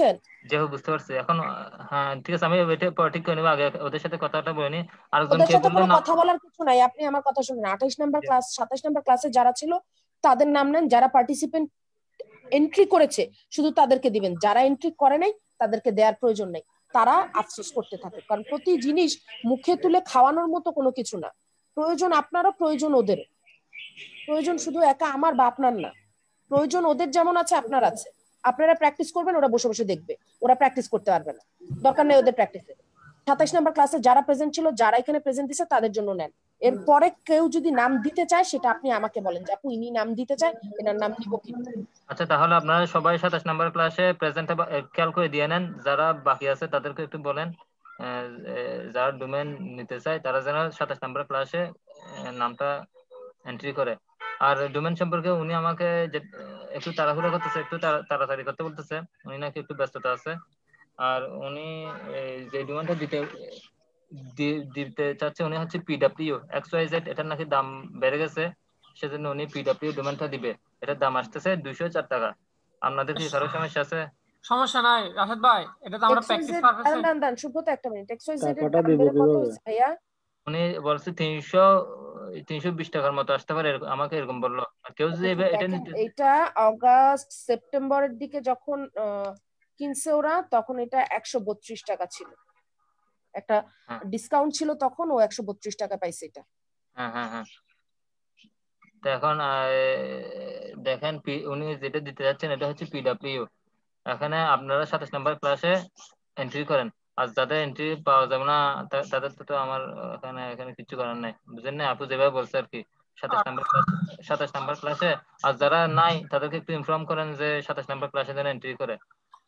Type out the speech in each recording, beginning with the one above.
পারছেন জি বুঝতে পারছি এখন হ্যাঁ ঠিক আছে আমি এটা ঠিক করে নেব আগে ওদের সাথে কথাটা বলে নিই আর ওদের সাথে কোনো কথা বলার কিছু নাই আপনি আমার কথা শুনুন 28 নাম্বার ক্লাস 27 নাম্বার ক্লাসে যারা ছিল তাদের নাম নেন যারা পার্টিসিপেন্ট এন্ট্রি করেছে শুধু তাদেরকে দিবেন যারা এন্ট্রি করে নাই তাদেরকে দেওয়ার প্রয়োজন নাই তারা আফসোস করতে থাকে কারণ প্রতি জিনিস মুখে তুলে খাওয়ানোর মতো কোনো কিছু না প্রয়োজন আপনারও প্রয়োজন ওদের প্রয়োজন শুধু একা আমার বা আপনার না প্রয়োজন ওদের যেমন আছে আপনার আছে আপনারা প্র্যাকটিস করবেন ওরা বসে বসে দেখবে ওরা প্র্যাকটিস করতে পারবে না দরকার নেই ওদের প্র্যাকটিসের সাতাইশ নাম্বার ক্লাসে যারা প্রেজেন্ট ছিল যারা এখানে প্রেজেন্ট দিছে তাদের জন্য নেন এরপরে কেউ যদি নাম দিতে চায় সেটা আপনি আমাকে বলেন যে আপু ইনি নাম দিতে চায় এনার নাম দিব কি আচ্ছা তাহলে আপনারা সবাই সাতাশ নাম্বার ক্লাসে প্রেজেন্ট খেয়াল করে দিয়ে নেন যারা বাকি আছে তাদেরকে একটু বলেন যারা ডোমেন নিতে চায় তারা যেন সাতাশ নাম্বার ক্লাসে নামটা এন্ট্রি করে আর ডোমেন সম্পর্কে উনি আমাকে একটু তাড়াহুড়া করতেছে একটু তাড়াতাড়ি করতে বলতেছে উনি নাকি একটু ব্যস্ততা আছে আর উনি যে ডোমেনটা দিতে দিতে চাচ্ছে উনি হচ্ছে পিডাব্লিউ এক্স ওয়াই জেড এটার নাকি দাম বেড়ে গেছে সেজন্য উনি পিডাব্লিউ ডোমেনটা দিবে এটার দাম আসতেছে দুইশো চার টাকা আপনাদের কি আচ্ছা। কারো সমস্যা আছে সমস্যা নাই রাশেদ ভাই এটা তো আমরা প্র্যাকটিস পারফেক্ট দাঁড়ান দাঁড়ান শুভ তো একটা মিনিট এক্স ওয়াই জেড এর দাম কত ভাইয়া উনি বলছে 300 তিনশো বিশ টাকার মতো আসতে পারে আমাকে এরকম বললো কেউ যে আচ্ছা, এটা এটা অগাস্ট সেপ্টেম্বরের দিকে যখন কিনছে ওরা তখন এটা একশো বত্রিশ টাকা ছিল একটা ডিসকাউন্ট হ্যাঁ। ছিল তখন ও একশো বত্রিশ টাকা পাইছে এটা হ্যাঁ হ্যাঁ হ্যাঁ এখন দেখেন উনি যেটা দিতে যাচ্ছেন এটা হচ্ছে পিডাব্লিউ এখানে আপনারা সাতাশ নম্বর ক্লাসে এন্ট্রি করেন আর যাদের এন্ট্রি পাওয়া যাবে না তাদের তো আমার এখানে এখানে কিছু করার নাই বুঝেন না আপু যেভাবে বলছে আর কি সাতাশ নাম্বার সাতাশ নাম্বার ক্লাসে আর যারা নাই তাদেরকে একটু ইনফর্ম করেন যে সাতাশ নাম্বার ক্লাসে যেন এন্ট্রি করে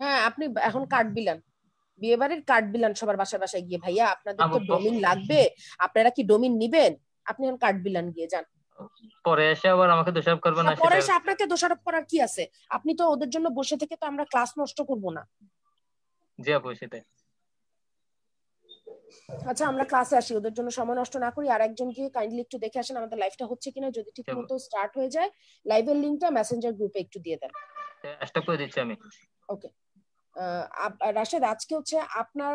হ্যাঁ আপনি এখন কার্ড বিলান বিয়ে বাড়ির কার্ড বিলান সবার বাসা বাসায় গিয়ে ভাইয়া আপনাদের তো ডোমিন লাগবে আপনারা কি ডোমিন নিবেন আপনি এখন কার্ড বিলান গিয়ে যান পরে এসে আবার আমাকে দোষারোপ করবেন না পরে এসে আপনাকে দোষারোপ করার কি আছে আপনি তো ওদের জন্য বসে থেকে তো আমরা ক্লাস নষ্ট করব না জি আপু সেটাই আচ্ছা আমরা ক্লাসে আসি ওদের জন্য সময় নষ্ট না করি আর একজনকে কাইন্ডলি একটু দেখে আসেন আমাদের লাইভটা হচ্ছে কিনা যদি ঠিক মতো স্টার্ট হয়ে যায় লাইভের লিংকটা মেসেঞ্জার গ্রুপে একটু দিয়ে দেন চেষ্টা করে দিচ্ছি আমি ওকে রাশেদ আজকে হচ্ছে আপনার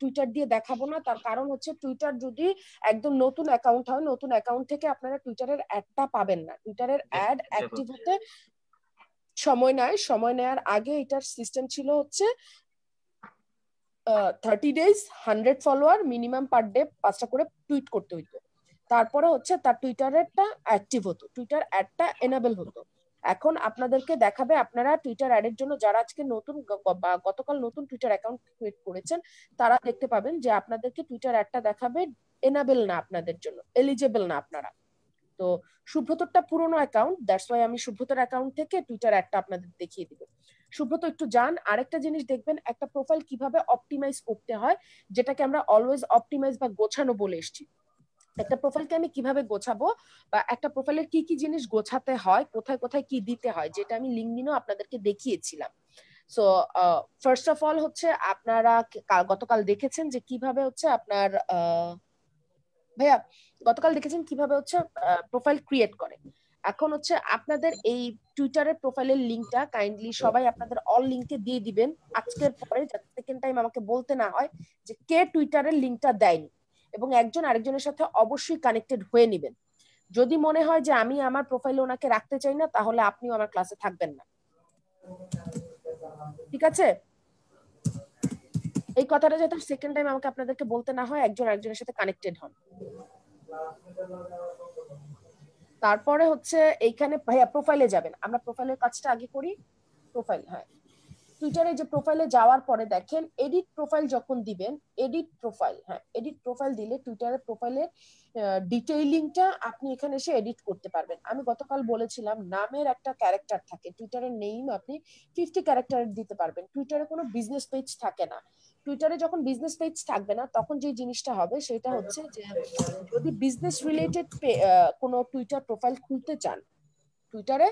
টুইটার দিয়ে দেখাবো না তার কারণ হচ্ছে টুইটার যদি একদম নতুন অ্যাকাউন্ট হয় নতুন অ্যাকাউন্ট থেকে আপনারা টুইটারের অ্যাডটা পাবেন না টুইটারের অ্যাড অ্যাক্টিভ হতে সময় নেয় সময় নেয়ার আগে এটার সিস্টেম ছিল হচ্ছে thirty days hundred follower minimum per day পাঁচটা করে টুইট করতে হইতো তারপরে হচ্ছে তার টুইটারেরটা অ্যাক্টিভ হতো টুইটার অ্যাডটা এনাবেল হতো এখন আপনাদেরকে দেখাবে আপনারা টুইটার অ্যাডের জন্য যারা আজকে নতুন বা গতকাল নতুন টুইটার অ্যাকাউন্ট ক্রিয়েট করেছেন তারা দেখতে পাবেন যে আপনাদেরকে টুইটার অ্যাডটা দেখাবে এনাবেল না আপনাদের জন্য এলিজেবল না আপনারা তো সুব্রতরটা পুরনো অ্যাকাউন্ট দ্যাটস ওয়াই আমি সুব্রতর অ্যাকাউন্ট থেকে টুইটার অ্যাডটা আপনাদের দেখিয়ে দিব সুব্রত একটু যান আরেকটা জিনিস দেখবেন একটা প্রোফাইল কিভাবে অপটিমাইজ করতে হয় যেটাকে আমরা অলওয়েজ অপটিমাইজ বা গোছানো বলে এসছি একটা প্রোফাইলকে আমি কিভাবে গোছাবো বা একটা প্রোফাইলের কি কি জিনিস গোছাতে হয় কোথায় কোথায় কি দিতে হয় যেটা আমি লিঙ্কডিনও আপনাদেরকে দেখিয়েছিলাম সো ফার্স্ট অফ অল হচ্ছে আপনারা গতকাল দেখেছেন যে কিভাবে হচ্ছে আপনার ভাইয়া গতকাল দেখেছেন কিভাবে হচ্ছে প্রোফাইল ক্রিয়েট করে এখন হচ্ছে আপনাদের এই টুইটারের প্রোফাইলের লিঙ্কটা কাইন্ডলি সবাই আপনাদের অল লিঙ্কে দিয়ে দিবেন আজকের পরে যাতে সেকেন্ড টাইম আমাকে বলতে না হয় যে কে টুইটারের লিঙ্কটা দেয়নি এবং একজন আরেকজনের সাথে অবশ্যই কানেক্টেড হয়ে নেবেন যদি মনে হয় যে আমি আমার প্রোফাইলে ওনাকে রাখতে চাই না তাহলে আপনিও আমার ক্লাসে থাকবেন না ঠিক আছে এই কথাটা যাতে সেকেন্ড টাইম আমাকে আপনাদেরকে বলতে না হয় একজন আরেকজনের সাথে কানেক্টেড হন তারপরে হচ্ছে এইখানে ভাইয়া প্রোফাইলে যাবেন আমরা প্রোফাইলের কাজটা আগে করি প্রোফাইল হ্যাঁ টুইটারে যে প্রোফাইলে যাওয়ার পরে দেখেন এডিট প্রোফাইল যখন দিবেন এডিট প্রোফাইল হ্যাঁ এডিট প্রোফাইল দিলে টুইটারের প্রোফাইলের ডিটেইলিংটা আপনি এখানে এসে এডিট করতে পারবেন আমি গতকাল বলেছিলাম নামের একটা ক্যারেক্টার থাকে টুইটারের নেম আপনি ফিফটি ক্যারেক্টার দিতে পারবেন টুইটারে কোনো বিজনেস পেজ থাকে না টুইটারে যখন বিজনেস পেজ থাকবে না তখন যে জিনিসটা হবে সেটা হচ্ছে যে যদি বিজনেস রিলেটেড কোনো টুইটার প্রোফাইল খুলতে চান টুইটারে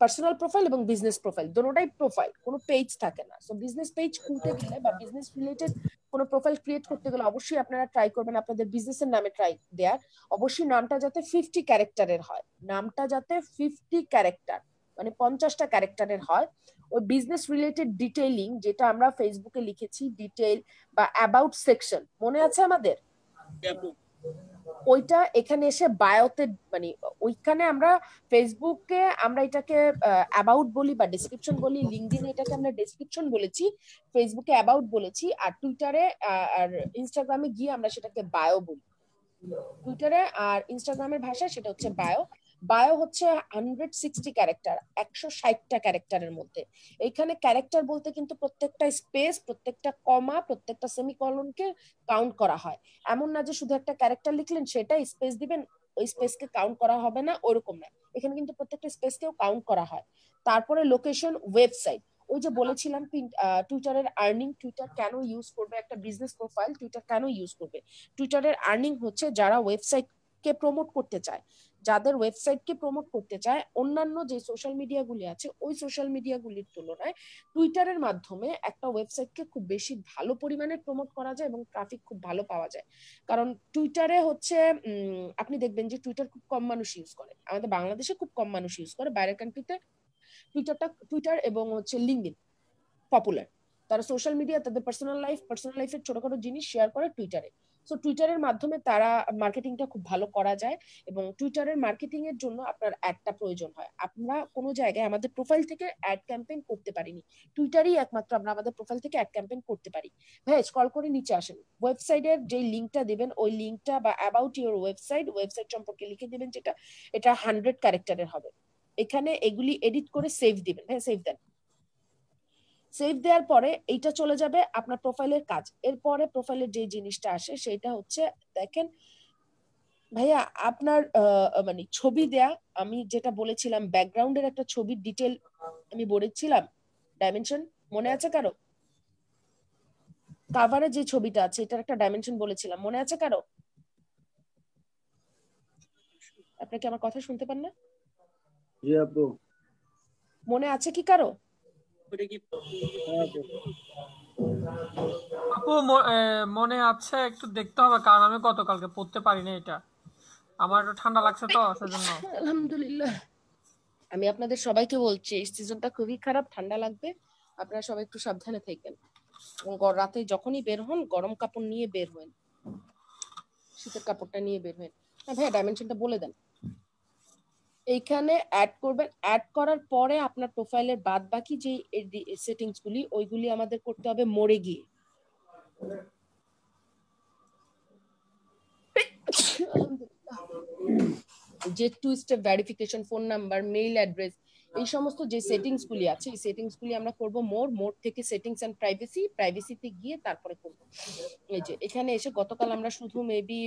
পার্সোনাল প্রোফাইল এবং বিজনেস প্রোফাইল দুটোটাই প্রোফাইল কোনো পেজ থাকে না সো বিজনেস পেজ খুলতে গেলে বা বিজনেস রিলেটেড কোনো প্রোফাইল ক্রিয়েট করতে গেলে অবশ্যই আপনারা ট্রাই করবেন আপনাদের বিজনেসের নামে ট্রাই দেয়ার অবশ্যই নামটা যাতে ফিফটি ক্যারেক্টারের হয় নামটা যাতে ফিফটি ক্যারেক্টার মানে পঞ্চাশটা ক্যারেক্টারের হয় ওই বিজনেস রিলেটেড ডিটেইলিং যেটা আমরা ফেসবুকে লিখেছি ডিটেইল বা অ্যাবাউট সেকশন মনে আছে আমাদের ওইটা এখানে এসে বায়োতে মানে ওইখানে আমরা ফেসবুকে আমরা এটাকে অ্যাবাউট বলি বা ডেসক্রিপশন বলি লিঙ্কডিনে এটাকে আমরা ডিসক্রিপশন বলেছি ফেসবুকে অ্যাবাউট বলেছি আর টুইটারে আর ইনস্টাগ্রামে গিয়ে আমরা সেটাকে বায়ো বলি টুইটারে আর ইনস্টাগ্রামের ভাষা সেটা হচ্ছে বায়ো বায়ো হচ্ছে হান্ড্রেড সিক্সটি ক্যারেক্টার একশো ষাটটা ক্যারেক্টারের মধ্যে এইখানে ক্যারেক্টার বলতে কিন্তু প্রত্যেকটা স্পেস প্রত্যেকটা কমা প্রত্যেকটা সেমিকলনকে কাউন্ট করা হয় এমন না যে শুধু একটা ক্যারেক্টার লিখলেন সেটা স্পেস দিবেন ওই স্পেসকে কাউন্ট করা হবে না ওরকম না এখানে কিন্তু প্রত্যেকটা স্পেসকেও কাউন্ট করা হয় তারপরে লোকেশন ওয়েবসাইট ওই যে বলেছিলাম টুইটারের আর্নিং টুইটার কেন ইউজ করবে একটা বিজনেস প্রোফাইল টুইটার কেন ইউজ করবে টুইটারের আর্নিং হচ্ছে যারা ওয়েবসাইট কে প্রমোট করতে চায় যাদের ওয়েবসাইটকে প্রমোট করতে চায় অন্যান্য যে সোশ্যাল মিডিয়াগুলি আছে ওই সোশ্যাল মিডিয়াগুলির তুলনায় টুইটারের মাধ্যমে একটা ওয়েবসাইটকে খুব বেশি ভালো পরিমাণে প্রমোট করা যায় এবং ট্রাফিক খুব ভালো পাওয়া যায় কারণ টুইটারে হচ্ছে আপনি দেখবেন যে টুইটার খুব কম মানুষ ইউজ করে আমাদের বাংলাদেশে খুব কম মানুষ ইউজ করে বাইরের কান্ট্রিতে টুইটারটা টুইটার এবং হচ্ছে ইন পপুলার তারা সোশ্যাল মিডিয়া তাদের পার্সোনাল লাইফ পার্সোনাল লাইফের ছোটখাটো জিনিস শেয়ার করে টুইটারে সো টুইটারের মাধ্যমে তারা মার্কেটিংটা খুব ভালো করা যায় এবং টুইটারের মার্কেটিং এর জন্য আপনার অ্যাডটা প্রয়োজন হয় আমরা কোনো জায়গায় আমাদের প্রোফাইল থেকে অ্যাড ক্যাম্পেইন করতে পারিনি টুইটারই একমাত্র আমরা আমাদের প্রোফাইল থেকে অ্যাড ক্যাম্পেইন করতে পারি ভাই স্ক্রল করে নিচে আসেন ওয়েবসাইটের যে লিঙ্কটা দেবেন ওই লিঙ্কটা বা অ্যাবাউট ইউর ওয়েবসাইট ওয়েবসাইট সম্পর্কে লিখে দেবেন যেটা এটা হান্ড্রেড ক্যারেক্টারের হবে এখানে এগুলি এডিট করে সেভ দিবেন হ্যাঁ সেভ দেন সেভ দেওয়ার পরে এইটা চলে যাবে আপনার প্রোফাইলের কাজ এরপরে প্রোফাইলের যে জিনিসটা আসে সেটা হচ্ছে দেখেন ভাইয়া আপনার মানে ছবি দেয়া আমি যেটা বলেছিলাম ব্যাকগ্রাউন্ডের একটা ছবির ডিটেল আমি বলেছিলাম ডাইমেনশন মনে আছে কারো কাভারে যে ছবিটা আছে এটার একটা ডাইমেনশন বলেছিলাম মনে আছে কারো আপনি কি আমার কথা শুনতে পান না জি আপু মনে আছে কি কারো কি আপু মনে আছে একটু দেখতে হবে কারণ আমি পড়তে এটা আমার ঠান্ডা লাগছে তো সেজন্য আলহামদুলিল্লাহ আমি আপনাদের সবাইকে বলছি এই সিজনটা খুবই খারাপ ঠান্ডা লাগবে আপনারা সবাই একটু সাবধানে থাকবেন এবং রাতে যখনই বের হন গরম কাপড় নিয়ে বের হন শীতের কাপড়টা নিয়ে বের হন হ্যাঁ ভাইয়া ডাইমেনশনটা বলে দেন এইখানে অ্যাড করবেন অ্যাড করার পরে আপনার প্রোফাইলের বাদ বাকি যে গুলি ওইগুলি আমাদের করতে হবে মরে গিয়ে যে two step verification phone number mail address এই সমস্ত যে সেটিংস গুলি আছে এই সেটিংস গুলি আমরা করব মোর মোর থেকে সেটিংস এন্ড প্রাইভেসি প্রাইভেসিতে গিয়ে তারপরে করব এই যে এখানে এসে গতকাল আমরা শুধু মেবি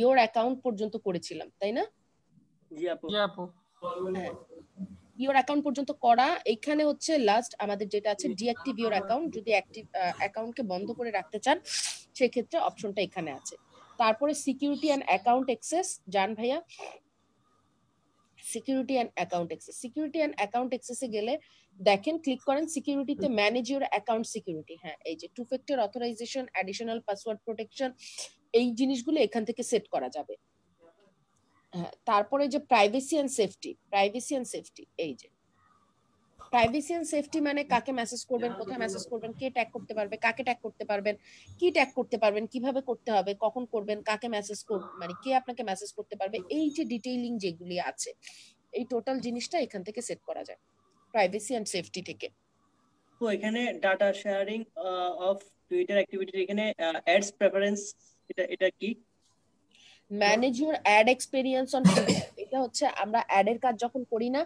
ইওর অ্যাকাউন্ট পর্যন্ত করেছিলাম তাই না ইওর অ্যাকাউন্ট পর্যন্ত করা এখানে হচ্ছে লাস্ট আমাদের যেটা আছে ডিঅ্যাক্টিভ ইওর অ্যাকাউন্ট যদি অ্যাক্টিভ অ্যাকাউন্টকে বন্ধ করে রাখতে চান সেক্ষেত্রে অপশনটা এখানে আছে তারপরে সিকিউরিটি অ্যান্ড অ্যাকাউন্ট জান ভাইয়া security and account access security and account অ্যাক্সেসে গেলে দেখেন ক্লিক করেন সিকিউরিটিতে ম্যানেজ ইউর অ্যাকাউন্ট সিকিউরিটি হ্যাঁ এই যে two factor authorization additional password protection এই জিনিসগুলো এখান থেকে সেট করা যাবে হ্যাঁ, তারপরে যে privacy and safety privacy and safety এই যে প্রাইভেসি এন্ড সেফটি মানে কাকে মেসেজ করবেন কোথায় মেসেজ করবেন কে ট্যাগ করতে পারবে কাকে ট্যাগ করতে পারবেন কি ট্যাগ করতে পারবেন কিভাবে করতে হবে কখন করবেন কাকে মেসেজ কর মানে কে আপনাকে মেসেজ করতে পারবে এই যে ডিটেইলিং যেগুলি আছে এই টোটাল জিনিসটা এখান থেকে সেট করা যায় প্রাইভেসি এন্ড সেফটি থেকে তো এখানে data sharing of Twitter activity এখানে অ্যাডস প্রেফারেন্স এটা এটা কি manage your ad experience on এটা হচ্ছে আমরা অ্যাড এর কাজ যখন করি না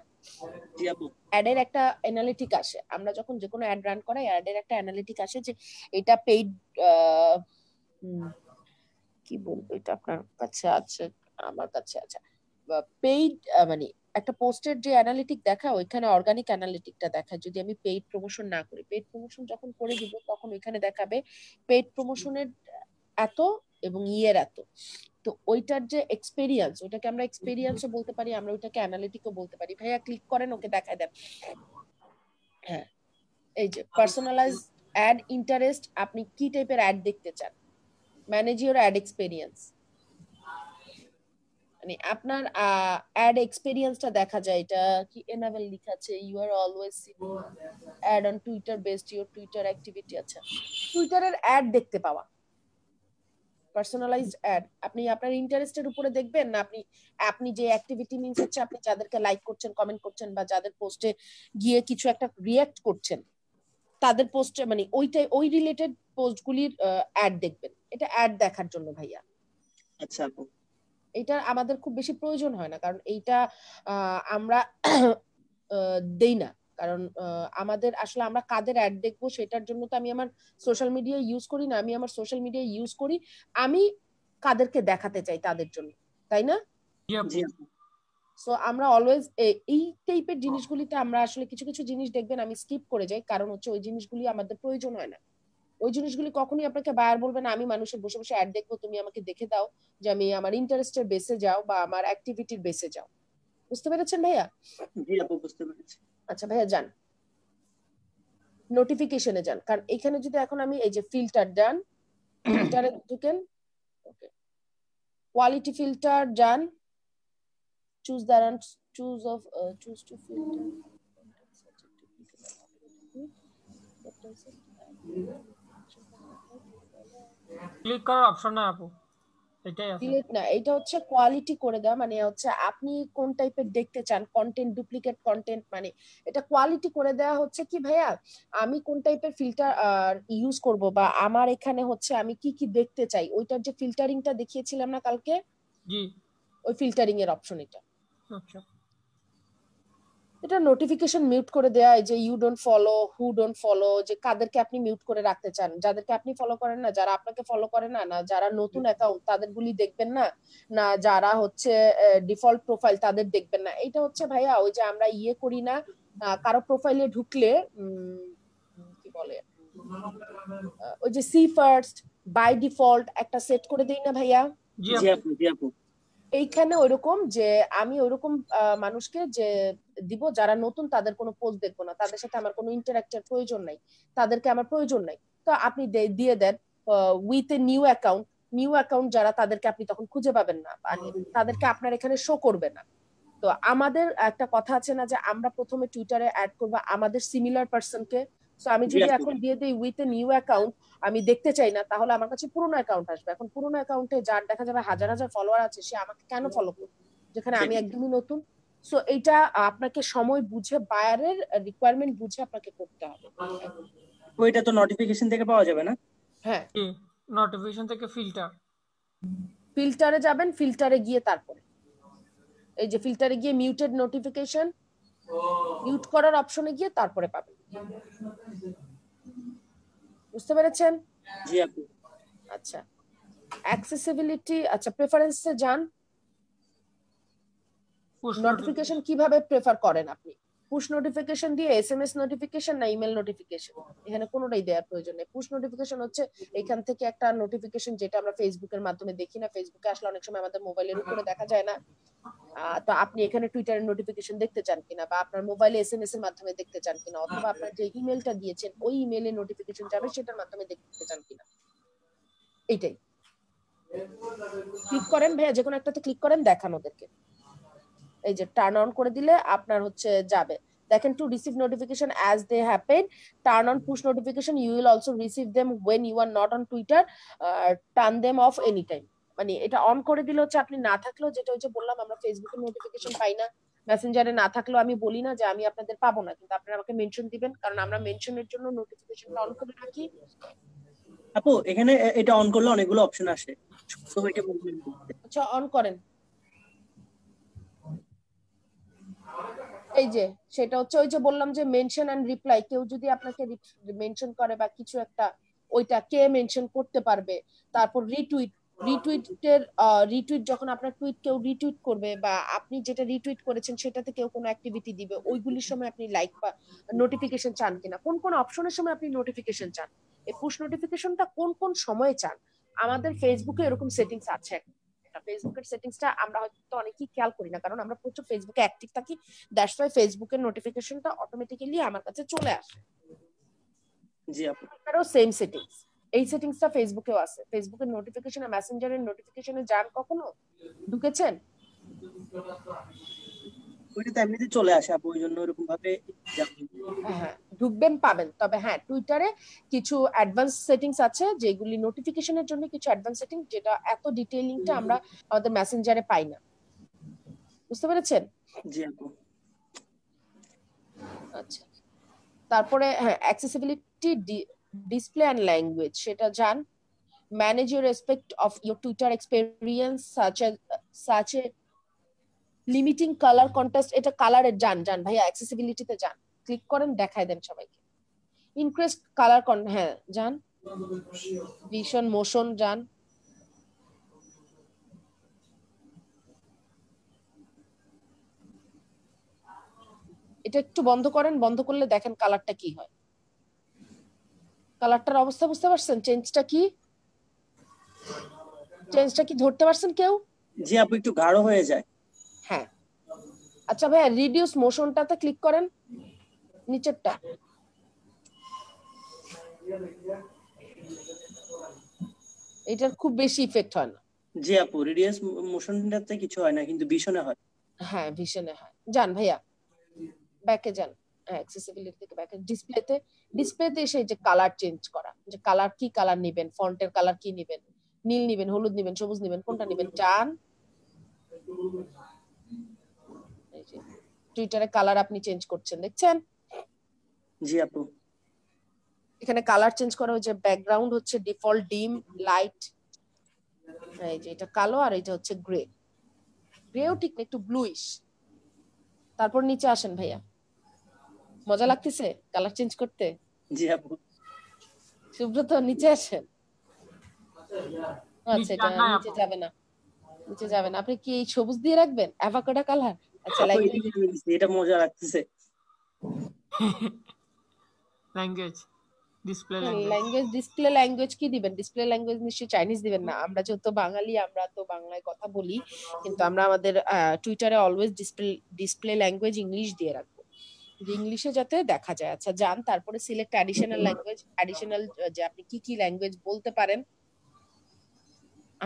অ্যাড এর একটা অ্যানালিটিক আসে আমরা যখন যে কোনো অ্যাড রান করাই অ্যাড এর একটা অ্যানালিটিক আসে যে এটা পেইড কি বলবো এটা আপনার কাছে আছে আমার কাছে আছে পেইড মানে একটা পোস্টের যে অ্যানালিটিক দেখা ওইখানে অর্গানিক অ্যানালিটিকটা দেখায় যদি আমি পেইড প্রমোশন না করি পেইড প্রমোশন যখন করে দিব তখন ওইখানে দেখাবে পেইড প্রমোশনের এত এবং ইয়ের এত তো ওইটার যে এক্সপেরিয়েন্স ওইটাকে আমরা এক্সপেরিয়েন্সও বলতে পারি আমরা ওইটাকে অ্যানালিটিকও বলতে পারি ভাইয়া ক্লিক করেন ওকে দেখায় দেন হ্যাঁ এই যে পার্সোনালাইজ অ্যাড ইন্টারেস্ট আপনি কি টাইপের অ্যাড দেখতে চান ম্যানেজ ইউর অ্যাড এক্সপেরিয়েন্স মানে আপনার অ্যাড এক্সপেরিয়েন্সটা দেখা যায় এটা কি এনাবেল লেখা আছে you are always ad on Twitter based your Twitter activity আচ্ছা টুইটারের অ্যাড দেখতে পাওয়া পার্সোনালাইজড অ্যাড আপনি আপনার ইন্টারেস্টের উপরে দেখবেন না আপনি আপনি যে অ্যাক্টিভিটি মিনস হচ্ছে আপনি যাদেরকে লাইক করছেন কমেন্ট করছেন বা যাদের পোস্টে গিয়ে কিছু একটা রিয়্যাক্ট করছেন তাদের পোস্টে মানে ওইটাই ওই রিলেটেড পোস্টগুলির অ্যাড দেখবেন এটা অ্যাড দেখার জন্য ভাইয়া আচ্ছা আপু এটা আমাদের খুব বেশি প্রয়োজন হয় না কারণ এইটা আমরা দেই না কারণ আমাদের আসলে আমরা কাদের অ্যাড দেখবো সেটার জন্য তো আমি আমার সোশ্যাল মিডিয়া ইউজ করি না আমি আমার সোশ্যাল মিডিয়া ইউজ করি আমি কাদেরকে দেখাতে চাই তাদের জন্য তাই না সো আমরা অলওয়েজ এই টাইপের জিনিসগুলিতে আমরা আসলে কিছু কিছু জিনিস দেখবেন আমি স্কিপ করে যাই কারণ হচ্ছে ওই জিনিসগুলি আমাদের প্রয়োজন হয় না ওই জিনিসগুলি কখনই আপনাকে বায়ার বলবে না আমি মানুষের বসে বসে অ্যাড দেখবো তুমি আমাকে দেখে দাও যে আমি আমার ইন্টারেস্টের বেসে যাও বা আমার অ্যাক্টিভিটির বেসে যাও বুঝতে পেরেছেন ভাইয়া জি আপু বুঝতে পেরেছি আচ্ছা ভাইয়া যান নোটিফিকেশনে যান কারণ এখানে যদি এখন আমি এই যে ফিল্টার যান ফিল্টারে ঢুকেন ওকে কোয়ালিটি ফিল্টার যান choose the run choose of choose to filter click করার অপশন না আপু না এটা হচ্ছে কোয়ালিটি করে দেওয়া মানে হচ্ছে আপনি কোন টাইপের দেখতে চান কন্টেন্ট ডুপ্লিকেট কন্টেন্ট মানে এটা কোয়ালিটি করে দেওয়া হচ্ছে কি ভাইয়া আমি কোন টাইপের ফিল্টার ইউজ করব বা আমার এখানে হচ্ছে আমি কি কি দেখতে চাই ওইটার যে ফিল্টারিংটা দেখিয়েছিলাম না কালকে জি ওই ফিল্টারিং এর অপশন এটা আচ্ছা এটা নোটিফিকেশন মিউট করে দেয়া যে you don't follow who don't follow যে কাদেরকে আপনি মিউট করে রাখতে চান যাদেরকে আপনি ফলো করেন না যারা আপনাকে ফলো করে না না যারা নতুন অ্যাকাউন্ট তাদের গুলি দেখবেন না না যারা হচ্ছে ডিফল্ট প্রোফাইল তাদের দেখবেন না এটা হচ্ছে ভাইয়া ওই যে আমরা ইয়ে করি না কারো প্রোফাইলে ঢুকলে কি বলে ওই যে সি ফার্স্ট বাই ডিফল্ট একটা সেট করে দেই না ভাইয়া জি আপু জি আপু এইখানে ওইরকম যে আমি ওইরকম মানুষকে যে দিব যারা নতুন তাদের কোনো পোস্ট দেখবো না তাদের সাথে আমার কোনো ইন্টারাক্টের প্রয়োজন নাই তাদেরকে আমার প্রয়োজন নাই তো আপনি দিয়ে দেন with a new account new account যারা তাদেরকে আপনি তখন খুঁজে পাবেন না মানে তাদেরকে আপনার এখানে শো করবে না তো আমাদের একটা কথা আছে না যে আমরা প্রথমে টুইটারে অ্যাড করবো আমাদের সিমিলার পার্সনকে সো আমি যদি এখন দিয়ে দিই উইথ এ নিউ অ্যাকাউন্ট আমি দেখতে চাই না তাহলে আমার কাছে পুরনো অ্যাকাউন্ট আসবে এখন পুরনো অ্যাকাউন্টে যার দেখা যাবে হাজার হাজার ফলোয়ার আছে সে আমাকে কেন ফলো করবে যেখানে আমি একদমই নতুন সো এটা আপনাকে সময় বুঝে বায়ারের রিকোয়ারমেন্ট বুঝে আপনাকে করতে হবে তো এটা তো নোটিফিকেশন থেকে পাওয়া যাবে না হ্যাঁ নোটিফিকেশন থেকে ফিল্টার ফিল্টারে যাবেন ফিল্টারে গিয়ে তারপরে এই যে ফিল্টারে গিয়ে মিউটেড নোটিফিকেশন মিউট করার অপশনে গিয়ে তারপরে পাবেন বুঝতে পেরেছেন জি আপু আচ্ছা অ্যাক্সেসিবিলিটি আচ্ছা প্রেফারেন্সে যান নোটিফিকেশন কিভাবে প্রেফার করেন আপনি পুশ নোটিফিকেশন দিয়ে এসএমএস নোটিফিকেশন না ইমেল নোটিফিকেশন এখানে কোনোটাই দেওয়ার প্রয়োজন নেই পুশ নোটিফিকেশন হচ্ছে এখান থেকে একটা নোটিফিকেশন যেটা আমরা ফেসবুকের মাধ্যমে দেখি না ফেসবুকে আসলে অনেক সময় আমাদের মোবাইলের উপরে দেখা যায় না তো আপনি এখানে টুইটারের নোটিফিকেশন দেখতে চান কিনা বা আপনার মোবাইলে এসএমএস এর মাধ্যমে দেখতে চান কিনা অথবা আপনার যে ইমেলটা দিয়েছেন ওই ইমেলে নোটিফিকেশন যাবে সেটার মাধ্যমে দেখতে চান কিনা এইটাই ক্লিক করেন ভাইয়া যে কোনো একটাতে ক্লিক করেন দেখান ওদেরকে এই যে টার্ন অন করে দিলে আপনার হচ্ছে যাবে দেখেন to receive notification as they happen turn on push notification you will also receive them when you are not on Twitter turn them off any time মানে এটা অন করে দিলে হচ্ছে আপনি না থাকলেও যেটা হচ্ছে বললাম আমরা ফেসবুকে নোটিফিকেশন পাই না মেসেঞ্জারে না থাকলেও আমি বলি না যে আমি আপনাদের পাবো না কিন্তু আপনারা আমাকে মেনশন দিবেন কারণ আমরা মেনশনের জন্য নোটিফিকেশন অন করে রাখি আপু এখানে এটা অন করলে অনেকগুলো অপশন আসে সবাইকে বলবেন আচ্ছা অন করেন এই যে সেটা হচ্ছে ওই যে বললাম যে মেনশন এন্ড রিপ্লাই কেউ যদি আপনাকে মেনশন করে বা কিছু একটা ওইটা কে মেনশন করতে পারবে তারপর রিটুইট রিটুইটের রিটুইট যখন আপনার টুইট কেউ রিটুইট করবে বা আপনি যেটা রিটুইট করেছেন সেটাতে কেউ কোনো অ্যাক্টিভিটি দিবে ওইগুলির সময় আপনি লাইক বা নোটিফিকেশন চান কিনা কোন কোন অপশনের সময় আপনি নোটিফিকেশন চান এই পুশ নোটিফিকেশনটা কোন কোন সময়ে চান আমাদের ফেসবুকে এরকম সেটিংস আছে এখন ফেসবুকের সেটিংসটা আমরা হয়তো অনেকেই খেয়াল করি না কারণ আমরা প্রচুর ফেসবুকে অ্যাক্টিভ থাকি দ্যাটস ওয়াই ফেসবুকের নোটিফিকেশনটা অটোমেটিক্যালি আমার কাছে চলে আসে জি আপু সেম সেটিংস এই সেটিংসটা ফেসবুকেও আছে ফেসবুকের নোটিফিকেশন আর মেসেঞ্জারের নোটিফিকেশনে যান কখনো ঢুকেছেন ওইটা হ্যাঁ, হ্যাঁ, ঢুকবেন পাবেন তবে হ্যাঁ টুইটারে কিছু অ্যাডভান্স সেটিংস আছে যেগুলি নোটিফিকেশনের জন্য কিছু অ্যাডভান্স সেটিং যেটা এত ডিটেইলিংটা আমরা আমাদের মেসেঞ্জারে পাই না বুঝতে পেরেছেন জি আচ্ছা তারপরে হ্যাঁ অ্যাক্সেসিবিলিটি ডিসপ্লে অ্যান্ড ল্যাঙ্গুয়েজ সেটা জান manage your respect of your Twitter experience such such a limiting colour contest এটা কালারের যান যান ভাইয়া অ্যাক্সেসিবিলিটিতে যান ক্লিক করেন দেখায় দেন সবাইকে ইনক্রিজ কালার হ্যাঁ যান ভিশন মোশন যান এটা একটু বন্ধ করেন বন্ধ করলে দেখেন কালারটা কি হয় কালারটার অবস্থা বুঝতে পারছেন চেঞ্জটা কি চেঞ্জটা কি ধরতে পারছেন কেউ জি আপু একটু গাঢ় হয়ে যায় হ্যাঁ আচ্ছা ভাইয়া রিডিউস মোশনটাতে ক্লিক করেন নিচেরটা এটার খুব বেশি ইফেক্ট হয় না জি আপু রিডিউস মোশনটাতে কিছু হয় না কিন্তু ভিশনে হয় হ্যাঁ ভিশনে হয় যান ভাইয়া ব্যাকে যান অ্যাক্সেসিবিলিটি থেকে ব্যাকে ডিসপ্লেতে ডিসপ্লেতে এসে যে কালার চেঞ্জ করা যে কালার কি কালার নেবেন ফন্টের কালার কি নেবেন নীল নেবেন হলুদ নেবেন সবুজ নেবেন কোনটা নেবেন চান টুইটারে কালার আপনি চেঞ্জ করছেন দেখছেন জি আপু এখানে কালার চেঞ্জ করা হয়েছে ব্যাকগ্রাউন্ড হচ্ছে ডিফল্ট ডিম লাইট এই যে এটা কালো আর এটা হচ্ছে গ্রে গ্রেও ঠিক না একটু ব্লুইশ তারপর নিচে আসেন ভাইয়া মজা লাগতেছে কালার চেঞ্জ করতে জি আপু সুব্রত নিচে আসেন আচ্ছা এটা নিচে যাবে না নিচে যাবেন আপনি কি এই সবুজ দিয়ে রাখবেন অ্যাভাকাডো কালার আচ্ছা ল্যাঙ্গুয়েজ এটা মজা লাগতেছে language display language display language কি দিবেন ডিসপ্লে ল্যাঙ্গুয়েজ নিশ্চয়ই চাইনিজ দিবেন না আমরা যেহেতু বাঙালি আমরা তো বাংলায় কথা বলি কিন্তু আমরা আমাদের টুইটারে always display display language English দিয়ে রাখবো ইংলিশে যাতে দেখা যায় আচ্ছা যান তারপরে সিলেক্ট অ্যাডিশনাল ল্যাঙ্গুয়েজ অ্যাডিশনাল যে আপনি কি কি ল্যাঙ্গুয়েজ বলতে পারেন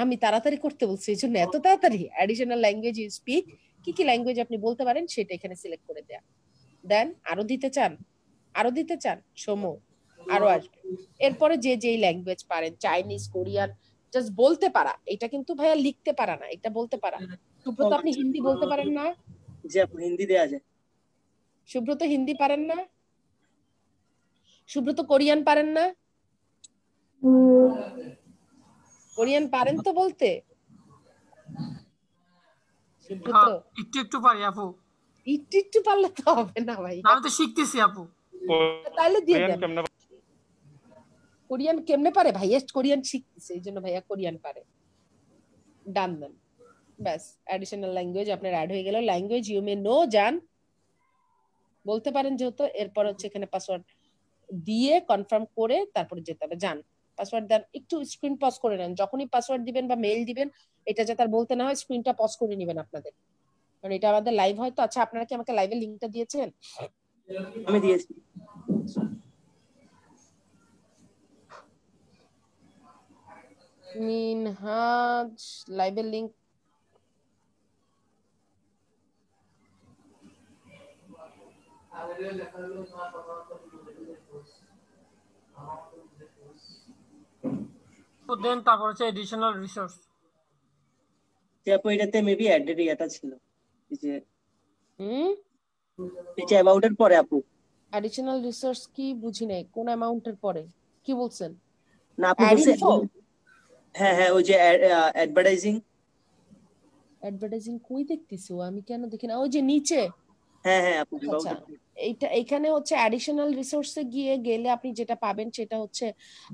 আমি তাড়াতাড়ি করতে বলছি এই জন্য এত তাড়াতাড়ি অ্যাডিশনাল ল্যাঙ্গুয়েজ ইউ স্পিক কি কি ল্যাঙ্গুয়েজ আপনি বলতে পারেন সেটা এখানে সিলেক্ট করে দেয়া দেন আরো দিতে চান আরো দিতে চান সোমো আরো আসবে এরপরে যে যেই ল্যাঙ্গুয়েজ পারেন চাইনিজ কোরিয়ান জাস্ট বলতে পারা এটা কিন্তু ভাইয়া লিখতে পারা না এটা বলতে পারা হ্যাঁ, হ্যাঁ। সুব্রত আপনি হিন্দি বলতে পারেন না জি আপু হিন্দি দেয়া যায় সুব্রত হিন্দি পারেন না সুব্রত কোরিয়ান পারেন না কোরিয়ান পারেন তো বলতে হ্যাঁ, একটু একটু পারি আপু একটু একটু পারলে তো হবে না ভাই আমি তো শিখতেছি আপু তাহলে দিয়ে দেন কোরিয়ান কেমনে পারে কোরিয়ান শিখতেছে এই জন্য ভাইয়া কোরিয়ান পারে ডান দেন ব্যাস অ্যাডিশনাল ল্যাঙ্গুয়েজ আপনার অ্যাড হয়ে গেল ল্যাঙ্গুয়েজ ইউ মে নো জান বলতে পারেন যেহেতু এরপর হচ্ছে এখানে পাসওয়ার্ড দিয়ে কনফার্ম করে তারপরে যেতে হবে যান পাসওয়ার্ড দেন একটু স্ক্রিন পজ করে নেন যখনই পাসওয়ার্ড দিবেন বা মেইল দিবেন এটা যাতে আর বলতে না হয় স্ক্রিনটা পজ করে নেবেন আপনাদের কারণ এটা আমাদের লাইভ হয় তো আচ্ছা আপনারা কি আমাকে লাইভের লিংকটা দিয়েছেন আমি দিয়েছি মিনহাজ লাইভের লিংক দেখা দেন তারপর হচ্ছে এডিশনাল রিসোর্স এটাতে মেবি অ্যাডেড ইয়াটা ছিল যে হুম অ্যামাউন্ট এর পরে আপু অ্যাডিশনাল রিসোর্স কি বুঝি নাই কোন অ্যামাউন্ট এর পরে কি বলছেন না আপু বলছেন হ্যাঁ হ্যাঁ ওই যে অ্যাডভার্টাইজিং অ্যাডভার্টাইজিং কই দেখতেছো আমি কেন দেখি না ওই যে নিচে হ্যাঁ হ্যাঁ আপু আচ্ছা। এটা এখানে হচ্ছে অ্যাডিশনাল রিসোর্সে গিয়ে গেলে আপনি যেটা পাবেন সেটা হচ্ছে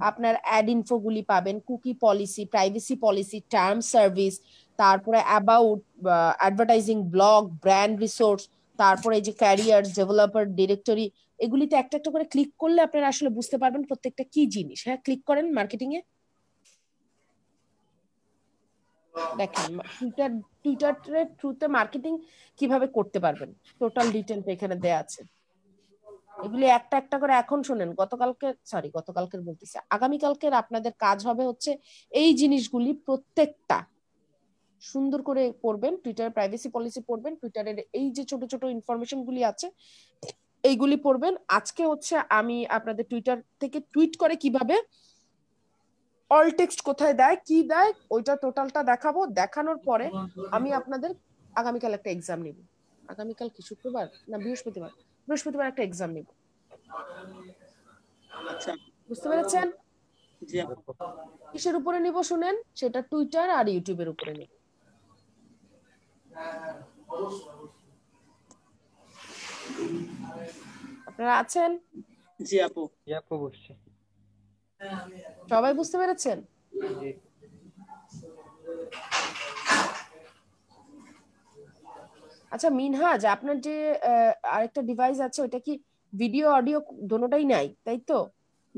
আপনার অ্যাড ইনফোগুলি পাবেন cookie policy privacy policy term service তারপরে about advertising blog brand resource তারপরে এই যে ক্যারিয়ার ডেভেলপার ডিরেক্টরি এগুলিতে একটা একটা করে ক্লিক করলে আপনারা আসলে বুঝতে পারবেন প্রত্যেকটা কি জিনিস হ্যাঁ ক্লিক করেন মার্কেটিং এ দেখেন টুইটার টুইটারের থ্রুতে মার্কেটিং কিভাবে করতে পারবেন টোটাল ডিটেলটা এখানে দেয়া আছে এগুলি একটা একটা করে এখন শোনেন গতকালকে সরি গতকালকের বলতেছি আগামীকালকের আপনাদের কাজ হবে হচ্ছে এই জিনিসগুলি প্রত্যেকটা সুন্দর করে পড়বেন টুইটারের প্রাইভেসি পলিসি পড়বেন টুইটারের এই যে ছোট ছোট ইনফরমেশন গুলি আছে এইগুলি পড়বেন আজকে হচ্ছে আমি আপনাদের টুইটার থেকে টুইট করে কিভাবে অল টেক্সট কোথায় দেয় কি দেয় ওইটা টোটালটা দেখাবো দেখানোর পরে আমি আপনাদের আগামীকাল একটা এক্সাম নিব আগামীকাল কি শুক্রবার না বৃহস্পতিবার বৃহস্পতিবার একটা এক্সাম নিব আচ্ছা। বুঝতে পেরেছেন আচ্ছা। কিসের উপরে নিব শুনেন সেটা টুইটার আর ইউটিউবের উপরে নিব আপনারা আছেন জি আপু জি আপু বুঝছি সবাই বুঝতে পেরেছেন আচ্ছা মিনহাজ আপনার যে আরেকটা ডিভাইস আছে ওটা কি ভিডিও অডিও দুটোটাই নাই তাই তো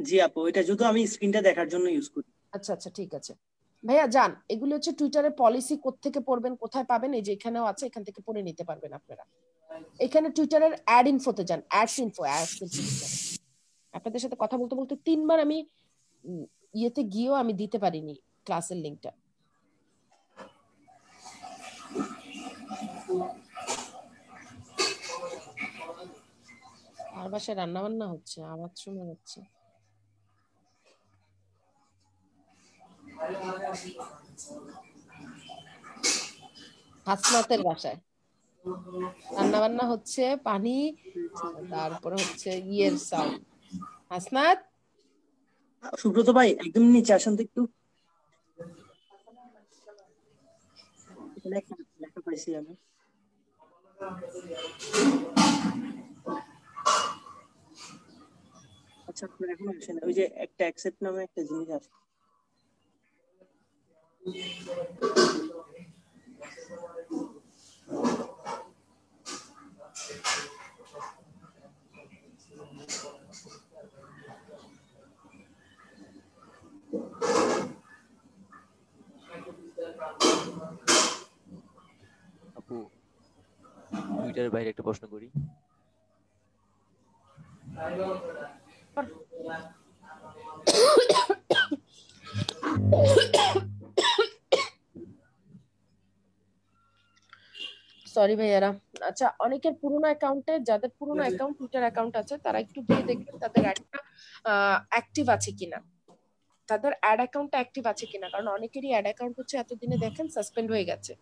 জি আপু এটা শুধু আমি স্ক্রিনটা দেখার জন্য ইউজ করি আচ্ছা আচ্ছা ঠিক আছে ভাইয়া যান এগুলো হচ্ছে টুইটারের পলিসি থেকে পড়বেন কোথায় পাবেন এই যে এখানেও আছে এখান থেকে পড়ে নিতে পারবেন আপনারা এখানে টুইটারের অ্যাড ইনফোতে যান অ্যাডস ইনফো অ্যাডস ইনফো আপনাদের সাথে কথা বলতে বলতে তিনবার আমি ইয়েতে গিয়েও আমি দিতে পারিনি ক্লাসের লিঙ্কটা আর বাসায় রান্না বান্না হচ্ছে আওয়াজ শোনা যাচ্ছে হাসনাতের বাসায় রান্না বান্না হচ্ছে পানি তারপরে হচ্ছে ইয়ের সাউন্ড হাসনাত সুব্রত ভাই একদম নিচে আসুন তো একটু লেখা পাইছি আমি আচ্ছা আপনারা এখন আসেন ওই যে একটা অ্যাকসেপ্ট নামে একটা জিনিস আছে টুইটারের বাইরে একটা প্রশ্ন করি সরি ভাইয়ারা আচ্ছা অনেকের পুরোনো অ্যাকাউন্টে যাদের পুরোনো অ্যাকাউন্ট টুইটার অ্যাকাউন্ট আছে তারা একটু গিয়ে দেখবেন তাদের একটা অ্যাক্টিভ আছে কিনা তাদের অ্যাড অ্যাকাউন্টটা অ্যাক্টিভ আছে কিনা কারণ অনেকেরই অ্যাড অ্যাকাউন্ট হচ্ছে এতদিনে দেখেন সাসপেন্ড হয়ে গেছে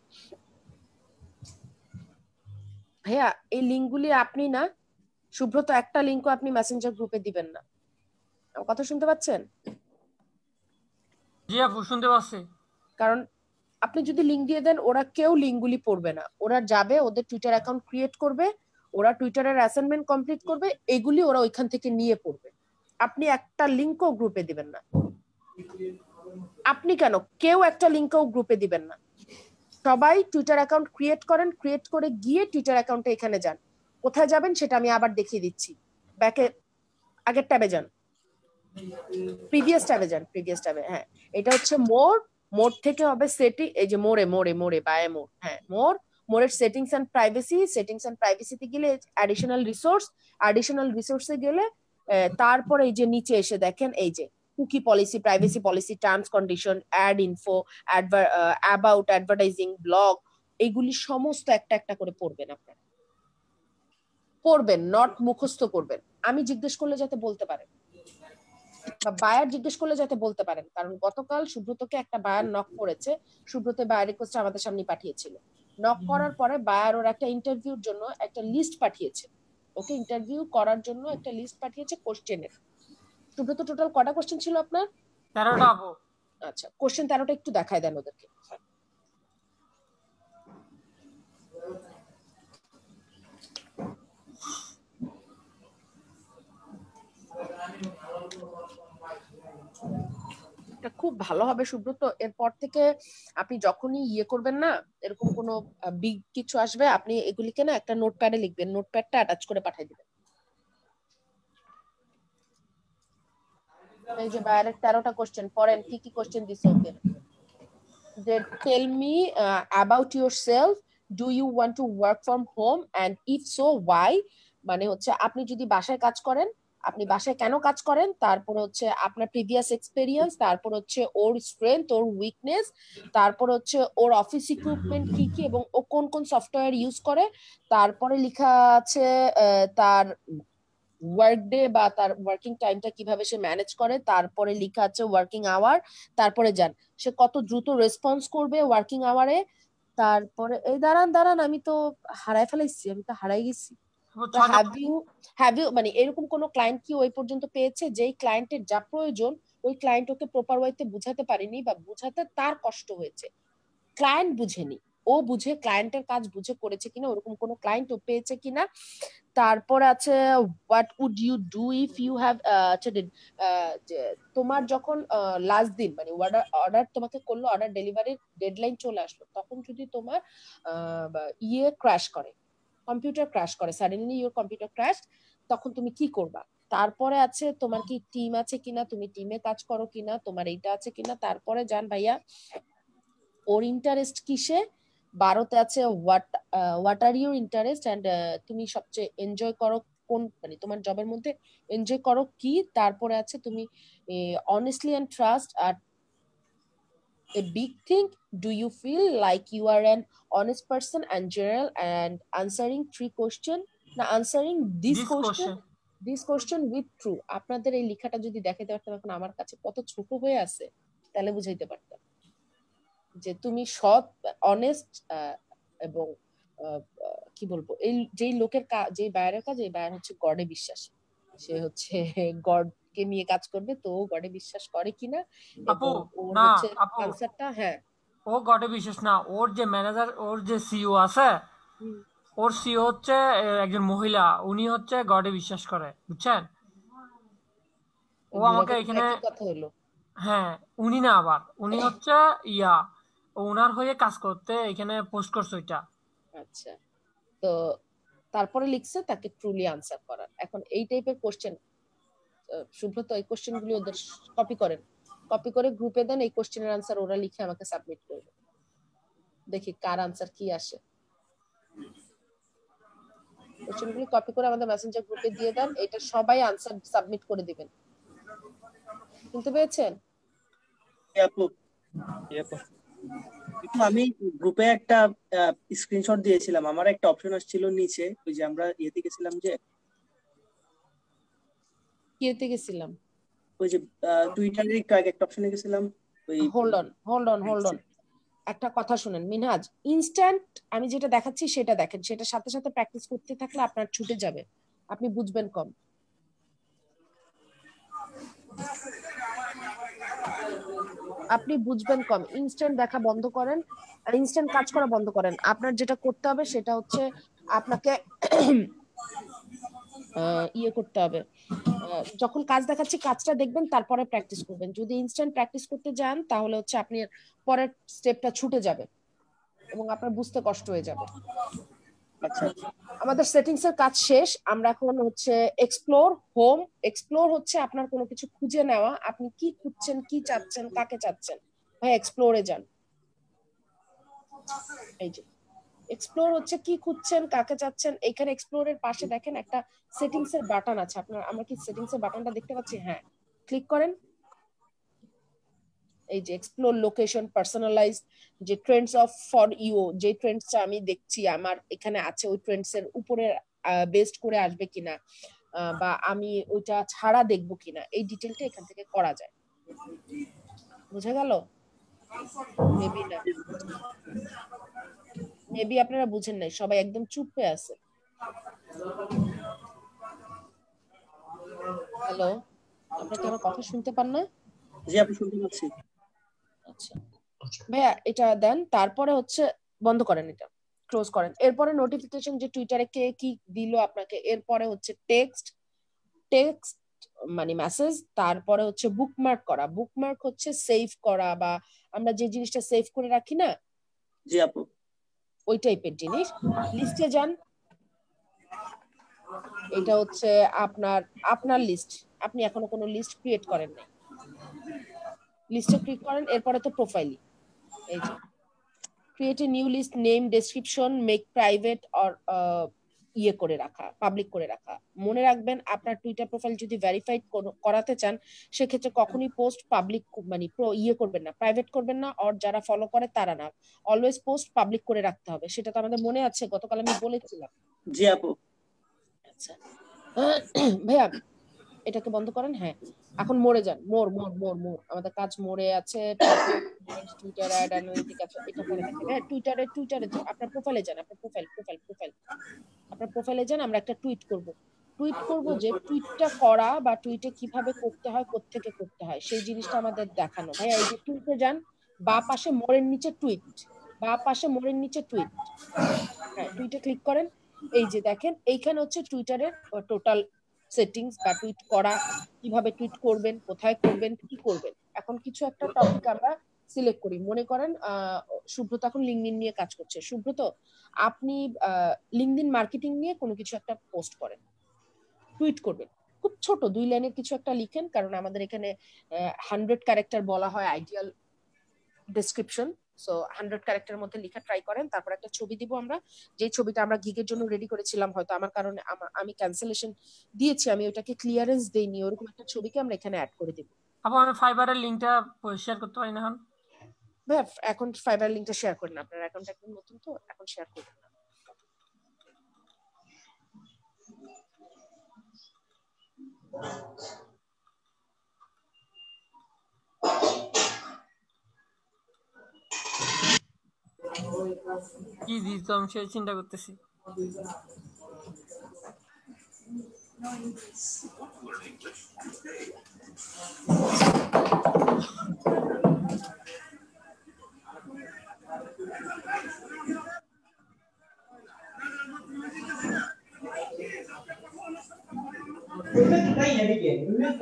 ভাইয়া এই লিঙ্কগুলি আপনি না সুব্রত একটা লিঙ্কও আপনি মেসেঞ্জার গ্রুপে দিবেন না কথা শুনতে পাচ্ছেন জি আপু শুনতে পাচ্ছি কারণ আপনি যদি লিঙ্ক দিয়ে দেন ওরা কেউ লিঙ্কগুলি পড়বে না ওরা যাবে ওদের টুইটার অ্যাকাউন্ট ক্রিয়েট করবে ওরা টুইটারের অ্যাসাইনমেন্ট কমপ্লিট করবে এগুলি ওরা ওইখান থেকে নিয়ে পড়বে আপনি একটা লিঙ্কও গ্রুপে দিবেন না আপনি কেন কেউ একটা লিঙ্কও গ্রুপে দিবেন না সবাই টুইটার অ্যাকাউন্ট ক্রিয়েট করেন ক্রিয়েট করে গিয়ে টুইটার অ্যাকাউন্টে এখানে যান কোথায় যাবেন সেটা আমি আবার দেখিয়ে দিচ্ছি ব্যাকে আগের ট্যাবে যান প্রিভিয়াস ট্যাবে যান প্রিভিয়াস ট্যাবে হ্যাঁ এটা হচ্ছে মোর মোর থেকে হবে সেটি এই যে মোরে মোরে মোরে বায়ে মোর হ্যাঁ মোর মোরের settings and privacy settings and প্রাইভেসিতে গেলে অ্যাডিশনাল রিসোর্স অ্যাডিশনাল রিসোর্সে গেলে তারপর এই যে নিচে এসে দেখেন এই যে cookie policy, privacy hmm. policy, terms, condition, ad info, adver, uh, about, এগুলি সমস্ত একটা একটা করে পড়বেন আপনারা পড়বেন নট মুখস্থ করবেন আমি জিজ্ঞেস করলে যাতে বলতে পারেন বা বায়ার জিজ্ঞেস করলে যাতে বলতে পারেন কারণ গতকাল সুব্রতকে একটা বায়ার নক করেছে সুব্রত বায়ার রিকোয়েস্ট আমাদের সামনে পাঠিয়েছিল নক করার পরে বায়ার ওর একটা ইন্টারভিউর জন্য একটা লিস্ট পাঠিয়েছে ওকে ইন্টারভিউ করার জন্য একটা লিস্ট পাঠিয়েছে কোশ্চেনের তো টোটাল কটা কোশ্চেন ছিল আপনার তেরোটা আচ্ছা কোশ্চেন তেরোটা একটু দেখায় দেন ওদেরকে এটা খুব ভালো হবে সুব্রত এরপর থেকে আপনি যখনই ইয়ে করবেন না এরকম কোনো বিগ কিছু আসবে আপনি এগুলিকে না একটা নোটপ্যাডে লিখবেন নোটপ্যাডটা অ্যাটাচ করে পাঠিয়ে দিবেন এই যে বাইরের তেরোটা কোশ্চেন পড়েন কি কি কোশ্চেন দিছে ওকে যে tell me about yourself do you want to work from home and if so why মানে হচ্ছে আপনি যদি বাসায় কাজ করেন আপনি বাসায় কেন কাজ করেন তারপর হচ্ছে আপনার প্রিভিয়াস এক্সপেরিয়েন্স তারপর হচ্ছে ওর স্ট্রেংথ ওর উইকনেস তারপর হচ্ছে ওর অফিস ইকুইপমেন্ট কি কি এবং ও কোন কোন সফটওয়্যার ইউজ করে তারপরে লেখা আছে তার ওয়ার্ক ডে বা তার ওয়ার্কিং টাইমটা কিভাবে সে ম্যানেজ করে তারপরে লেখা আছে ওয়ার্কিং আওয়ার তারপরে যান সে কত দ্রুত রেসপন্স করবে ওয়ার্কিং আওয়ারে তারপরে এই দাঁড়ান দাঁড়ান আমি তো হারাই ফেলাইছি আমি তো হারাই গেছি হ্যাভ ইউ হ্যাভ ইউ মানে এরকম কোনো ক্লায়েন্ট কি ওই পর্যন্ত পেয়েছে যেই ক্লায়েন্টের যা প্রয়োজন ওই ক্লায়েন্ট ওকে প্রপার ওয়াইতে বুঝাতে পারেনি বা বুঝাতে তার কষ্ট হয়েছে ক্লায়েন্ট বুঝেনি ও বুঝে ক্লায়েন্টের কাজ বুঝে করেছে কিনা ওরকম কোনো ক্লায়েন্ট ও পেয়েছে কিনা তারপর আছে what would you do if you have আচ্ছা তোমার যখন লাস্ট দিন মানে অর্ডার অর্ডার তোমাকে করলো অর্ডার ডেলিভারির ডেডলাইন চলে আসলো তখন যদি তোমার ইয়ে ক্র্যাশ করে কম্পিউটার ক্র্যাশ করে সাডেনলি ইউর কম্পিউটার ক্র্যাশ তখন তুমি কি করবা তারপরে আছে তোমার কি টিম আছে কিনা তুমি টিমে কাজ করো কিনা তোমার এইটা আছে কিনা তারপরে যান ভাইয়া ওর ইন্টারেস্ট কিসে বারোতে আছে what what are your interest and তুমি সবচেয়ে এনজয় করো কোন মানে তোমার জবের মধ্যে এনজয় করো কি তারপরে আছে তুমি honestly and trust are a big thing do you feel like you are an honest person and general and answering three question না answering this question this question with true আপনাদের এই লেখাটা যদি দেখাতে পারতাম এখন আমার কাছে কত ছোট হয়ে আছে তাহলে বুঝাইতে পারতাম যে তুমি সৎ অনেস্ট এবং কি বলবো এই যেই লোকের যে বায়ারের কাজ এই বায়ার হচ্ছে গডে বিশ্বাস সে হচ্ছে গড কে নিয়ে কাজ করবে তো ও গডে বিশ্বাস করে কিনা আপু না আপু হ্যাঁ ও গডে বিশ্বাস না ওর যে ম্যানেজার ওর যে সিইও e আছে ওর সিও e হচ্ছে একজন মহিলা উনি হচ্ছে গডে বিশ্বাস করে বুঝছেন ও আমাকে এখানে কথা হলো হ্যাঁ উনি না আবার উনি হচ্ছে ইয়া ওনার হয়ে কাজ করতে এখানে পোস্ট করছো এটা আচ্ছা তো তারপরে লিখছে তাকে ট্রুলি আনসার করার এখন এই টাইপের কোশ্চেন সুব্রত এই কোশ্চেন গুলি ওদের কপি করেন কপি করে গ্রুপে দেন এই কোশ্চেনের আনসার ওরা লিখে আমাকে সাবমিট করবে দেখি কার আনসার কি আসে কোশ্চেন কোশ্চেনগুলি কপি করে আমাদের মেসেঞ্জার গ্রুপে দিয়ে দেন এটা সবাই আনসার সাবমিট করে দিবেন শুনতে পেয়েছেন আপু আপু আমি গ্রুপে একটা স্ক্রিনশট দিয়েছিলাম আমার একটা অপশন আসছিল নিচে ওই যে আমরা ইয়েতে গেছিলাম যে ইয়েতে গেছিলাম ওই যে টুইটারের একটু আগে একটা অপশনে গেছিলাম ওই hold on hold on hold on একটা কথা শুনেন মিনহাজ ইনস্ট্যান্ট আমি যেটা দেখাচ্ছি সেটা দেখেন সেটা সাথে সাথে প্র্যাকটিস করতে থাকলে আপনার ছুটে যাবে আপনি বুঝবেন কম আপনি বুঝবেন কম ইনস্ট্যান্ট দেখা বন্ধ করেন ইনস্ট্যান্ট কাজ করা বন্ধ করেন আপনার যেটা করতে হবে সেটা হচ্ছে আপনাকে ইয়ে করতে হবে যখন কাজ দেখাচ্ছি কাজটা দেখবেন তারপরে প্র্যাকটিস করবেন যদি ইনস্ট্যান্ট প্র্যাকটিস করতে যান তাহলে হচ্ছে আপনি পরের স্টেপটা ছুটে যাবে এবং আপনার বুঝতে কষ্ট হয়ে যাবে আচ্ছা, আচ্ছা। আমাদের সেটিংস এর কাজ শেষ আমরা এখন হচ্ছে এক্সপ্লোর হোম এক্সপ্লোর হচ্ছে আপনার কোনো কিছু খুঁজে নেওয়া আপনি কি খুঁজছেন কি চাচ্ছেন কাকে চাচ্ছেন ভাই এক্সপ্লোরে যান এই যে এক্সপ্লোর হচ্ছে কি খুঁজছেন কাকে চাচ্ছেন এখানে এক্সপ্লোর এর পাশে দেখেন একটা সেটিংস এর বাটন আছে আপনার আমরা কি সেটিংস এর বাটনটা দেখতে পাচ্ছি হ্যাঁ ক্লিক করেন এই যে এক্সপ্লোর লোকেশন পার্সোনালাইজ যে ট্রেন্ডস অফ ফর ইউ যে ট্রেন্ডসটা আমি দেখছি আমার এখানে আছে ওই ট্রেন্ডস এর উপরে বেস্ট করে আসবে কিনা বা আমি ওইটা ছাড়া দেখবো কিনা এই ডিটেলটা এখান থেকে করা যায় বুঝে গেল মেবি না মেবি আপনারা বুঝেন নাই সবাই একদম চুপ হয়ে আছে হ্যালো আপনারা কি আমার কথা শুনতে পান না জি আপনি শুনতে পাচ্ছি আচ্ছা। আচ্ছা। ভাইয়া এটা দেন তারপরে হচ্ছে বন্ধ করেন এটা ক্লোজ করেন এরপরে নোটিফিকেশন যে টুইটারে কে কি দিল আপনাকে এরপরে হচ্ছে টেক্সট টেক্সট মানে মেসেজ তারপরে হচ্ছে বুকমার্ক করা বুকমার্ক হচ্ছে সেভ করা বা আমরা যে জিনিসটা সেভ করে রাখি না জি আপু ওই টাইপের জিনিস লিস্টে যান এটা হচ্ছে আপনার আপনার লিস্ট আপনি এখনো কোনো লিস্ট ক্রিয়েট করেন নাই লিস্টে ক্লিক করেন এরপরে তো প্রোফাইল এই যে create a new list name description make private or ইয়ে করে রাখা পাবলিক করে রাখা মনে রাখবেন আপনার টুইটার প্রোফাইল যদি ভেরিফাইড করাতে চান সেক্ষেত্রে কখনই পোস্ট পাবলিক মানে ইয়ে করবেন না প্রাইভেট করবেন না অর যারা ফলো করে তারা না অলওয়েজ পোস্ট পাবলিক করে রাখতে হবে সেটা তো আমাদের মনে আছে গতকাল আমি বলেছিলাম জি আপু আচ্ছা ভাইয়া এটাকে বন্ধ করেন হ্যাঁ এখন মরে যান মোর মোর মোর মোর আমাদের কাজ মরে আছে টুইটার অ্যাড অ্যানালিটিক আছে এটা করে হ্যাঁ টুইটারে টুইটারে আপনার প্রোফাইলে যান আপনার প্রোফাইল প্রোফাইল প্রোফাইল আপনার প্রোফাইলে যান আমরা একটা টুইট করব টুইট করব যে টুইটটা করা বা টুইটে কিভাবে করতে হয় কোত্থেকে করতে হয় সেই জিনিসটা আমাদের দেখানো ভাই এই যে টুইটে যান বা পাশে মোরের নিচে টুইট বা পাশে মোরের নিচে টুইট হ্যাঁ টুইটে ক্লিক করেন এই যে দেখেন এইখানে হচ্ছে টুইটারের টোটাল সেটিংস বা টুইট করা কিভাবে টুইট করবেন কোথায় করবেন কি করবেন এখন কিছু একটা টপিক আমরা সিলেক্ট করি মনে করেন সুব্রত এখন লিঙ্কডিন নিয়ে কাজ করছে সুব্রত আপনি লিঙ্কডিন মার্কেটিং নিয়ে কোনো কিছু একটা পোস্ট করেন টুইট করবেন খুব ছোট দুই লাইনের কিছু একটা লিখেন কারণ আমাদের এখানে হান্ড্রেড ক্যারেক্টার বলা হয় আইডিয়াল ডেসক্রিপশন সো হান্ড্রেড ক্যারেক্টারের মধ্যে লেখা ট্রাই করেন তারপর একটা ছবি দিব আমরা যে ছবিটা আমরা গিগের জন্য রেডি করেছিলাম হয়তো আমার কারণে আমি ক্যান্সেলেশন দিয়েছি আমি ওটাকে ক্লিয়ারেন্স দেইনি ওরকম একটা ছবিকে আমরা এখানে অ্যাড করে দিব আপু আমি ফাইবারের লিংকটা শেয়ার করতে পারি না ভাই এখন ফাইবার লিংকটা শেয়ার করেন আপনার অ্যাকাউন্ট একদম নতুন তো এখন শেয়ার করুন না Thank you. কি দিতাম সে চিন্তা করতেছি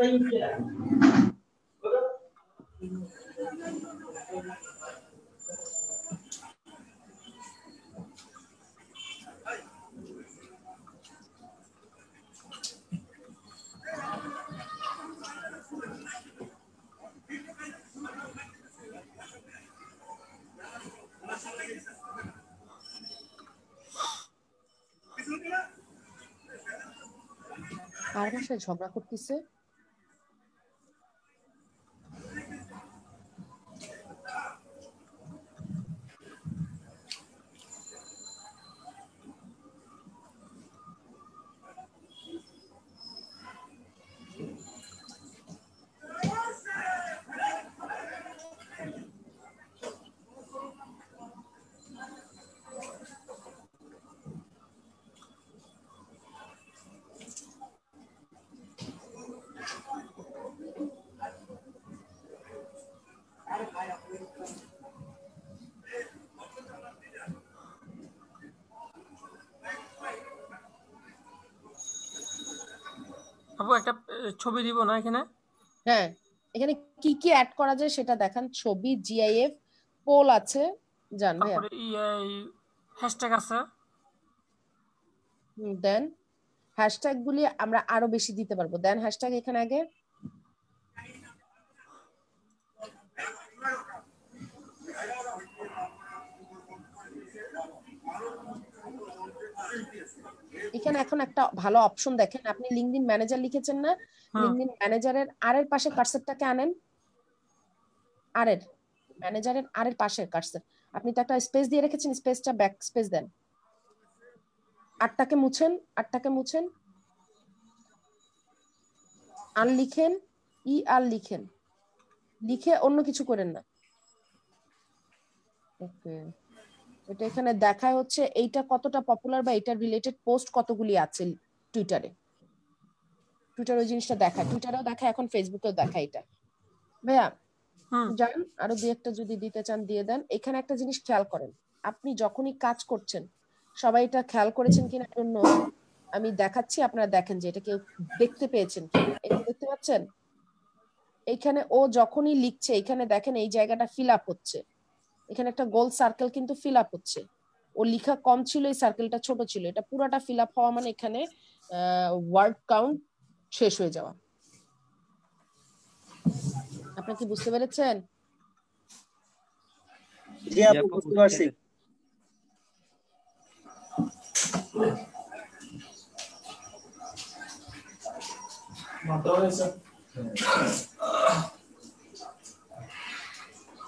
Thank you. আর মাসে ঝগড়া করতেছে ছবি দিব না এখানে হ্যাঁ এখানে কি কি অ্যাড করা যায় সেটা দেখান ছবি জিআইএফ পোল আছে জানবে এই হ্যাশট্যাগ e আছে দেন হ্যাশট্যাগ গুলি আমরা আরো বেশি দিতে পারবো দেন হ্যাশট্যাগ এখানে আগে এখানে এখন একটা ভালো অপশন দেখেন আপনি লিঙ্কডিন ম্যানেজার লিখেছেন না লিঙ্কডিন ম্যানেজারের আর এর পাশে কার্সারটাকে আনেন আর এর ম্যানেজারের আর এর পাশে কার্সার আপনি তো একটা স্পেস দিয়ে রেখেছেন স্পেসটা ব্যাক স্পেস দেন আটটাকে মুছেন আটটাকে মুছেন আর লিখেন ই আর লিখেন লিখে অন্য কিছু করেন না ওকে এটা এখানে দেখা হচ্ছে এইটা কতটা পপুলার বা এটার রিলেটেড পোস্ট কতগুলি আছে টুইটারে টুইটারে ওই জিনিসটা দেখায় টুইটারেও দেখায় এখন ফেসবুকেও দেখা এটা ভাইয়া যান আরো দুই একটা যদি দিতে চান দিয়ে দেন এখানে একটা জিনিস খেয়াল করেন আপনি যখনই কাজ করছেন সবাই এটা খেয়াল করেছেন কিনা জন্য আমি দেখাচ্ছি আপনারা দেখেন যে এটা কেউ দেখতে পেয়েছেন এটা দেখতে পাচ্ছেন এখানে ও যখনই লিখছে এখানে দেখেন এই জায়গাটা ফিল আপ হচ্ছে এখানে একটা গোল সার্কেল কিন্তু ফিল আপ হচ্ছে ও লিখা কম ছিল এই সার্কেলটা ছোট ছিল এটা পুরাটা ফিল আপ হওয়া মানে এখানে ওয়ার্ড কাউন্ট শেষ হয়ে যাওয়া আপনারা কি বুঝতে পেরেছেন জি আপু বুঝতে পারছি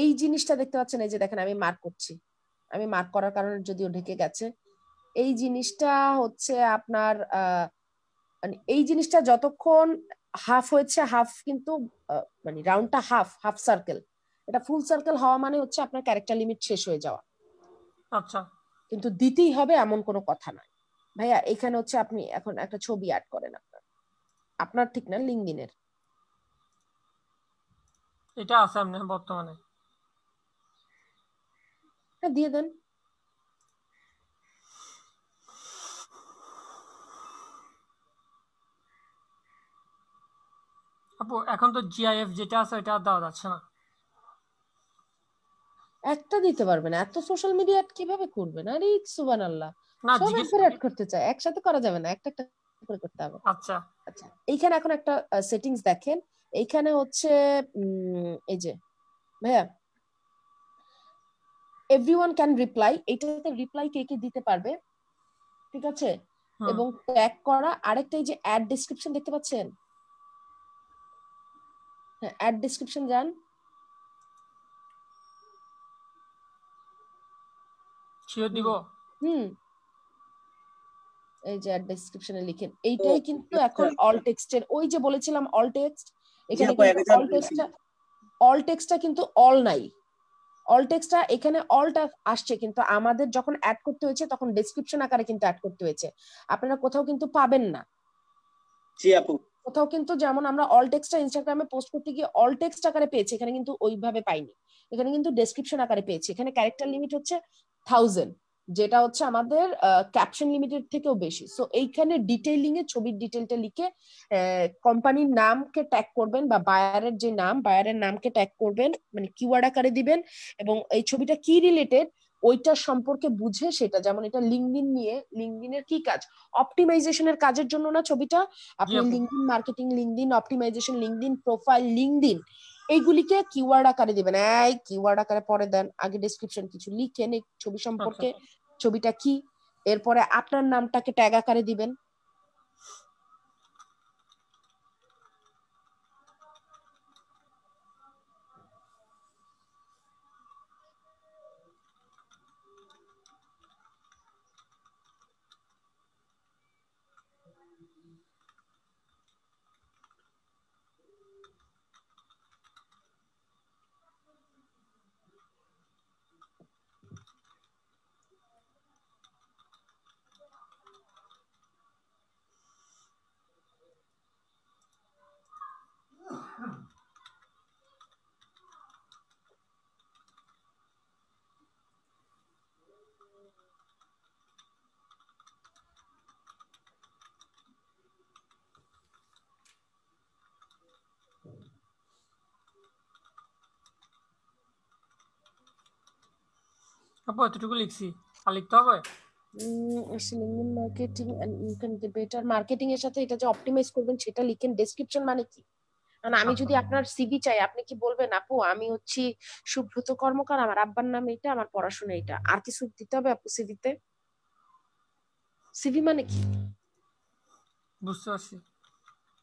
এই জিনিসটা দেখতে পাচ্ছেন এই যে দেখেন আমি মার্ক করছি আমি মার্ক করার কারণে যদিও ঢেকে গেছে এই জিনিসটা হচ্ছে আপনার মানে এই জিনিসটা যতক্ষণ হাফ হয়েছে হাফ কিন্তু মানে রাউন্ডটা হাফ হাফ সার্কেল এটা ফুল সার্কেল হওয়া মানে হচ্ছে আপনার ক্যারেক্টার লিমিট শেষ হয়ে যাওয়া আচ্ছা কিন্তু দিতেই হবে এমন কোনো কথা নাই ভাইয়া এখানে হচ্ছে আপনি এখন একটা ছবি অ্যাড করেন আপনার আপনার ঠিক না লিঙ্কডিনের এটা আছে আপনি বর্তমানে হ্যাঁ দিয়ে দেন আপু এখন তো জিআইএফ যেটা আছে এটা দেওয়া যাচ্ছে না একটা দিতে পারবে না এত সোশ্যাল মিডিয়া অ্যাড কিভাবে না আরে সুবান আল্লাহ সব অ্যাড করতে চায় একসাথে করা যাবে না একটা একটা করে করতে হবে আচ্ছা আচ্ছা এইখানে এখন একটা সেটিংস দেখেন এইখানে হচ্ছে এই যে ভাইয়া এভরিওয়ান ক্যান রিপ্লাই এটাতে রিপ্লাই কে কে দিতে পারবে ঠিক আছে হ্যাঁ। এবং ট্যাগ করা আরেকটাই যে অ্যাড ডেসক্রিপশন দেখতে পাচ্ছেন হ্যাঁ অ্যাড ডেসক্রিপশন যান দিব হুম এই যে অ্যাড ডেসক্রিপশনে লিখেন এইটাই কিন্তু এখন অল টেক্সটের ওই যে বলেছিলাম অল টেক্সট এখানে অল টেক্সটটা অল টেক্সটটা কিন্তু অল নাই অল টেক্সটা এখানে অলটা আসছে কিন্তু আমাদের যখন অ্যাড করতে হয়েছে তখন ডেসক্রিপশন আকারে কিন্তু অ্যাড করতে হয়েছে আপনারা কোথাও কিন্তু পাবেন না জি আপু কোথাও কিন্তু যেমন আমরা অল টেক্সটা ইনস্টাগ্রামে পোস্ট করতে গিয়ে অল টেক্সট আকারে পেয়েছি এখানে কিন্তু ওইভাবে পাইনি এখানে কিন্তু ডেসক্রিপশন আকারে পেয়েছি এখানে ক্যারেক্টার লিমিট হচ্ছে থাউজেন্ড যেটা হচ্ছে আমাদের ক্যাপশন লিমিটেড থেকেও বেশি সো এইখানে ডিটেইলিং এ ছবির ডিটেলটা লিখে কোম্পানির নামকে ট্যাগ করবেন বা বায়ারের যে নাম বায়ারের নামকে ট্যাগ করবেন মানে কিওয়ার্ড আকারে দিবেন এবং এই ছবিটা কি রিলেটেড ওইটার সম্পর্কে বুঝে সেটা যেমন এটা লিঙ্কডিন নিয়ে লিঙ্কডিনের কি কাজ অপটিমাইজেশনের কাজের জন্য না ছবিটা আপনি LinkedIn marketing LinkedIn optimization LinkedIn profile LinkedIn এইগুলিকে কিওয়ার্ড আকারে দিবেন এই কিওয়ার্ড আকারে পরে দেন আগে ডেসক্রিপশন কিছু লিখেন ছবি আচ্ছা, সম্পর্কে আচ্ছা। ছবিটা কি এরপরে আপনার নামটাকে ট্যাগ আকারে দিবেন আপু এতটুকু লিখছি আর লিখতে হবে selling marketing and income better marketing এর সাথে এটা যে অপটিমাইজ করবেন সেটা লিখেন ডেসক্রিপশন মানে কি কারণ আমি যদি আপনার সিভি চাই আপনি কি বলবেন আপু আমি হচ্ছি সুব্রত কর্মকার আমার আব্বার নাম এটা আমার পড়াশোনা এটা আর কিছু দিতে হবে আপু সিভিতে সিভি মানে কি বুঝতে পারছি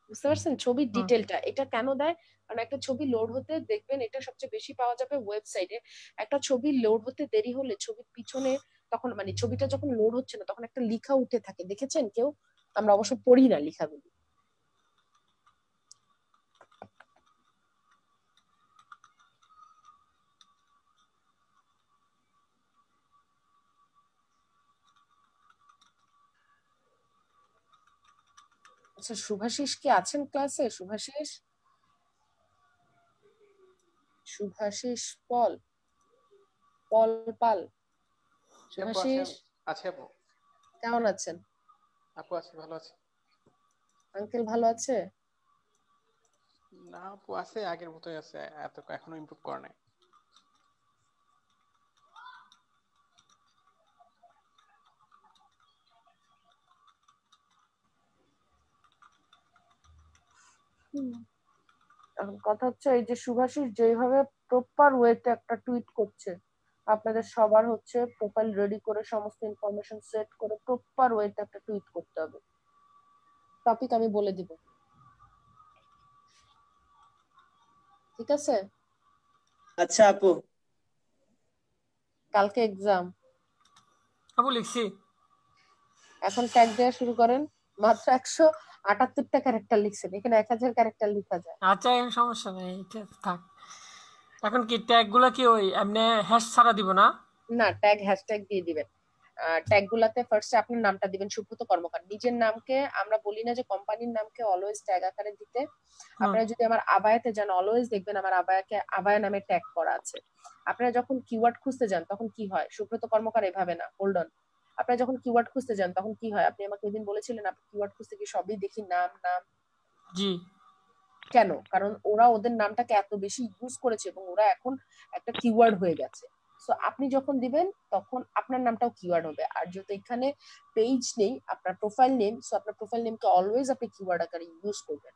বুঝতে পারছেন ছবির ডিটেলটা এটা কেন দেয় কারণ একটা ছবি লোড হতে দেখবেন এটা সবচেয়ে বেশি পাওয়া যাবে ওয়েবসাইটে একটা ছবি লোড হতে দেরি হলে ছবির পিছনে তখন মানে ছবিটা যখন লোড হচ্ছে না তখন একটা লিখা উঠে থাকে দেখেছেন কেউ আমরা অবশ্য পড়ি না লিখাগুলি আচ্ছা শুভাশিস কি আছেন ক্লাসে শুভাশিস শুভাশিস পল পল পাল শুভাশিস আছে আপু কেমন আছেন আপু আছে ভালো আছে আঙ্কেল ভালো আছে না আপু আছে আগের মতোই আছে এত এখনো ইমপ্রুভ করে নাই এখন কথা হচ্ছে এই যে শুভাশিস যেভাবে প্রপার ওয়েতে একটা টুইট করছে আপনাদের সবার হচ্ছে প্রোফাইল রেডি করে সমস্ত ইনফরমেশন সেট করে প্রপার ওয়েতে একটা টুইট করতে হবে টপিক আমি বলে দিব ঠিক আছে আচ্ছা আপু কালকে এক্সাম আপু লিখছি এখন ট্যাগ দেওয়া শুরু করেন মাত্র একশো আটাত্তরটা ক্যারেক্টার লিখছেন এখানে এক হাজার ক্যারেক্টার লিখা যায় আচ্ছা সমস্যা নেই থাক এখন কি ট্যাগ গুলা কি ওই এমনি হ্যাশ ছাড়া দিব না না ট্যাগ হ্যাশট্যাগ দিয়ে দিবেন ট্যাগ গুলাতে ফার্স্টে আপনার নামটা দিবেন সুব্রত কর্মকার নিজের নামকে আমরা বলি না যে কোম্পানির নামকে অলওয়েজ ট্যাগ আকারে দিতে আপনারা যদি আমার আবায়াতে যান অলওয়েজ দেখবেন আমার আবায়াকে আবায়া নামে ট্যাগ করা আছে আপনারা যখন কিওয়ার্ড খুঁজতে যান তখন কি হয় সুব্রত কর্মকার এভাবে না হোল্ড অন আপনার যখন কিওয়ার্ড খুঁজতে যান তখন কি হয় আপনি আমাকে ওইদিন বলেছিলেন আপনি কিওয়ার্ড খুঁজতে গিয়ে সবই দেখি নাম নাম জি কেন কারণ ওরা ওদের নামটাকে এত বেশি ইউজ করেছে এবং ওরা এখন একটা কিওয়ার্ড হয়ে গেছে সো আপনি যখন দিবেন তখন আপনার নামটাও কিওয়ার্ড হবে আর যেহেতু এখানে পেজ নেই আপনার প্রোফাইল নেম সো আপনার প্রোফাইল নেমকে অলওয়েজ আপনি কিওয়ার্ড আকারে ইউজ করবেন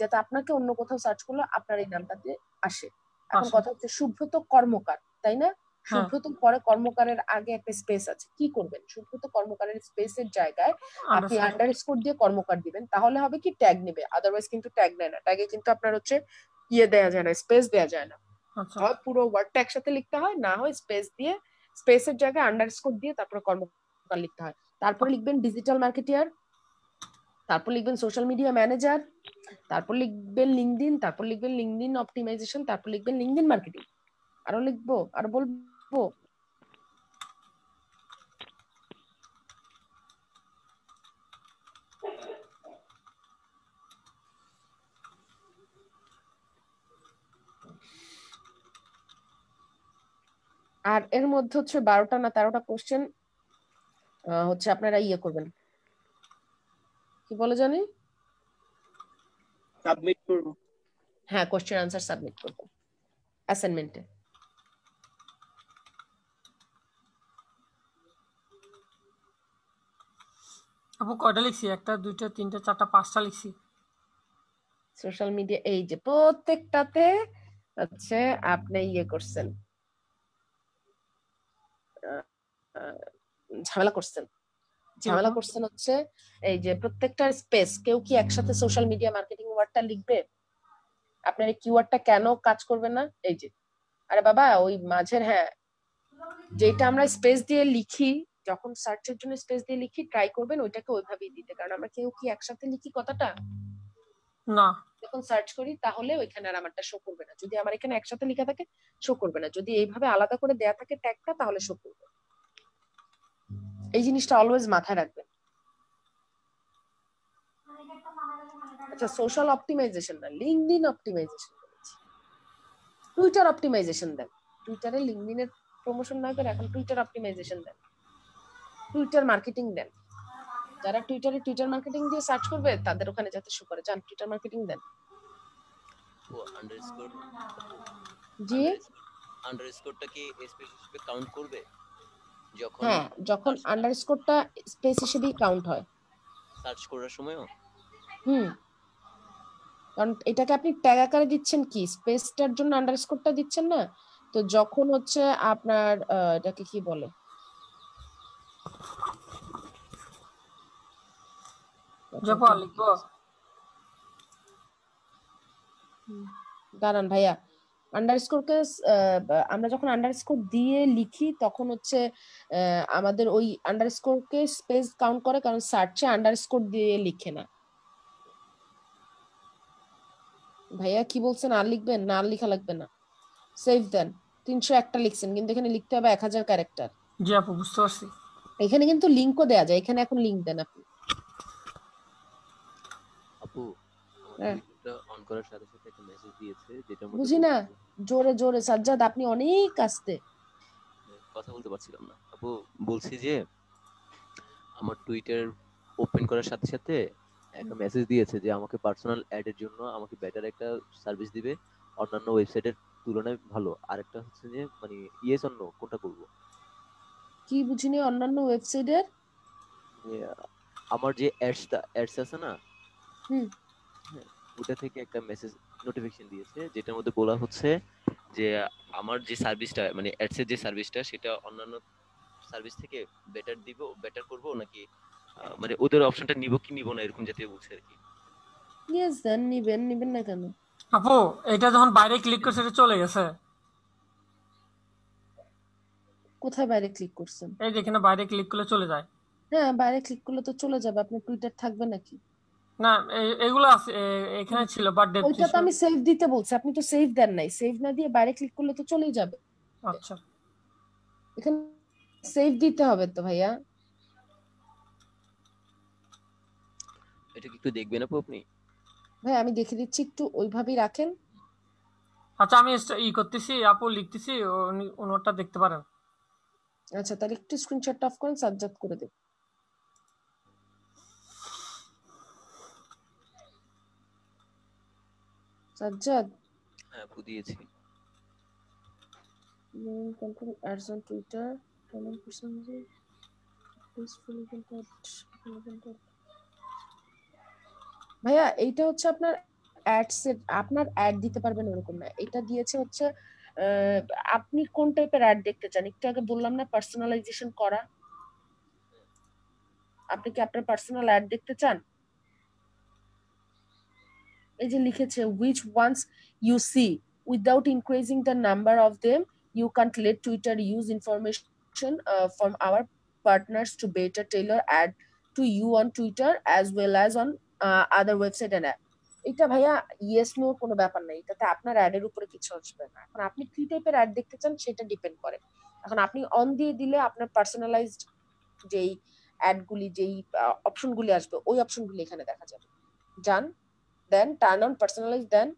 যাতে আপনাকে অন্য কোথাও সার্চ করলে আপনার এই নামটাতে আসে এখন কথা হচ্ছে সুব্রত কর্মকার তাই না শুভ্রত হ্যাঁ। পরে কর্মকারের আগে একটা স্পেস আছে কি করবেন শুভ্রত কর্মকারের স্পেসের জায়গায় আপনি আন্ডারস্কোর দিয়ে কর্মকার দিবেন তাহলে হবে কি ট্যাগ নেবে আদারওয়াইজ কিন্তু ট্যাগ নেয় না ট্যাগে কিন্তু আপনার হচ্ছে ইয়ে দেয়া যায় না স্পেস দেয়া যায় না আচ্ছা। হয় পুরো ওয়ার্ডটা একসাথে লিখতে হয় না হয় স্পেস দিয়ে স্পেসের জায়গায় আন্ডারস্কোর দিয়ে তারপরে কর্মকার লিখতে হয় তারপর লিখবেন ডিজিটাল মার্কেটিয়ার তারপর লিখবেন সোশ্যাল মিডিয়া ম্যানেজার তারপর লিখবেন লিঙ্কডিন তারপর লিখবেন লিঙ্কডিন অপটিমাইজেশন তারপর লিখবেন লিঙ্কডিন মার্কেটিং আরো লিখবো আর বলবো রাখবো আর এর মধ্যে হচ্ছে বারোটা না তেরোটা কোশ্চেন হচ্ছে আপনারা ইয়ে করবেন কি বলে জানি সাবমিট করব হ্যাঁ কোশ্চেন আনসার সাবমিট করব অ্যাসাইনমেন্টে আপু কয়টা লিখছি একটা দুইটা তিনটা চারটা পাঁচটা লিখছি সোশ্যাল মিডিয়া এই যে প্রত্যেকটাতে হচ্ছে আপনি ইয়ে করছেন ঝামেলা করছেন ঝামেলা করছেন হচ্ছে এই যে প্রত্যেকটা স্পেস কেউ কি একসাথে সোশ্যাল মিডিয়া মার্কেটিং ওয়ার্ডটা লিখবে আপনার এই কিওয়ার্ডটা কেন কাজ করবে না এই যে আরে বাবা ওই মাঝের হ্যাঁ যেটা আমরা স্পেস দিয়ে লিখি যখন সার্চের জন্য স্পেস দিয়ে লিখি ট্রাই করবেন ওইটাকে ওইভাবেই দিতে কারণ আমরা কেউ কি একসাথে লিখি কথাটা না যখন সার্চ করি তাহলে ওইখানে আর আমারটা শো করবে না যদি আমার এখানে একসাথে লেখা থাকে শো করবে না যদি এইভাবে আলাদা করে দেয়া থাকে ট্যাগটা তাহলে শো করবে এই জিনিসটা অলওয়েজ মাথায় রাখবেন আচ্ছা সোশ্যাল অপটিমাইজেশন না LinkedIn optimization Twitter optimization then টুইটারে লিঙ্কডিনের প্রমোশন না করে এখন Twitter optimization then Twitter marketing then যারা টুইটারে টুইটার মার্কেটিং দিয়ে সার্চ করবে তাদের ওখানে যাতে শো করে যান টুইটার মার্কেটিং দেন জি আন্ডারস্কোরটা কি স্পেস হিসেবে কাউন্ট করবে যখন হ্যাঁ যখন আন্ডারস্কোরটা স্পেস হিসেবেই কাউন্ট হয় সার্চ করার সময়ও হুম কারণ এটাকে আপনি ট্যাগ আকারে দিচ্ছেন কি স্পেসটার জন্য আন্ডারস্কোরটা দিচ্ছেন না তো যখন হচ্ছে আপনার এটাকে কি বলে দাঁড়ান ভাইয়া আন্ডারস্কোরকে আমরা যখন আন্ডারস্কোর দিয়ে লিখি তখন হচ্ছে আমাদের ওই আন্ডারস্কোর কে স্পেস কাউন্ট করে কারণ সার্চে আন্ডারস্কোর দিয়ে লিখে না ভাইয়া কি বলছেন আর লিখবেন না আর লিখা লাগবে না সেভ দেন তিনশো একটা লিখছেন কিন্তু এখানে লিখতে হবে এক হাজার ক্যারেক্টার জি আপু বুঝতে পারছি এখানে কিন্তু লিঙ্কও দেওয়া যায় এখানে এখন লিঙ্ক দেন আপনি আপু অন হ্যাঁ। করার সাথে সাথে একটা মেসেজ দিয়েছে যেটা বুঝি না জোরে জোরে সাজ্জাদ আপনি অনেক আস্তে হ্যাঁ, কথা বলতে পারছিলাম না আপু বলছি যে আমার টুইটার ওপেন করার সাথে সাথে একটা মেসেজ দিয়েছে যে আমাকে পার্সোনাল অ্যাড এর জন্য আমাকে বেটার একটা সার্ভিস দিবে অন্যান্য ওয়েবসাইটের তুলনায় ভালো আরেকটা হচ্ছে যে মানে ইয়েস নো কোনটা করব কি বুঝিনি অন্যান্য ওয়েবসাইটের আমার যে অ্যাডসটা অ্যাডস আছে না হুম ওটা থেকে একটা মেসেজ নোটিফিকেশন দিয়েছে যেটার মধ্যে বলা হচ্ছে যে আমার যে সার্ভিসটা মানে অ্যাডসের যে সার্ভিসটা সেটা অন্যান্য সার্ভিস থেকে বেটার দিব বেটার করব নাকি মানে ওদের অপশনটা নিব কি নিব না এরকম জাতীয় বলছে আর কি ইয়েস দেন নিবেন নিবেন না কেন আপু এটা যখন বাইরে ক্লিক করছে এটা চলে গেছে কোথায় বাইরে ক্লিক করছেন এই যে এখানে বাইরে ক্লিক করলে চলে যায় হ্যাঁ বাইরে ক্লিক করলে তো চলে যাবে আপনার টুইটার থাকবে নাকি না এগুলো এখানে ছিল বাট ডেট ওইটা তো আমি সেভ দিতে বলছি আপনি তো সেভ দেন নাই সেভ না দিয়ে বাইরে ক্লিক করলে তো চলেই যাবে আচ্ছা এখানে সেভ দিতে হবে তো ভাইয়া এটা কি একটু দেখবেন আপু আপনি ভাই আমি দেখে দিচ্ছি একটু ওইভাবেই রাখেন আচ্ছা আমি ই করতেছি আপু লিখতেছি ওনারটা দেখতে পারেন আচ্ছা তাহলে একটু স্ক্রিনশট অফ করেন সাবজেক্ট করে দেবেন সাজ্জাদ হ্যাঁ আপু দিয়েছি main control ads on Twitter comment training please full control ভাইয়া এইটা হচ্ছে আপনার অ্যাডস আপনার অ্যাড দিতে পারবেন এরকম না এটা দিয়েছে হচ্ছে আপনি কোন টাইপের অ্যাড দেখতে চান একটু আগে বললাম না পার্সোনালাইজেশন করা আপনি কি আপনার পার্সোনাল অ্যাড দেখতে চান এই যে লিখেছে which once you see without increasing the number of them you can't let Twitter use information uh, from our partners to better tailor ad to you on Twitter as well as on uh, other website and app এটা ভাইয়া yes no কোনো ব্যাপার নাই এটাতে আপনার add এর উপরে কিছু আসবে না এখন আপনি কি টাইপের অ্যাড দেখতে চান সেটা ডিপেন্ড করে এখন আপনি অন দিয়ে দিলে আপনার পার্সোনালাইজড যেই অ্যাডগুলি যেই অপশনগুলি আসবে ওই অপশনগুলি এখানে দেখা যাবে যান then turn on personalize then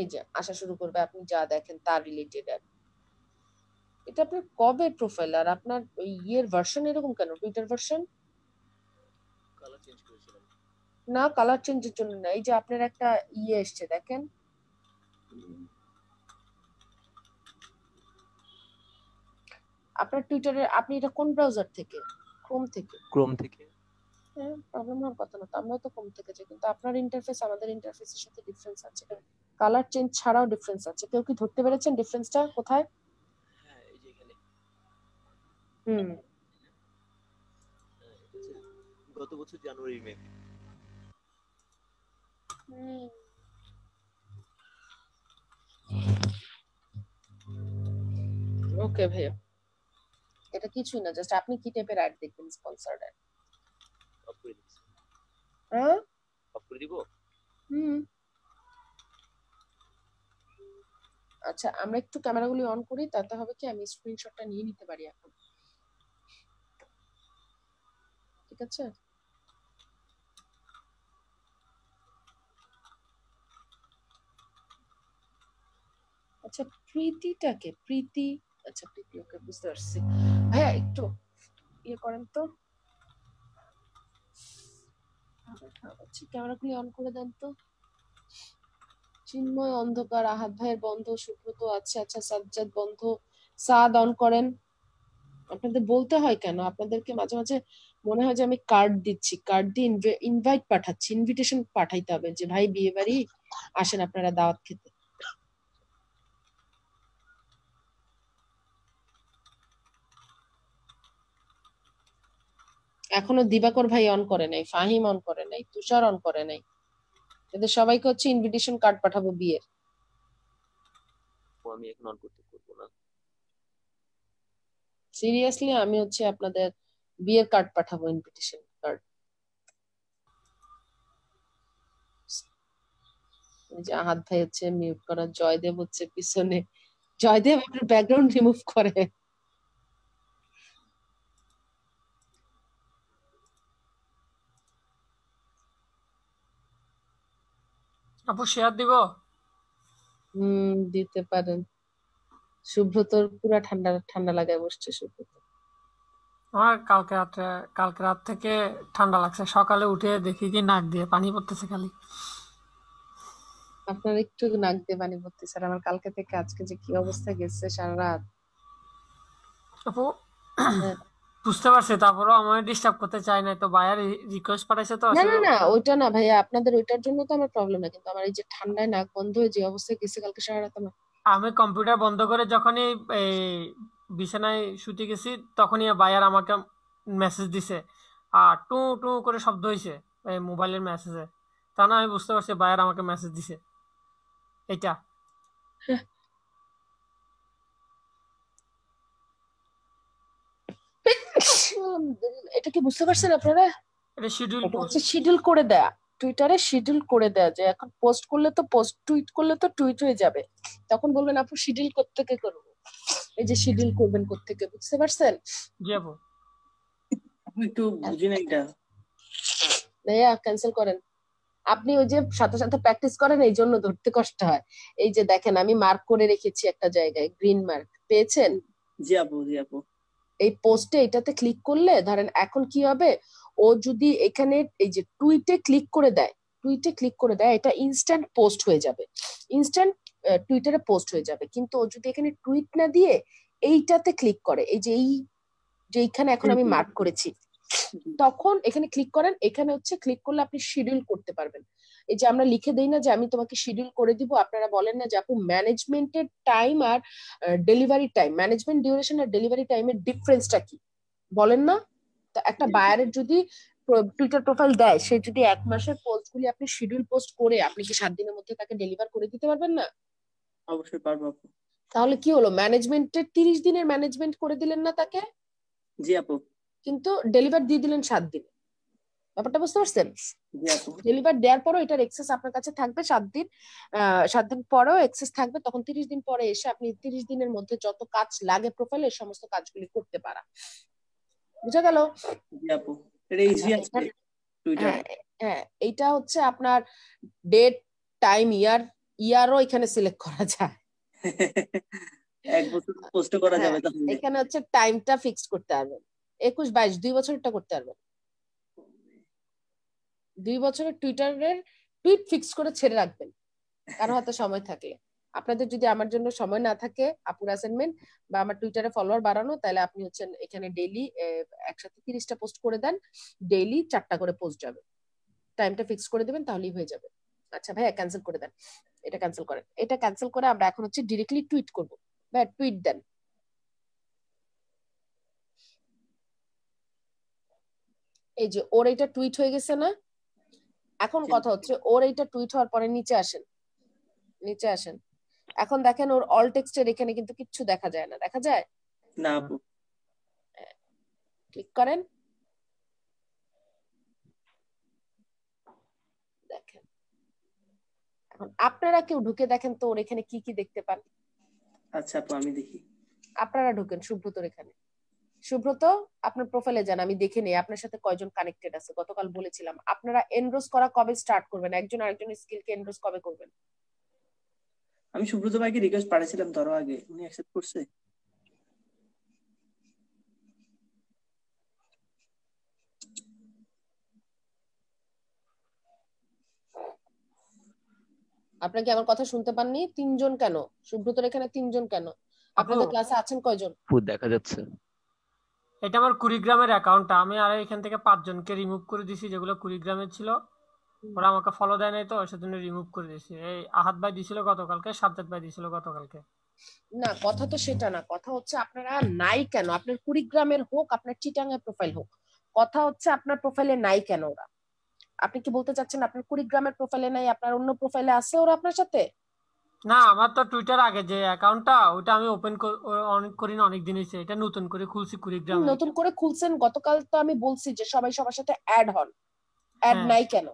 এই যে আসা শুরু করবে আপনি যা দেখেন তার রিলেটেড আর এটা আপনার কবে প্রোফাইল আর আপনার ইয়ের ভার্সন এরকম কেন টুইটার ভার্সন না কালার চেঞ্জ এর জন্য না এই যে আপনার একটা ইয়ে এসছে দেখেন আপনার টুইটারে আপনি এটা কোন ব্রাউজার থেকে ক্রোম থেকে ক্রোম থেকে হ্যাঁ প্রবলেম হওয়ার কথা না তো আমরা তো কম থেকে যাই কিন্তু আপনার ইন্টারফেস আমাদের ইন্টারফেসের সাথে ডিফারেন্স আছে কালার চেঞ্জ ছাড়াও ডিফারেন্স আছে কেউ কি ধরতে পেরেছেন ডিফারেন্সটা কোথায় হ্যাঁ, হুম হ্যাঁ, গত বছর জানুয়ারি মে ওকে ভাইয়া এটা কিছুই না জাস্ট আপনি কি টাইপের অ্যাড দেখবেন স্পন্সর্ড অ্যাড হ্যাঁ? আচ্ছা আমরা একটু ক্যামেরাগুলি অন করি তাতে হবে কি আমি স্ক্রিনশটটা নিয়ে নিতে পারি এখন ঠিক আছে আচ্ছা প্রীতিটাকে প্রীতি আচ্ছা প্রীতি ওকে বুঝতে পারছি হ্যাঁ একটু ইয়ে করেন তো ক্যামেরা খুলে অন করে দেন তো চিন্ময় অন্ধকার আহাত ভাইয়ের বন্ধ সুব্রত আচ্ছা আচ্ছা সাজ্জাদ বন্ধ সাদ অন করেন আপনাদের বলতে হয় কেন আপনাদেরকে মাঝে মাঝে মনে হয় যে আমি কার্ড দিচ্ছি কার্ড দিয়ে ইনভাইট পাঠাচ্ছি ইনভিটেশন পাঠাইতে হবে যে ভাই বিয়ে বাড়ি আসেন আপনারা দাওয়াত খেতে এখনো দিবাকর ভাই অন করে নাই ফাহিম অন করে নাই তুষার অন করে নাই এদের সবাইকে হচ্ছে ইনভিটেশন কার্ড পাঠাবো বিয়ের আমি এখন অন করতে না সিরিয়াসলি আমি হচ্ছে আপনাদের বিয়ের কার্ড পাঠাবো ইনভিটেশন কার্ড যে হাত ভাই হচ্ছে মিউট করা জয়দেব হচ্ছে পিছনে জয়দেব আপনার ব্যাকগ্রাউন্ড রিমুভ করে আপু শেয়ার দিব হুম দিতে পারেন সুব্রতর পুরো ঠান্ডা ঠান্ডা লাগায় বসছে সুব্রত আমার কালকে রাতে কালকে রাত থেকে ঠান্ডা লাগছে সকালে উঠে দেখি কি নাক দিয়ে পানি পড়তেছে খালি আপনার একটু নাক দিয়ে পানি পড়তেছে আর আমার কালকে থেকে আজকে যে কি অবস্থা গেছে সারা রাত আপু হ্যাঁ। বুঝতে পারছি তারপরেও আমার ডিস্টার্ব করতে চাই না তো বায়ার রিকোয়েস্ট পাঠাইছে তো না না না ওইটা না ভাইয়া আপনাদের ওইটার জন্য তো আমার প্রবলেম না কিন্তু আমার এই যে ঠান্ডায় নাক বন্ধ হয়ে যে অবস্থায় গেছে কালকে সারা রাত আমার আমি কম্পিউটার বন্ধ করে যখনই বিছানায় শুতে গেছি তখনই বায়ার আমাকে মেসেজ দিছে আর টু টু করে শব্দ হয়েছে এই মোবাইলের মেসেজে তা না আমি বুঝতে পারছি বায়ার আমাকে মেসেজ দিছে এটা হ্যাঁ, এটা কি বুঝতে পারছেন আপনারা শিডিউল হচ্ছে শিডিউল করে দেয়া টুইটারে শিডিউল করে দেয়া যে এখন পোস্ট করলে তো পোস্ট টুইট করলে তো টুইট হয়ে যাবে তখন বলবেন আপু শিডিউল করতে কে করব এই যে শিডিউল করবেন কোত্থেকে বুঝতে পারছেন যাব একটু বুঝি না এটা দয়া ক্যান্সেল করেন আপনি ওই যে সাথে সাথে প্র্যাকটিস করেন এই জন্য ধরতে কষ্ট হয় এই যে দেখেন আমি মার্ক করে রেখেছি একটা জায়গায় গ্রিন মার্ক পেয়েছেন জি আপু জি আপু এই পোস্টে এটাতে ক্লিক করলে ধরেন এখন কি হবে ও যদি এখানে এই যে টুইটে ক্লিক করে দেয় টুইটে ক্লিক করে দেয় এটা ইনস্ট্যান্ট পোস্ট হয়ে যাবে ইনস্ট্যান্ট টুইটারে পোস্ট হয়ে যাবে কিন্তু ও যদি এখানে টুইট না দিয়ে এইটাতে ক্লিক করে এই যে এই যে এখানে এখন আমি মার্ক করেছি তখন এখানে ক্লিক করেন এখানে হচ্ছে ক্লিক করলে আপনি শিডিউল করতে পারবেন এই যে আমরা লিখে দেই না যে আমি তোমাকে শিডিউল করে দিব আপনারা বলেন না যে আপু ম্যানেজমেন্টের টাইম আর ডেলিভারি টাইম ম্যানেজমেন্ট ডিউরেশন আর ডেলিভারি টাইমের ডিফারেন্সটা কি বলেন না তো একটা বায়ারের যদি টুইটার প্রোফাইল দেয় সে যদি এক মাসের পোস্টগুলি আপনি শিডিউল পোস্ট করে আপনি কি সাত দিনের মধ্যে তাকে ডেলিভার করে দিতে পারবেন না অবশ্যই পারবো আপু তাহলে কি হলো ম্যানেজমেন্টের তিরিশ দিনের ম্যানেজমেন্ট করে দিলেন না তাকে জি আপু কিন্তু ডেলিভার দিয়ে দিলেন সাত দিন ব্যাপারটা বুঝতে পারছেন আচ্ছা, ডেলিভার দেওয়ার পরও এটার এক্সেস আপনার কাছে থাকবে সাত দিন সাত দিন পরেও এক্সেস থাকবে তখন তিরিশ দিন পরে এসে আপনি তিরিশ দিনের মধ্যে যত কাজ লাগে প্রোফাইলে সমস্ত কাজগুলি করতে পারা বুঝা গেল আচ্ছা, হ্যাঁ, হ্যাঁ এইটা হচ্ছে আপনার ডেট টাইম ইয়ার ইয়ারও এখানে সিলেক্ট করা যায় এক বছর পোস্ট করা হ্যাঁ, যাবে এখানে হচ্ছে টাইমটা ফিক্সড করতে পারবেন একুশ বাইশ দুই বছরটা করতে পারবেন দুই বছরের টুইটারের টুইট ফিক্স করে ছেড়ে রাখবেন কারো হাতে সময় থাকলে আপনাদের যদি আমার জন্য সময় না থাকে আপুর অ্যাসাইনমেন্ট বা আমার টুইটারে ফলোয়ার বাড়ানো তাহলে আপনি হচ্ছেন এখানে ডেইলি একসাথে তিরিশটা পোস্ট করে দেন ডেইলি চারটা করে পোস্ট যাবে টাইমটা ফিক্স করে দেবেন তাহলেই হয়ে যাবে আচ্ছা ভাইয়া ক্যান্সেল করে দেন এটা ক্যান্সেল করেন এটা ক্যান্সেল করে আমরা এখন হচ্ছে ডিরেক্টলি টুইট করবো ভাই টুইট দেন এই যে ওর এটা টুইট হয়ে গেছে না এখন কথা হচ্ছে ওর এইটা টুইট হওয়ার পরে নিচে আসেন নিচে আসেন এখন দেখেন ওর অল টেক্সটের এখানে কিন্তু কিচ্ছু দেখা যায় না দেখা যায় না ক্লিক করেন দেখেন এখন আপনারা কেউ ঢুকে দেখেন তো ওর এখানে কি কি দেখতে পান আচ্ছা আপু আমি দেখি আপনারা ঢুকেন সুব্রতর এখানে সুব্রত আপনার প্রোফাইলে যান আমি দেখে নেই আপনার সাথে কয়জন কানেক্টেড আছে গতকাল বলেছিলাম আপনারা এনরোস করা কবে স্টার্ট করবেন একজন আরেকজন স্কিলকে এনরোস কবে করবেন আমি সুব্রত ভাইকে রিকোয়েস্ট পাঠিয়েছিলাম ধরো আগে উনি অ্যাকসেপ্ট করছে আপনার কি আমার কথা শুনতে পাননি তিনজন কেন সুব্রতর এখানে তিনজন কেন আপনাদের ক্লাসে আছেন কয়জন দেখা যাচ্ছে এটা আমার কুড়িগ্রামের অ্যাকাউন্টটা আমি আর এখান থেকে পাঁচজনকে রিমুভ করে দিছি যেগুলো কুড়িগ্রামের ছিল ওরা আমাকে ফলো দেয় নাই তো সেজন্য রিমুভ করে দিছি এই আহাত ভাই দিছিল গতকালকে সাজ্জাদ ভাই দিছিল গতকালকে না কথা তো সেটা না কথা হচ্ছে আপনারা নাই কেন আপনার কুড়িগ্রামের হোক আপনার চিটাঙ্গের প্রোফাইল হোক কথা হচ্ছে আপনার প্রোফাইলে নাই কেন ওরা আপনি কি বলতে চাচ্ছেন আপনার কুড়িগ্রামের প্রোফাইলে নাই আপনার অন্য প্রোফাইলে আছে ওরা আপনার সাথে না আমার তো টুইটার আগে যে অ্যাকাউন্টটা ওটা আমি ওপেন অনেক করি না অনেক দিন হয়েছে এটা নতুন করে খুলছি কুড়িগ্রাম নতুন করে খুলছেন গতকাল তো আমি বলছি যে সবাই সবার সাথে অ্যাড হন অ্যাড নাই কেন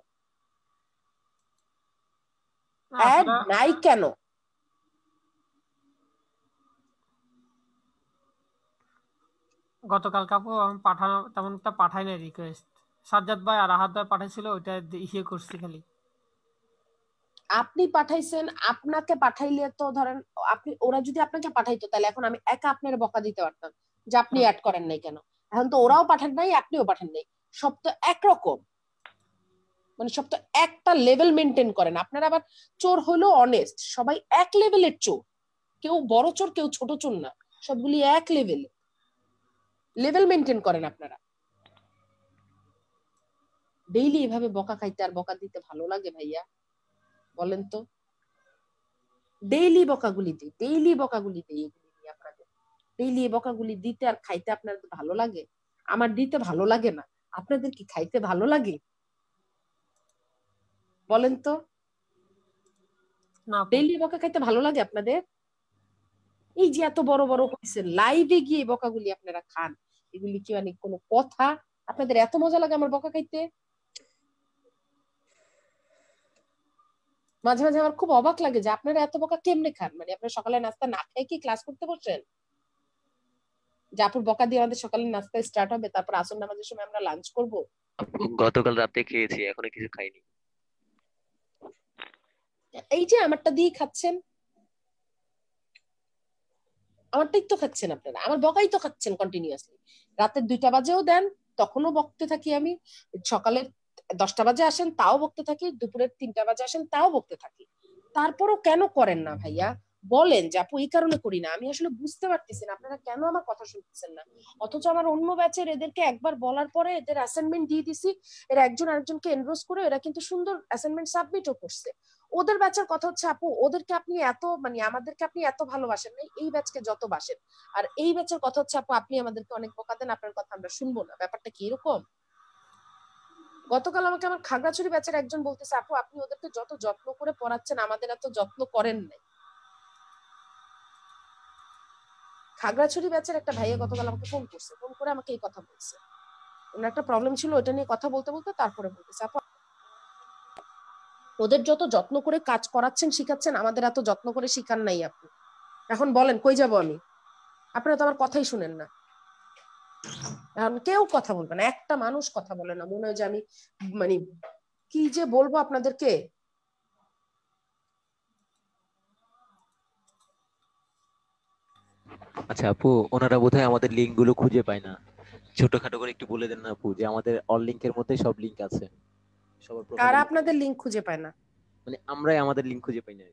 অ্যাড নাই কেন গতকাল কাপু পাঠানো তেমন একটা পাঠাই না রিকোয়েস্ট সাজ্জাদ ভাই আর আহাদ ভাই পাঠাইছিল ওইটা ইয়ে করছি খালি আপনি পাঠাইছেন আপনাকে পাঠাইলে তো ধরেন আপনি ওরা যদি আপনাকে পাঠাইতো তাহলে এখন আমি একা আপনার বকা দিতে পারতাম যে আপনি অ্যাড করেন নাই কেন এখন তো ওরাও পাঠান নাই আপনিও পাঠান নাই সব তো একরকম মানে সব তো একটা লেভেল মেনটেন করেন আপনার আবার চোর হলো অনেস্ট সবাই এক লেভেলের চোর কেউ বড় চোর কেউ ছোট চোর না সবগুলি এক লেভেল লেভেল মেনটেন করেন আপনারা ডেইলি এভাবে বকা খাইতে আর বকা দিতে ভালো লাগে ভাইয়া বলেন তো ডেইলি বকাগুলি দিই ডেইলি বকাগুলি দিই এগুলি নিয়ে আপনাদের ডেইলি বকাগুলি দিতে আর খাইতে আপনাদের ভালো লাগে আমার দিতে ভালো লাগে না আপনাদের কি খাইতে ভালো লাগে বলেন তো ডেইলি বকা খাইতে ভালো লাগে আপনাদের এই যে এত বড় বড় হয়েছে লাইভে গিয়ে বকাগুলি আপনারা খান এগুলি কি মানে কোনো কথা আপনাদের এত মজা লাগে আমার বকা খাইতে মাঝে মাঝে আমার খুব অবাক লাগে যে আপনারা এত বোকা কেমনে খান মানে আপনারা সকালে নাস্তা না খেয়ে কি ক্লাস করতে বসছেন জাপুর বকা দিয়ে আমাদের সকালে নাস্তা স্টার্ট হবে তারপর নামাজের সময় আমরা লাঞ্চ করব গতকাল রাতে খেয়েছি এখনো কিছু খাইনি এই যে আমারটা দিয়ে খাচ্ছেন আমারটাই তো খাচ্ছেন আপনারা আমার বকাই তো খাচ্ছেন কন্টিনিউয়াসলি রাতের দুইটা বাজেও দেন তখনও বকতে থাকি আমি সকালের দশটা বাজে আসেন তাও বকতে থাকি দুপুরের তিনটা বাজে আসেন তাও বকতে থাকি তারপরও কেন করেন না ভাইয়া বলেন যে আপু এই কারণে করি না আমি আসলে বুঝতে পারতেছি না আপনারা কেন আমার কথা শুনতেছেন না অথচ আমার অন্য ব্যাচের এদেরকে একবার বলার পরে এদের অ্যাসাইনমেন্ট দিয়ে দিছি এরা একজন আরেকজনকে এনরোজ করে এরা কিন্তু সুন্দর অ্যাসাইনমেন্ট সাবমিটও করছে ওদের ব্যাচের কথা হচ্ছে আপু ওদেরকে আপনি এত মানে আমাদেরকে আপনি এত ভালোবাসেন না এই ব্যাচকে যত বাসেন আর এই ব্যাচের কথা হচ্ছে আপু আপনি আমাদেরকে অনেক বোকা দেন আপনার কথা আমরা শুনবো না ব্যাপারটা কি এরকম গতকাল আমাকে আমার খাগড়াছড়ি ব্যাচের একজন বলতেছে আপু আপনি ওদেরকে যত যত্ন করে পড়াচ্ছেন আমাদের এত যত্ন করেন নাই খাগড়াছড়ি ব্যাচের একটা ভাইয়া গতকাল আমাকে ফোন করছে ফোন করে আমাকে এই কথা বলছে ওনার একটা প্রবলেম ছিল ওটা নিয়ে কথা বলতে বলতে তারপরে বলতেছে আপু ওদের যত যত্ন করে কাজ করাচ্ছেন শিখাচ্ছেন আমাদের এত যত্ন করে শিখান নাই আপনি এখন বলেন কই যাব আমি আপনারা তো আমার কথাই শুনেন না কেউ কথা বলবে না একটা মানুষ কথা বলে না মনে হয় যে আমি মানে কি যে বলবো আপনাদেরকে আচ্ছা আপু ওনারা বোধহয় আমাদের লিঙ্ক গুলো খুঁজে পায় না ছোটখাটো করে একটু বলে দেন না আপু যে আমাদের অল এর মধ্যে সব লিঙ্ক আছে সবার কারা আপনাদের লিঙ্ক খুঁজে পায় না মানে আমরাই আমাদের লিঙ্ক খুঁজে পাই না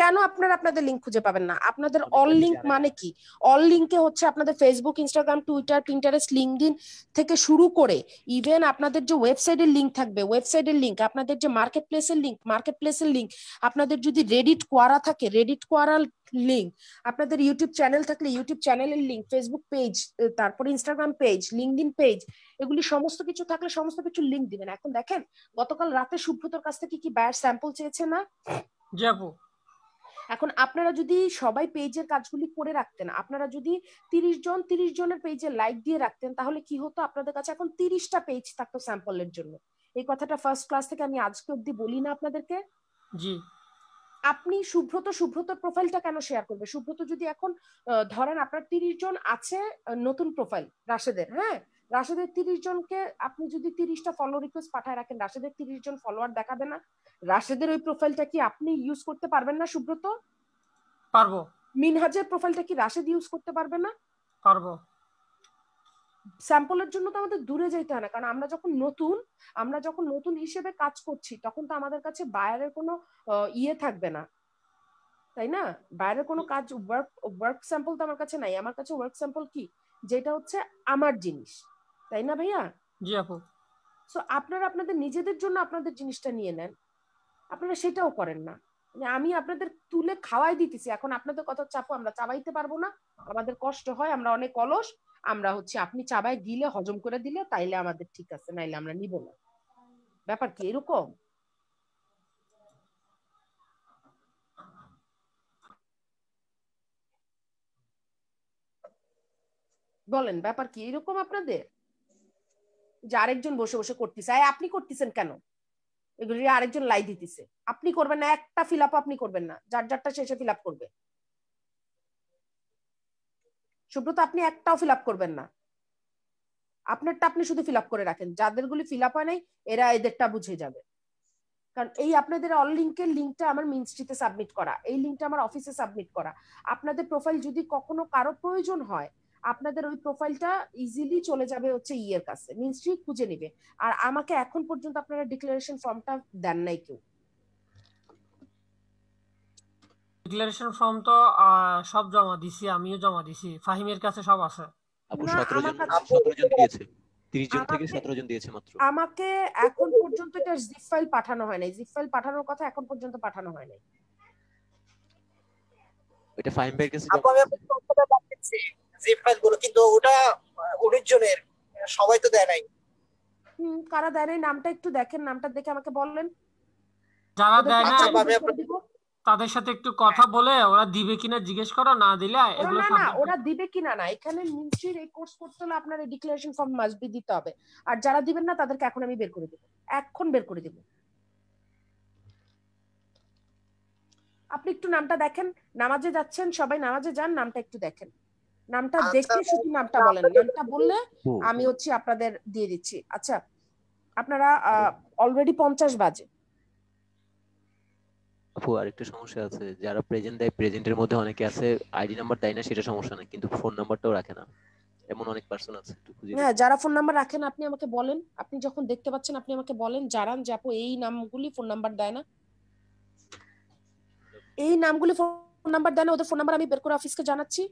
কেন আপনারা আপনাদের লিঙ্ক খুঁজে পাবেন না আপনাদের অল লিঙ্ক মানে কি অল লিঙ্কে হচ্ছে আপনাদের Facebook Instagram Twitter Pinterest LinkedIn থেকে শুরু করে ইভেন আপনাদের যে ওয়েবসাইটের লিঙ্ক থাকবে ওয়েবসাইটের লিঙ্ক আপনাদের যে মার্কেট প্লেসের লিঙ্ক মার্কেট প্লেসের লিঙ্ক আপনাদের যদি রেডিট কোয়ারা থাকে রেডিট কোয়ারা লিঙ্ক আপনাদের ইউটিউব চ্যানেল থাকলে ইউটিউব চ্যানেলের লিঙ্ক ফেসবুক পেজ তারপরে ইনস্টাগ্রাম পেজ লিঙ্কডিন পেজ এগুলি সমস্ত কিছু থাকলে সমস্ত কিছু লিঙ্ক দিবেন এখন দেখেন গতকাল রাতে সুব্রতর কাছ থেকে কি বায়ার স্যাম্পল চেয়েছে না যাবো এখন আপনারা যদি সবাই পেজের কাজগুলি করে রাখতেন আপনারা যদি তিরিশ জন তিরিশ জনের পেজে লাইক দিয়ে রাখতেন তাহলে কি হতো আপনাদের কাছে এখন তিরিশটা পেজ থাকতো স্যাম্পলের জন্য এই কথাটা ফার্স্ট ক্লাস থেকে আমি আজকে অব্দি বলি না আপনাদেরকে জি আপনি সুব্রত সুব্রত প্রোফাইলটা কেন শেয়ার করবে সুব্রত যদি এখন ধরেন আপনার তিরিশ জন আছে নতুন প্রোফাইল রাশেদের হ্যাঁ রাশেদের তিরিশ জনকে আপনি যদি তিরিশটা ফলো রিকোয়েস্ট পাঠায় রাখেন রাশেদের তিরিশ জন ফলোয়ার দেখাবে না রাশেদের ওই প্রোফাইলটা কি আপনি ইউজ করতে পারবেন না সুব্রত পারবো মিনহাজের প্রোফাইলটা কি রাশেদ ইউজ করতে পারবে না পারবো স্যাম্পলের জন্য তো আমাদের দূরে যেতে হয় না কারণ আমরা যখন নতুন আমরা যখন নতুন হিসেবে কাজ করছি তখন তো আমাদের কাছে বায়ারের কোনো ইয়ে থাকবে না তাই না বাইরের কোনো কাজ ওয়ার্ক ওয়ার্ক স্যাম্পল তো আমার কাছে নাই আমার কাছে ওয়ার্ক স্যাম্পল কি যেটা হচ্ছে আমার জিনিস তাই না ভাইয়া জি আপু সো আপনারা আপনাদের নিজেদের জন্য আপনাদের জিনিসটা নিয়ে নেন আপনারা সেটাও করেন না মানে আমি আপনাদের তুলে খাওয়াই দিতেছি এখন আপনাদের কথা চাপো আমরা চাবাইতে পারবো না আমাদের কষ্ট হয় আমরা অনেক অলস আমরা হচ্ছে আপনি চাবাই দিলে হজম করে দিলে তাইলে আমাদের ঠিক আছে নাইলে আমরা নিব না ব্যাপার কি এরকম বলেন ব্যাপার কি এরকম আপনাদের যে আরেকজন বসে বসে করতেছে আপনি করতেছেন কেন এগুলি আরেকজন লাই দিতেছে আপনি করবেন না একটা ফিল আপ আপনি করবেন না যার যারটা শেষে ফিল আপ করবে সুব্রত আপনি একটাও ফিল আপ করবেন না আপনারটা আপনি শুধু ফিল আপ করে রাখেন যাদেরগুলি ফিল আপ হয় নাই এরা এদেরটা বুঝে যাবে কারণ এই আপনাদের অল লিঙ্কের লিঙ্কটা আমার মিনস্ট্রিতে সাবমিট করা এই লিঙ্কটা আমার অফিসে সাবমিট করা আপনাদের প্রোফাইল যদি কখনো কারো প্রয়োজন হয় আপনাদের ওই প্রোফাইলটা ইজিলি চলে যাবে হচ্ছে ইয়ের কাছে মিনিস্ট্রি খুঁজে নিবে আর আমাকে এখন পর্যন্ত আপনারা ডিক্লারেশন ফর্মটা দেন নাই কেউ ডিক্লারেশন ফর্ম তো সব জমা দিছি আমিও জমা দিছি ফাহিমের কাছে সব আছে আপু 17 জন 17 জন দিয়েছে 30 জন থেকে 17 জন দিয়েছে মাত্র আমাকে এখন পর্যন্ত এটা জিপ ফাইল পাঠানো হয় নাই জিপ ফাইল পাঠানোর কথা এখন পর্যন্ত পাঠানো হয় নাই এটা ফাইম বের কাছে আপু আমি আপনাকে পাঠিয়েছি জিপ ফাইল গুলো কিন্তু ওটা উনিশ জনের সবাই তো দেয় নাই কারা দেয় নাই নামটা একটু দেখেন নামটা দেখে আমাকে বললেন যারা দেয় না তাদের সাথে একটু কথা বলে ওরা দিবে কিনা জিজ্ঞেস করো না দিলে এগুলো না ওরা দিবে কিনা না এখানে এই কোর্স করতে হলে আপনার ডিক্লারেশন ফর্ম মাস্ট বি দিতে হবে আর যারা দিবেন না তাদেরকে এখন আমি বের করে দেব এখন বের করে দেব আপনি একটু নামটা দেখেন নামাজে যাচ্ছেন সবাই নামাজে যান নামটা একটু দেখেন নামটা আচ্ছা, দেখে শুধু নামটা বলেন নামটা বললে আমি হচ্ছে আপনাদের দিয়ে দিচ্ছি আচ্ছা আপনারা অলরেডি পঞ্চাশ বাজে আপু আরেকটা সমস্যা আছে যারা প্রেজেন্ট দেয় প্রেজেন্টের মধ্যে অনেকে আছে আইডি নাম্বার দেয় না সেটা সমস্যা না কিন্তু ফোন নাম্বারটাও রাখে না এমন অনেক পার্সন আছে হ্যাঁ যারা ফোন নাম্বার রাখেন আপনি আমাকে বলেন আপনি যখন দেখতে পাচ্ছেন আপনি আমাকে বলেন জারান যে আপু এই নামগুলি ফোন নাম্বার দেয় না এই নামগুলি ফোন নাম্বার দেয় না ওদের ফোন নাম্বার আমি বের করে অফিসকে জানাচ্ছি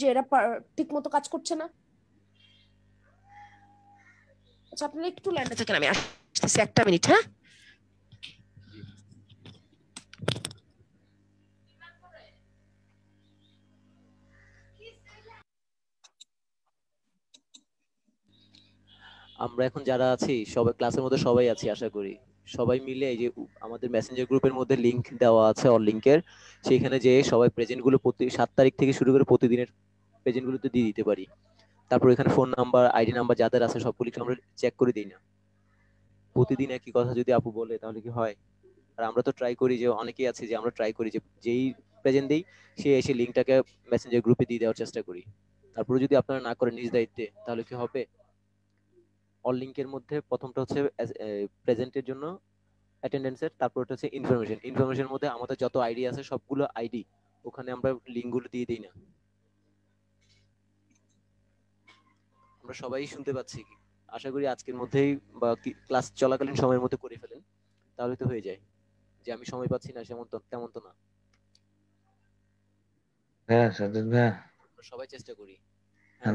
যে এরা ঠিক মতো কাজ করছে না আচ্ছা আপনারা একটু লাইনে থাকেন আমি আসতেছি একটা মিনিট হ্যাঁ আমরা এখন যারা আছি সবাই ক্লাসের মধ্যে সবাই আছি আশা করি সবাই মিলে এই যে আমাদের মেসেঞ্জার গ্রুপের মধ্যে লিংক দেওয়া আছে অল লিংকের সেখানে যে সবাই প্রেজেন্টগুলো প্রতি সাত তারিখ থেকে শুরু করে প্রতিদিনের প্রেজেন্টগুলোতে দিয়ে দিতে পারি তারপর এখানে ফোন নাম্বার আইডি নাম্বার যাদের আছে সবগুলি আমরা চেক করে দিই না প্রতিদিন একই কথা যদি আপু বলে তাহলে কি হয় আর আমরা তো ট্রাই করি যে অনেকেই আছে যে আমরা ট্রাই করি যে যেই প্রেজেন্ট দিই সে এসে লিঙ্কটাকে মেসেঞ্জার গ্রুপে দিয়ে দেওয়ার চেষ্টা করি তারপরে যদি আপনারা না করেন নিজ দায়িত্বে তাহলে কি হবে অল লিংকের মধ্যে প্রথমটা হচ্ছে প্রেজেন্টের জন্য অ্যাটেন্ডেন্সের তারপরটা হচ্ছে ইনফরমেশন ইনফরমেশনের মধ্যে আমাদের যত আইডি আছে সবগুলো আইডি ওখানে আমরা লিঙ্কগুলো দিয়ে দিই না আমরা সবাই শুনতে পাচ্ছি আশা করি আজকের মধ্যেই বা ক্লাস চলাকালীন সময়ের মধ্যে করে ফেলেন তাহলে তো হয়ে যায় যে আমি সময় পাচ্ছি না সেমন তো তেমন তো না হ্যাঁ সাজ্জাদ ভাই আমরা সবাই চেষ্টা করি হ্যাঁ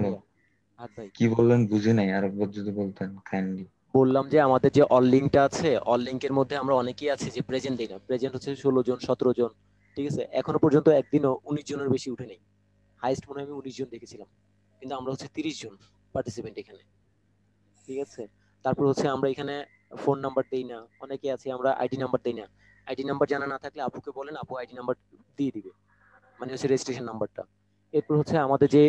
কি বললেন বুঝি নাই একবার যদি বলতেন কাইন্ডলি বললাম যে আমাদের যে অল লিঙ্কটা আছে অল লিঙ্কের মধ্যে আমরা অনেকেই আছি যে প্রেজেন্ট দিন না প্রেজেন্ট হচ্ছে ষোলো জন সতেরো জন ঠিক আছে এখনো পর্যন্ত একদিনও উনিশ জনের বেশি উঠে নেই হাইস্ট মনে আমি উনিশ জন দেখেছিলাম কিন্তু আমরা হচ্ছে তিরিশ জন পার্টিসিপেন্ট এখানে ঠিক আছে তারপর হচ্ছে আমরা এখানে ফোন নাম্বার দিই না অনেকে আছে আমরা আইডি নাম্বার দিই না আইডি নাম্বার জানা না থাকলে আপুকে বলেন আপু আইডি নাম্বার দিয়ে দিবে মানে হচ্ছে রেজিস্ট্রেশন নাম্বারটা এরপর হচ্ছে আমাদের যে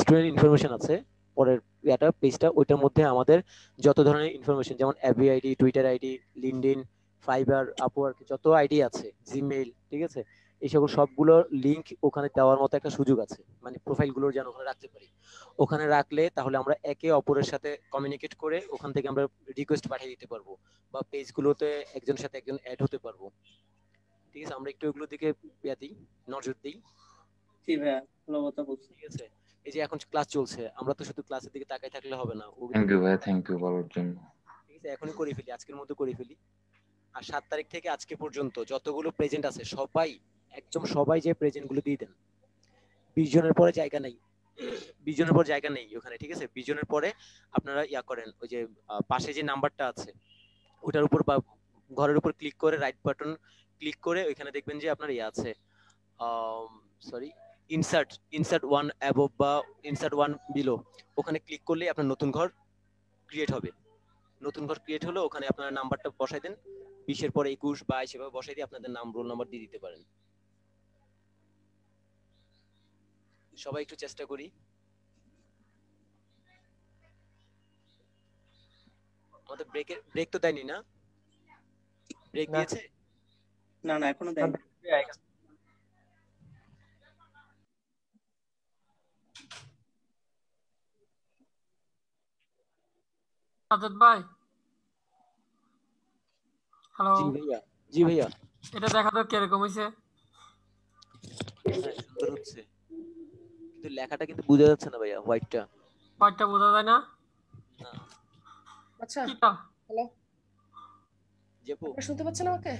স্টুডেন্ট ইনফরমেশন আছে পরের ইয়াটা পেজটা ওইটার মধ্যে আমাদের যত ধরনের ইনফরমেশন যেমন অ্যাভি ID Twitter ID LinkedIn Fiverr Upwork যত আইডি আছে জিমেইল ঠিক আছে এই সকল সবগুলো লিঙ্ক ওখানে দেওয়ার মতো একটা সুযোগ আছে মানে প্রোফাইলগুলো যেন ওখানে রাখতে পারি ওখানে রাখলে তাহলে আমরা একে অপরের সাথে কমিউনিকেট করে ওখান থেকে আমরা রিকোয়েস্ট পাঠিয়ে দিতে পারবো বা পেজগুলোতে একজনের সাথে একজন অ্যাড হতে পারবো ঠিক আছে আমরা একটু ওগুলোর দিকে দিই নজর দিই এই যে এখন ক্লাস চলছে আমরা তো শুধু ক্লাসের দিকে তাকাই থাকলে হবে না থ্যাংক ইউ থ্যাংক ইউ বলার জন্য ঠিক আছে এখনই করে ফেলি আজকের করে ফেলি আর সাত তারিখ থেকে আজকে পর্যন্ত যতগুলো প্রেজেন্ট আছে সবাই একদম সবাই যে প্রেজেন্ট গুলো দিয়ে দেন বিশ জনের পরে জায়গা বিশ জনের পর জায়গা নেই ওখানে ঠিক আছে বিশ জনের পরে আপনারা ইয়া করেন ওই যে পাশে যে নাম্বারটা আছে ওটার উপর বা ঘরের উপর ক্লিক করে রাইট বাটন ক্লিক করে ওইখানে দেখবেন যে আপনার ইয়ে আছে sorry insert insert one above বা ইনসার্ট ওয়ান বিলো ওখানে ক্লিক করলে আপনার নতুন ঘর ক্রিয়েট হবে নতুন ঘর ক্রিয়েট হলে ওখানে আপনার নাম্বারটা বসাই দেন বিশের পরে একুশ বাইশ এভাবে বসাই দিয়ে আপনাদের নাম রোল নাম্বার দিয়ে দিতে পারেন সবাই একটু চেষ্টা করি আমাদের ব্রেকের ব্রেক তো দেয়নি না ব্রেক দিয়েছে না না এখনো দেয়নি হ্যাঁ, আজাদ ভাই হ্যালো জি ভাইয়া জি ভাইয়া আচ্ছা, এটা দেখা তো কিরকম হইছে হ্যাঁ, সুন্দর হচ্ছে কিন্তু লেখাটা কিন্তু বোঝা যাচ্ছে না ভাইয়া হোয়াইটটা হোয়াইটটা বোঝা যায় না আচ্ছা হ্যালো জি শুনতে পাচ্ছেন আমাকে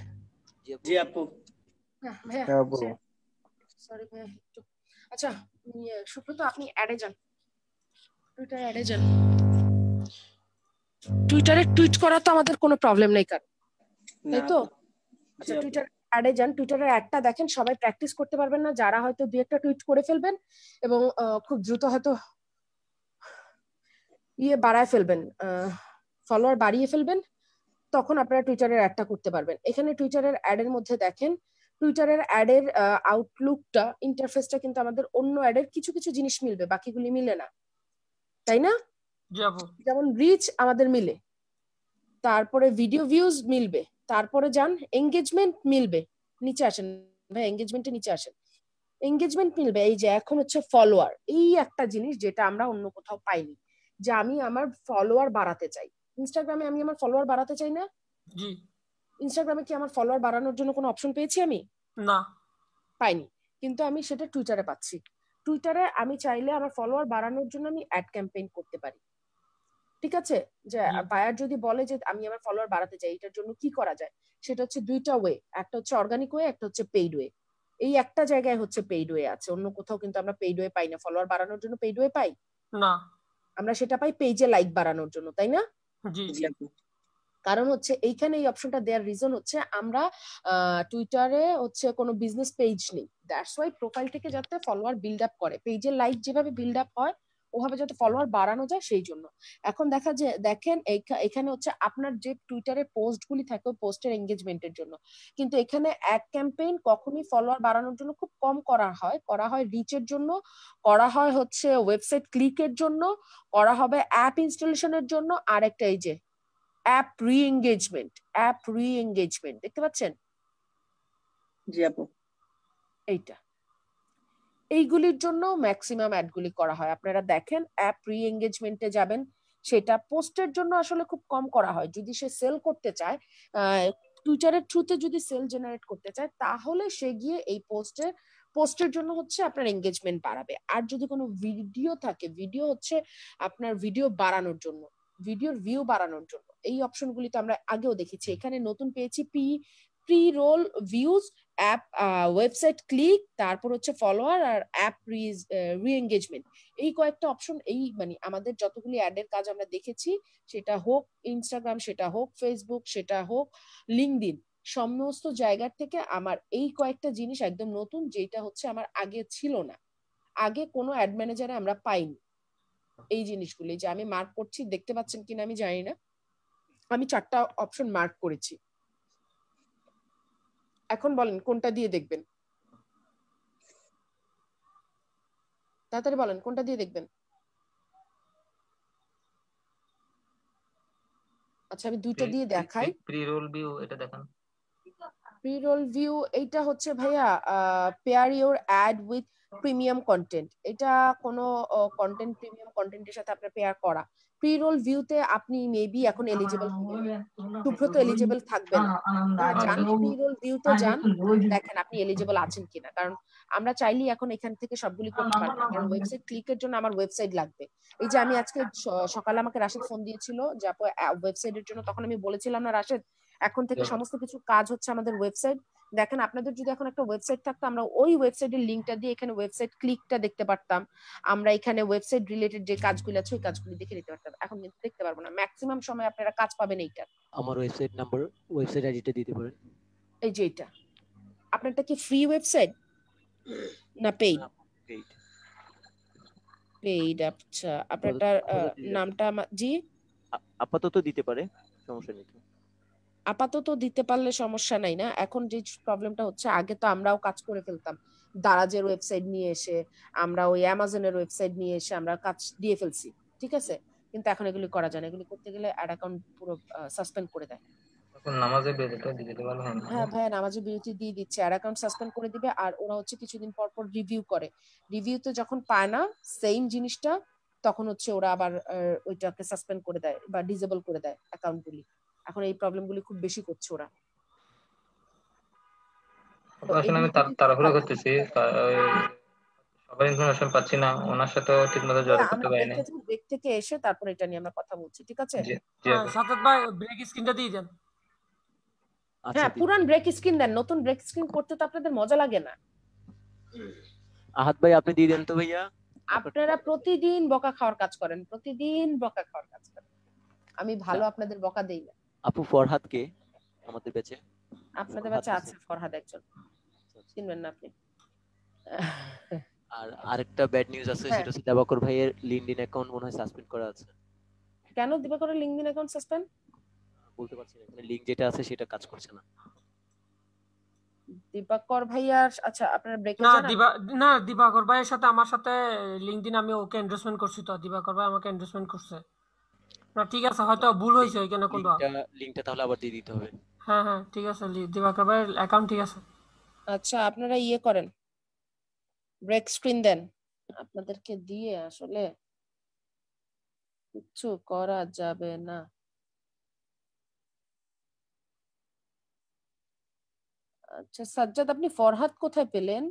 জি আপু ভাইয়া হ্যাঁ, সরি ভাইয়া আচ্ছা ইয়ে, সুব্রত আপনি অ্যাডে যান টুইটার অ্যাডে যান টুইটারে টুইট করা তো আমাদের কোনো প্রবলেম নেই কারণ তাই তো আচ্ছা টুইটার অ্যাডে যান টুইটারের অ্যাডটা দেখেন সবাই প্র্যাকটিস করতে পারবেন না যারা হয়তো দুই একটা টুইট করে ফেলবেন এবং খুব দ্রুত হয়তো ইয়ে বাড়ায় ফেলবেন ফলোয়ার বাড়িয়ে ফেলবেন তখন আপনারা টুইটারের অ্যাডটা করতে পারবেন এখানে টুইটারের অ্যাডের মধ্যে দেখেন টুইটারের অ্যাডের আউটলুকটা ইন্টারফেসটা কিন্তু আমাদের অন্য অ্যাডের কিছু কিছু জিনিস মিলবে বাকিগুলি মিলে না তাই না যেমন রিচ আমাদের মিলে তারপরে ভিডিও ভিউজ মিলবে তারপরে যান এঙ্গেজমেন্ট মিলবে নিচে আসেন ভাই এঙ্গেজমেন্টে নিচে আসেন এঙ্গেজমেন্ট মিলবে এই যে এখন হচ্ছে ফলোয়ার এই একটা জিনিস যেটা আমরা অন্য কোথাও পাইনি যে আমি আমার ফলোয়ার বাড়াতে চাই ইনস্টাগ্রামে আমি আমার ফলোয়ার বাড়াতে চাই না ইনস্টাগ্রামে কি আমার ফলোয়ার বাড়ানোর জন্য কোনো অপশন পেয়েছি আমি না পাইনি কিন্তু আমি সেটা টুইটারে পাচ্ছি টুইটারে আমি চাইলে আমার ফলোয়ার বাড়ানোর জন্য আমি অ্যাড ক্যাম্পেইন করতে পারি ঠিক আছে যে বায়ার যদি বলে যে আমি আমার ফলোয়ার বাড়াতে চাই এটার জন্য কি করা যায় সেটা হচ্ছে দুইটা ওয়ে একটা হচ্ছে অর্গানিক ওয়ে একটা হচ্ছে পেইড ওয়ে এই একটা জায়গায় হচ্ছে পেইড ওয়ে আছে অন্য কোথাও কিন্তু আমরা পেইড ওয়ে পাই না ফলোয়ার বাড়ানোর জন্য পেইড ওয়ে পাই না আমরা সেটা পাই পেজে লাইক বাড়ানোর জন্য তাই না জি জি কারণ হচ্ছে এইখানে এই অপশনটা দেওয়ার রিজন হচ্ছে আমরা টুইটারে হচ্ছে কোনো বিজনেস পেজ নেই দ্যাটস ওয়াই প্রোফাইল থেকে যাতে ফলোয়ার বিল্ড আপ করে পেজে লাইক যেভাবে বিল্ড আপ হয় ওভাবে যাতে ফলোয়ার বাড়ানো যায় সেই জন্য এখন দেখা যে দেখেন এখানে হচ্ছে আপনার যে টুইটারে পোস্ট গুলি থাকে ওই পোস্টের এঙ্গেজমেন্টের জন্য কিন্তু এখানে এক ক্যাম্পেইন কখনই ফলোয়ার বাড়ানোর জন্য খুব কম করা হয় করা হয় রিচের জন্য করা হয় হচ্ছে ওয়েবসাইট ক্লিকের জন্য করা হবে অ্যাপ ইনস্টলেশনের জন্য আর একটা এই যে অ্যাপ রি এঙ্গেজমেন্ট অ্যাপ রি এঙ্গেজমেন্ট দেখতে পাচ্ছেন জি আপু এইটা এইগুলির জন্য ম্যাক্সিমাম অ্যাডগুলি করা হয় আপনারা দেখেন অ্যাপ রি এঙ্গেজমেন্টে যাবেন সেটা পোস্টের জন্য আসলে খুব কম করা হয় যদি সে সেল করতে চায় টুইটারের থ্রুতে যদি সেল জেনারেট করতে চায় তাহলে সে গিয়ে এই পোস্টের পোস্টের জন্য হচ্ছে আপনার এঙ্গেজমেন্ট বাড়াবে আর যদি কোনো ভিডিও থাকে ভিডিও হচ্ছে আপনার ভিডিও বাড়ানোর জন্য ভিডিওর ভিউ বাড়ানোর জন্য এই অপশনগুলি তো আমরা আগেও দেখেছি এখানে নতুন পেয়েছি পি preroll views app website click তারপর হচ্ছে ফলোয়ার আর অ্যাপ রি এঙ্গেজমেন্ট এই কয়েকটা অপশন এই মানে আমাদের যতগুলি অ্যাডের কাজ আমরা দেখেছি সেটা হোক ইনস্টাগ্রাম সেটা হোক ফেসবুক সেটা হোক লিঙ্কডিন সমস্ত জায়গার থেকে আমার এই কয়েকটা জিনিস একদম নতুন যেটা হচ্ছে আমার আগে ছিল না আগে কোনো অ্যাড ম্যানেজারে আমরা পাইনি এই জিনিসগুলি যে আমি মার্ক করছি দেখতে পাচ্ছেন কিনা আমি জানি না আমি চারটা অপশন মার্ক করেছি এখন বলেন কোনটা দিয়ে দেখবেন তাড়াতাড়ি বলেন কোনটা দিয়ে দেখবেন আচ্ছা আমি দুইটা দিয়ে দেখাই প্রি রোল ভিউ এটা দেখান প্রি রোল ভিউ এইটা হচ্ছে ভাইয়া pair your ad with premium content এটা কোনো কন্টেন্ট প্রিমিয়াম কন্টেন্টের সাথে আপনার পেয়ার করা প্রি রোল ভিউতে আপনি মেবি এখন এলিজিবল সুব্রত এলিজিবল থাকবে যান প্রি রোল ভিউতে যান দেখেন আপনি এলিজিবল আছেন কিনা কারণ আমরা চাইলেই এখন এখান থেকে সবগুলি করতে পারবো কারণ ওয়েবসাইট ক্লিকের জন্য আমার ওয়েবসাইট লাগবে এই যে আমি আজকে সকালে আমাকে রাশেদ ফোন দিয়েছিল যে আপু ওয়েবসাইটের জন্য তখন আমি বলেছিলাম না রাশেদ এখন থেকে হ্যাঁ। সমস্ত কিছু কাজ হচ্ছে আমাদের ওয়েবসাইট দেখেন আপনাদের যদি এখন একটা ওয়েবসাইট থাকতো আমরা ওই ওয়েবসাইটের লিঙ্কটা দিয়ে এখানে ওয়েবসাইট ক্লিকটা দেখতে পারতাম আমরা এখানে ওয়েবসাইট রিলেটেড যে কাজগুলো আছে ওই কাজগুলো দেখে নিতে পারতাম এখন কিন্তু দেখতে পারবো না ম্যাক্সিমাম সময় আপনারা কাজ পাবেন এইটা আমার ওয়েবসাইট নাম্বার ওয়েবসাইট আইডিটা দিতে পারেন এই যে এটা আপনারটা কি ফ্রি ওয়েবসাইট না পেইড পেইড আচ্ছা আপনারটার নামটা জি আপাতত দিতে পারে সমস্যা নেই আপাতত দিতে পারলে সমস্যা নাই না এখন যে প্রবলেমটা হচ্ছে আগে তো আমরাও কাজ করে ফেলতাম দারাজের ওয়েবসাইট নিয়ে এসে আমরা ওই অ্যামাজনের ওয়েবসাইট নিয়ে এসে আমরা কাজ দিয়ে ফেলছি ঠিক আছে কিন্তু এখন এগুলি করা যায় না এগুলি করতে গেলে অ্যাড অ্যাকাউন্ট পুরো সাসপেন্ড করে দেয় নামাজের দিয়ে দিতে হ্যাঁ ভাই নামাজের বিরতি দিয়ে দিচ্ছে আর অ্যাকাউন্ট সাসপেন্ড করে দিবে আর ওরা হচ্ছে কিছুদিন পর পর রিভিউ করে রিভিউ তো যখন পায় না সেম জিনিসটা তখন হচ্ছে ওরা আবার ওইটাকে সাসপেন্ড করে দেয় বা ডিজেবল করে দেয় অ্যাকাউন্টগুলি এখন এই প্রবলেমগুলি খুব বেশি করছে ওরা আসলে আমি তাড়াহুড়ো করতেছি ইনফরমেশন পাচ্ছি না ওনার সাথে করতে পারি না ব্রেক থেকে এসে তারপর এটা নিয়ে আমরা কথা বলছি ঠিক আছে হ্যাঁ, আচ্ছা। ভাই ব্রেক স্ক্রিনটা দিয়ে দেন আচ্ছা, হ্যাঁ পুরান ব্রেক স্ক্রিন দেন নতুন ব্রেক স্ক্রিন করতে তো আপনাদের মজা লাগে না আহাত ভাই আপনি দিয়ে দেন তো ভাইয়া আপনারা প্রতিদিন বকা খাওয়ার কাজ করেন প্রতিদিন বকা খাওয়ার কাজ করেন আমি ভালো আচ্ছা। আপনাদের বকা দেই না আপু ফরহাদ কে আমাদের ব্যাচে আপনাদের ব্যাচে আছে ফরহাদ একজন আচ্ছা, আচ্ছা। চিনবেন না আপনি আর আরেকটা ব্যাড নিউজ আছে হ্যাঁ। সেটা হচ্ছে দেবাকর ভাইয়ের লিংকডইন অ্যাকাউন্ট মনে হয় সাসপেন্ড করা আছে কেন দেবাকরের লিংকডইন অ্যাকাউন্ট সাসপেন্ড বলতে পারছি না মানে লিংক যেটা আছে সেটা কাজ করছে না দিবাকর ভাইয়ার আচ্ছা আপনার ব্রেক না দিবা না দিবাকর ভাইয়ের সাথে আমার সাথে লিংকডইন আমি ওকে এন্ডোর্সমেন্ট করছি তো দিবাকর ভাই আমাকে এন্ডোর্সমেন্ট করছে না ঠিক আছে হয়তো ভুল হয়েছে এখানে কোনো লিংকটা তাহলে আবার দিয়ে দিতে হবে হ্যাঁ হ্যাঁ ঠিক আছে দিবাকর ভাই অ্যাকাউন্ট ঠিক আছে আচ্ছা আপনারা ইয়ে করেন ব্রেক স্ক্রিন দেন আপনাদেরকে দিয়ে আসলে কিছু করা যাবে না আচ্ছা সাজ্জাদ আপনি ফরহাদ কোথায় পেলেন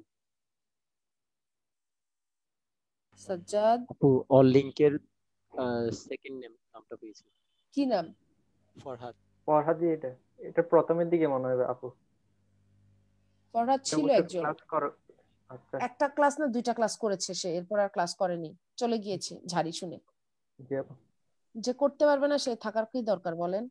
সাজ্জাদ ও লিংকের সেকেন্ড নেম নামটা পেয়েছি কি নাম ফরহাদ এটা এটা প্রথমের দিকে মনে আপু ফরহাদ ছিল একজন আচ্ছা। একটা ক্লাস না দুইটা ক্লাস করেছে সে এরপর আর ক্লাস করেনি চলে গিয়েছে ঝাড়ি শুনে যে করতে পারবে না সে থাকার কি দরকার বলেন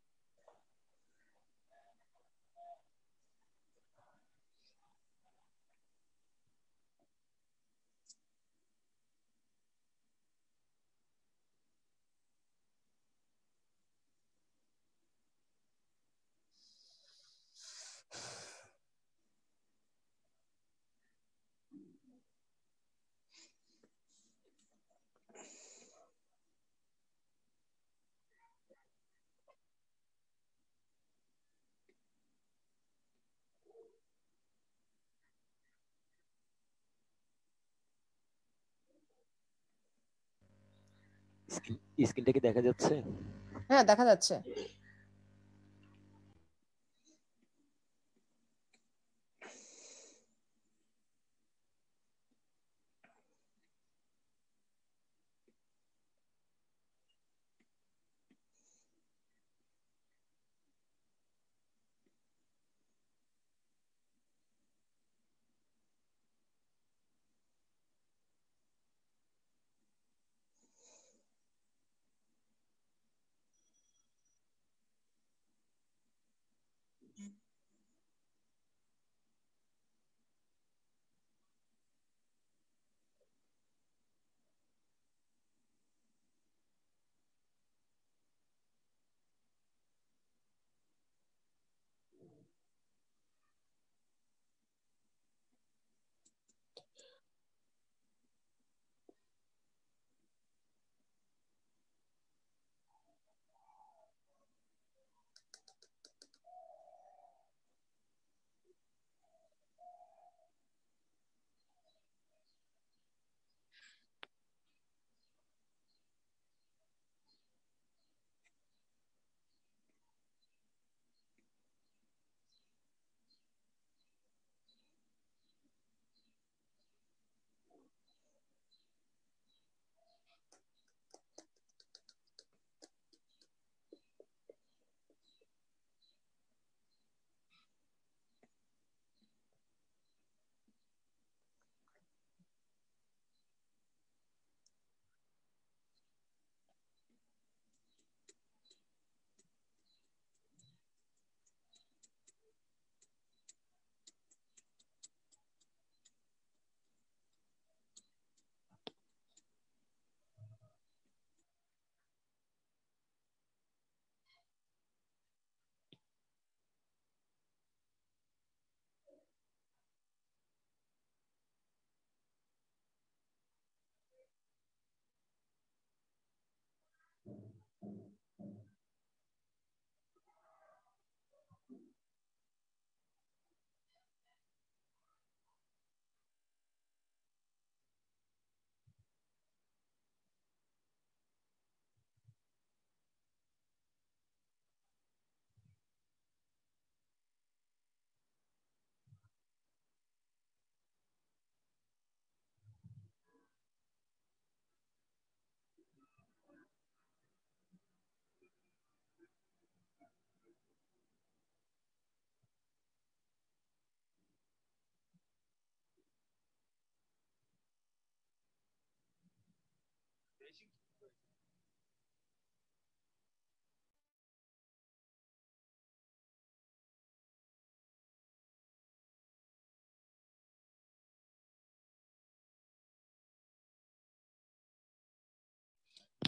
স্ক্রিনটা কি দেখা যাচ্ছে হ্যাঁ দেখা যাচ্ছে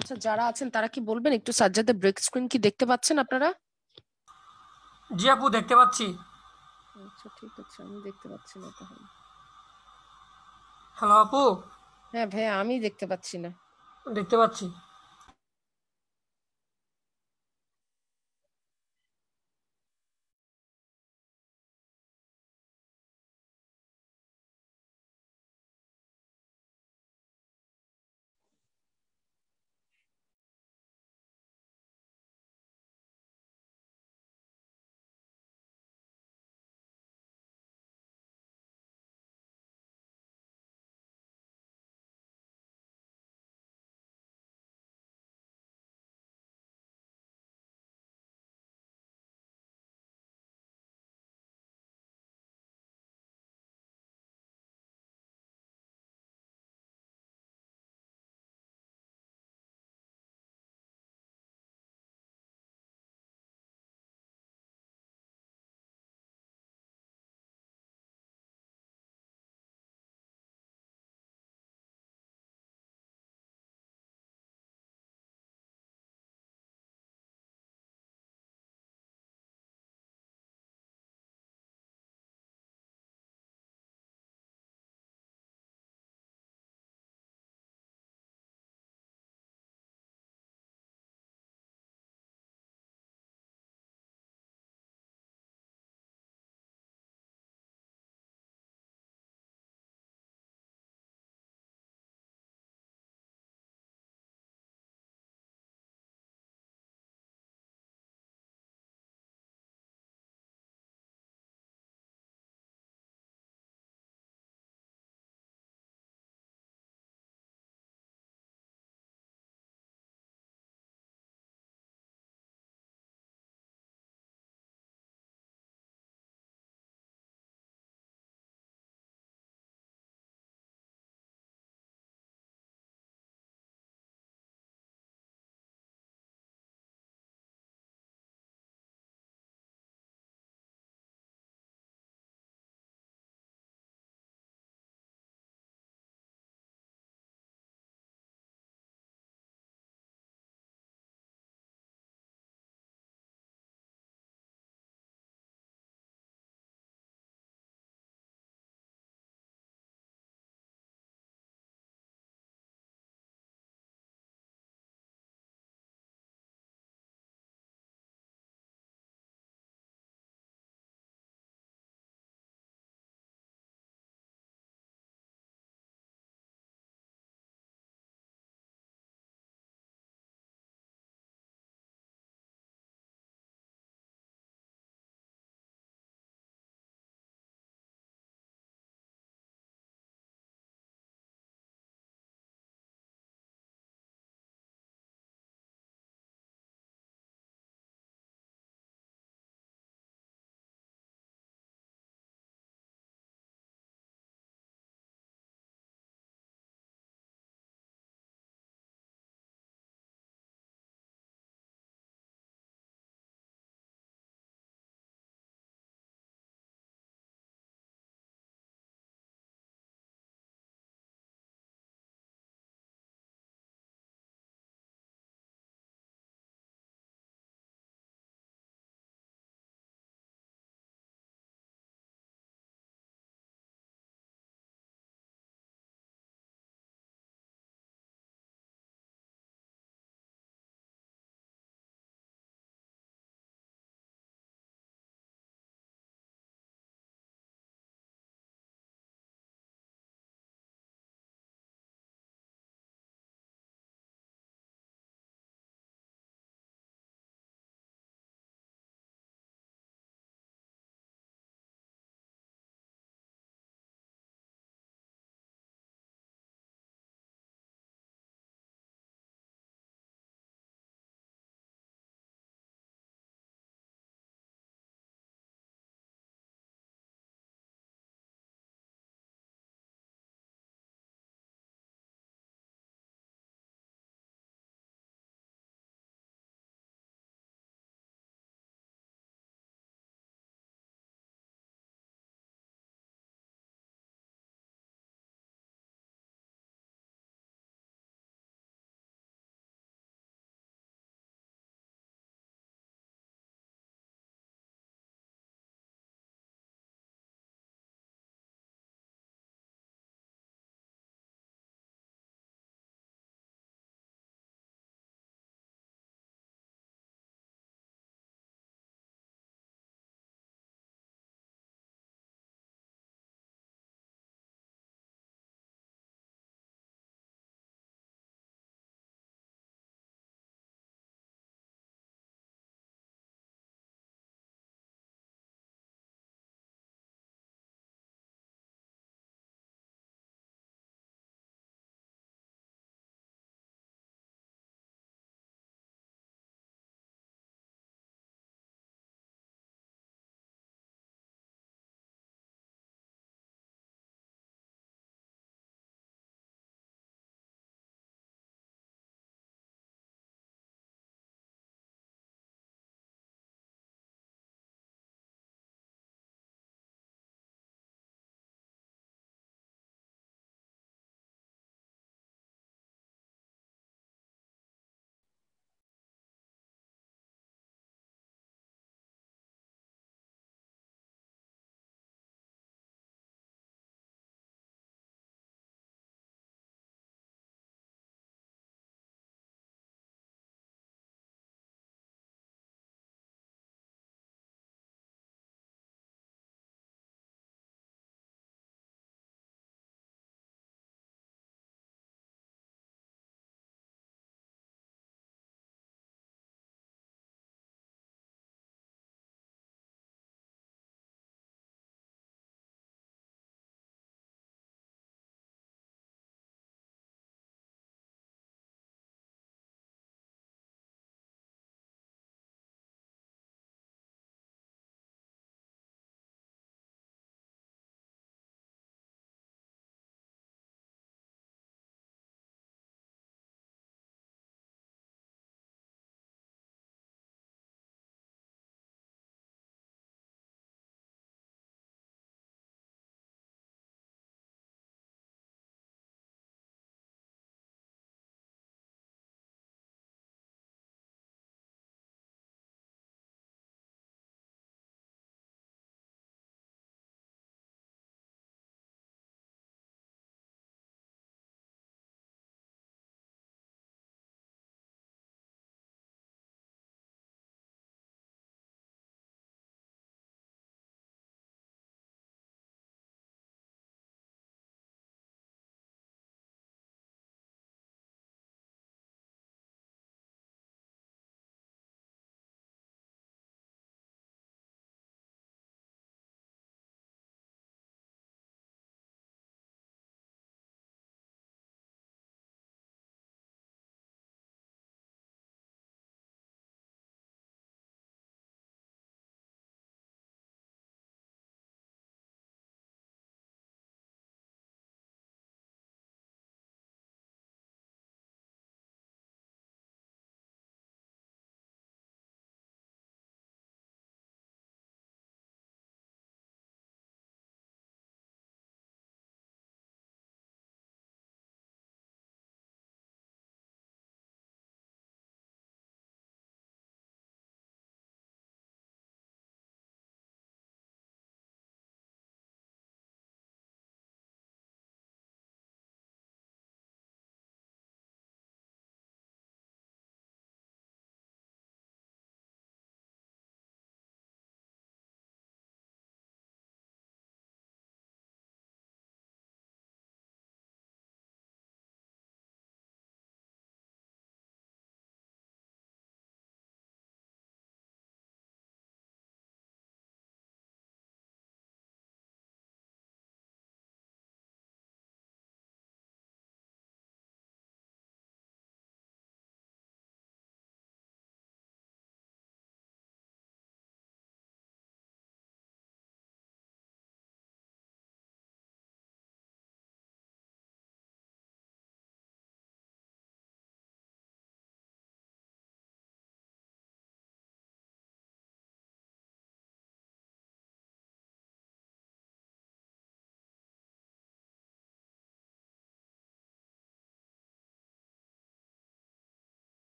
আচ্ছা যারা আছেন তারা কি বলবেন একটু সাজ্জাদের ব্রেক স্ক্রিন কি দেখতে পাচ্ছেন আপনারা জি আপু দেখতে পাচ্ছি আচ্ছা ঠিক আছে আমি দেখতে পাচ্ছি না তাহলে হ্যালো আপু হ্যাঁ ভাইয়া আমি দেখতে পাচ্ছি না দেখতে পাচ্ছি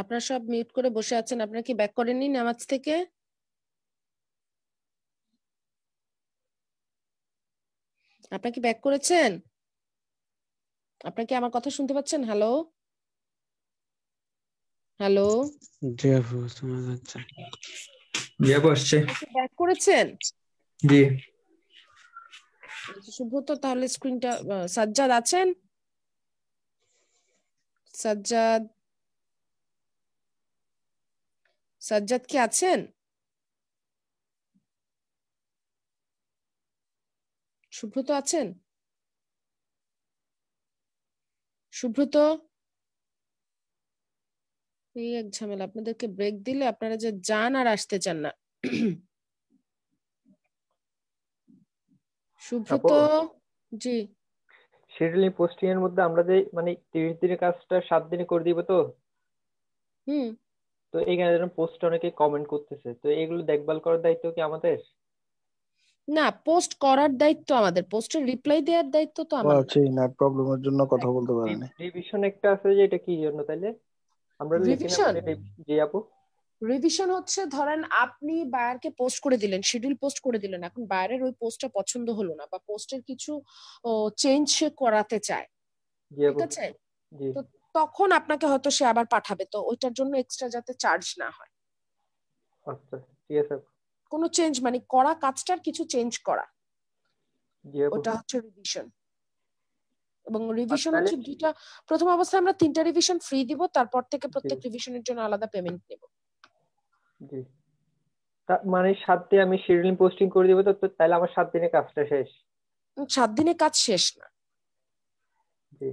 আপনারা সব মিউট করে বসে আছেন আপনারা কি ব্যাক করেননি নামাজ থেকে আপনি কি ব্যাক করেছেন আপনি কি আমার কথা শুনতে পাচ্ছেন হ্যালো হ্যালো জি আপু শোনা যাচ্ছে জি আপু আসছে ব্যাক করেছেন জি সুব্রত আচ্ছা, তাহলে স্ক্রিনটা সাজ্জাদ আছেন সাজ্জাদ সাজ্জাদ কি আছেন সুব্রত আছেন সুব্রত এই এক ঝামেলা আপনাদেরকে ব্রেক দিলে আপনারা যে যান আর আসতে চান না সুব্রত জি শিডিউলিং পোস্টিং এর মধ্যে আমরা যে মানে 30 দিনের কাজটা 7 দিনে করে দিব তো হুম তো এইখানে যেরকম পোস্ট অনেকে কমেন্ট করতেছে তো এগুলো দেখভাল করার দায়িত্ব কি আমাদের না পোস্ট করার দায়িত্ব আমাদের পোস্টের রিপ্লাই দেওয়ার দায়িত্ব তো আমাদের আছে আচ্ছা, না প্রবলেমের জন্য কথা বলতে পারিনি রিভিশন একটা আছে যে এটা কি জন্য তাইলে আমরা রিভিশন যে আপু রিভিশন হচ্ছে ধরেন আপনি বায়ারকে পোস্ট করে দিলেন শিডিউল পোস্ট করে দিলেন এখন বায়ারের ওই পোস্টটা পছন্দ হলো না বা পোস্টের কিছু চেঞ্জ করাতে চায় ঠিক আছে তো তখন আপনাকে হয়তো সে আবার পাঠাবে তো ওইটার জন্য এক্সট্রা যাতে চার্জ না হয় আচ্ছা, কোনো চেঞ্জ মানে করা কাজটার কিছু চেঞ্জ করা ওটা হচ্ছে রিভিশন এবং রিভিশন হচ্ছে দুইটা প্রথম অবস্থায় আমরা তিনটা রিভিশন ফ্রি দিব তারপর থেকে প্রত্যেক রিভিশনের জন্য আলাদা পেমেন্ট নেব জি মানে সাত আমি শিডিউলিং পোস্টিং করে দিব তো তাহলে আমার সাত দিনে কাজটা শেষ সাত দিনে কাজ শেষ না জি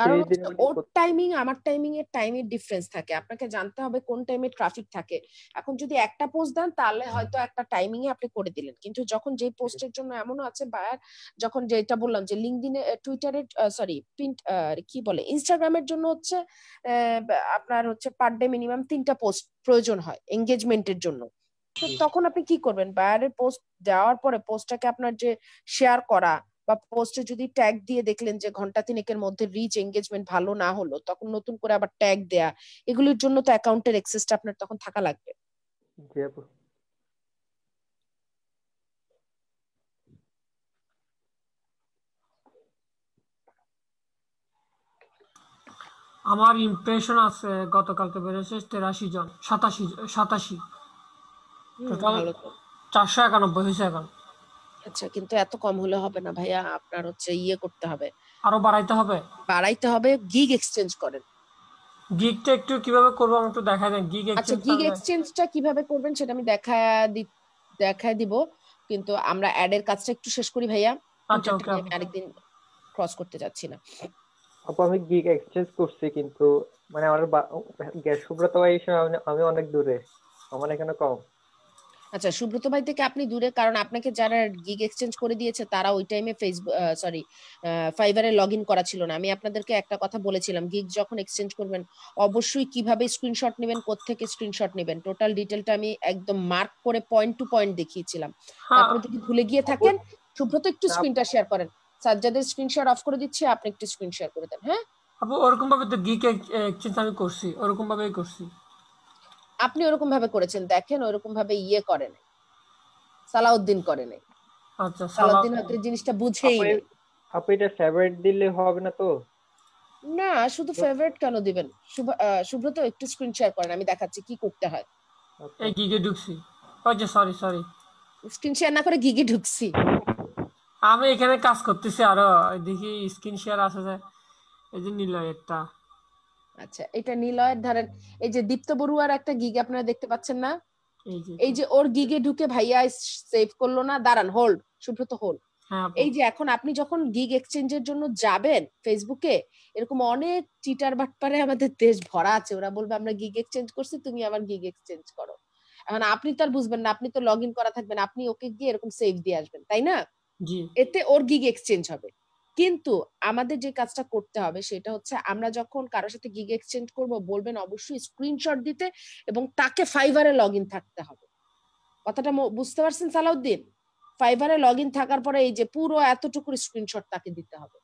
কারণ ওর টাইমিং আমার টাইমিং এর টাইম এর ডিফারেন্স থাকে আপনাকে জানতে হবে কোন টাইমে ট্রাফিক থাকে এখন যদি একটা পোস্ট দেন তাহলে হয়তো একটা টাইমিং এ আপনি করে দিলেন কিন্তু যখন যেই পোস্টের জন্য এমনও আছে বায়ার যখন যেটা বললাম যে লিঙ্কডিনে টুইটারে সরি প্রিন্ট কি বলে ইনস্টাগ্রামের জন্য হচ্ছে আপনার হচ্ছে পার ডে মিনিমাম তিনটা পোস্ট প্রয়োজন হয় এঙ্গেজমেন্টের জন্য তো তখন আপনি কি করবেন বায়ারের পোস্ট দেওয়ার পরে পোস্টটাকে আপনার যে শেয়ার করা বা পোস্টে যদি ট্যাগ দিয়ে দেখলেন যে ঘন্টা তিনেকের মধ্যে রিচ এঙ্গেজমেন্ট ভালো না হলো তখন নতুন করে আবার ট্যাগ দেয়া এগুলির জন্য তো অ্যাকাউন্টের অ্যাক্সেসটা আপনার তখন থাকা লাগবে জি আপু আমার ইমপ্রেশন আছে গতকালকে বেড়েছে তেরাশি জন সাতাশি সাতাশি টোটাল চারশো একানব্বই হয়েছে এখন আচ্ছা কিন্তু এত কম হলে হবে না ভাইয়া আপনার হচ্ছে ইয়ে করতে হবে আরো বাড়াইতে হবে বাড়াইতে হবে গিগ এক্সচেঞ্জ করেন গিগটা একটু কিভাবে করব আমি একটু দেখা দেন গিগ এক্সচেঞ্জ আচ্ছা গিগ এক্সচেঞ্জটা কিভাবে করবেন সেটা আমি দেখা দেখায় দিব কিন্তু আমরা অ্যাড এর কাজটা একটু শেষ করি ভাইয়া আচ্ছা ওকে আমি আরেকদিন ক্রস করতে যাচ্ছি না আপু আমি গিগ এক্সচেঞ্জ করছি কিন্তু মানে আমার গ্যাস সুব্রত ভাই আমি অনেক দূরে আমার এখানে কম আচ্ছা সুব্রত ভাই থেকে আপনি দূরে কারণ আপনাকে যারা গিগ এক্সচেঞ্জ করে দিয়েছে তারা ওই টাইমে ফেসবুক সরি ফাইবারে লগ ইন করা ছিল না আমি আপনাদেরকে একটা কথা বলেছিলাম গিগ যখন এক্সচেঞ্জ করবেন অবশ্যই কিভাবে স্ক্রিনশট নেবেন কোত্থেকে স্ক্রিনশট নেবেন টোটাল ডিটেলটা আমি একদম মার্ক করে পয়েন্ট টু পয়েন্ট দেখিয়েছিলাম আপনি হ্যাঁ। যদি ভুলে গিয়ে থাকেন সুব্রত একটু স্ক্রিনটা শেয়ার করেন সাজ্জাদের স্ক্রিনশট অফ করে দিচ্ছি আপনি একটু স্ক্রিন শেয়ার করে দেন হ্যাঁ আপু ওরকম ভাবে তো গিগ এক্সচেঞ্জ আমি করছি ওরকম ভাবেই করছি আপনি ওরকম ভাবে করেছেন দেখেন ওরকম ভাবে ইয়ে করে নাই সালাউদ্দিন করে নাই আচ্ছা সালাউদ্দিন হয়তো জিনিসটা বুঝেই আপু এটা ফেভারিট দিলে হবে না তো না শুধু ফেভারিট কেন দিবেন সুব্রত একটু স্ক্রিন শেয়ার করেন আমি দেখাচ্ছি কি করতে হয় এই গিগে ঢুকছি আচ্ছা সরি সরি স্ক্রিন শেয়ার না করে গিগে ঢুকছি আমি এখানে কাজ করতেছি আরো দেখি স্ক্রিন শেয়ার আছে যে এই যে নিলয় একটা আচ্ছা এটা নিলয়ের ধরেন এই যে দীপ্ত বড়ুয়ার একটা গিগ আপনারা দেখতে পাচ্ছেন না এই যে ওর গিগে ঢুকে ভাইয়া সেভ করলো না দাঁড়ান হোল্ড সুব্রত হোল্ড হ্যাঁ, এই যে এখন আপনি যখন গিগ এক্সচেঞ্জের জন্য যাবেন ফেসবুকে এরকম অনেক চিটার বাটপারে আমাদের দেশ ভরা আছে ওরা বলবে আমরা গিগ এক্সচেঞ্জ করছি তুমি আমার গিগ এক্সচেঞ্জ করো এখন আপনি তো আর বুঝবেন না আপনি তো লগ ইন করা থাকবেন আপনি ওকে গিয়ে এরকম সেভ দিয়ে আসবেন তাই না এতে ওর গিগ এক্সচেঞ্জ হবে কিন্তু আমাদের যে কাজটা করতে হবে সেটা হচ্ছে আমরা যখন কারোর সাথে গিগ এক্সচেঞ্জ করব বলবেন অবশ্যই স্ক্রিনশট দিতে এবং তাকে ফাইবারে লগ ইন থাকতে হবে কথাটা বুঝতে পারছেন সালাউদ্দিন ফাইবারে লগ ইন থাকার পরে এই যে পুরো এতটুকু স্ক্রিনশট তাকে দিতে হবে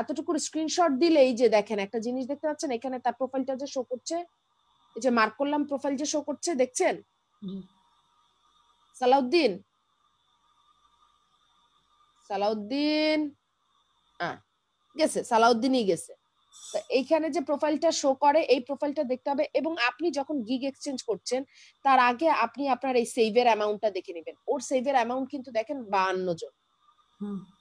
এতটুকু স্ক্রিনশট দিলে এই যে দেখেন একটা জিনিস দেখতে পাচ্ছেন এখানে তার প্রোফাইলটা যে শো করছে এই যে মার্ক করলাম প্রোফাইল যে শো করছে দেখছেন সালাউদ্দিন সালাউদ্দিন হ্যাঁ। গেছে সালাউদ্দিনই গেছে এইখানে যে প্রোফাইলটা শো করে এই প্রোফাইলটা দেখতে হবে এবং আপনি যখন গিগ এক্সচেঞ্জ করছেন তার আগে আপনি আপনার এই সেভের অ্যামাউন্টটা দেখে নেবেন ওর সেভের অ্যামাউন্ট কিন্তু দেখেন বাহান্ন জন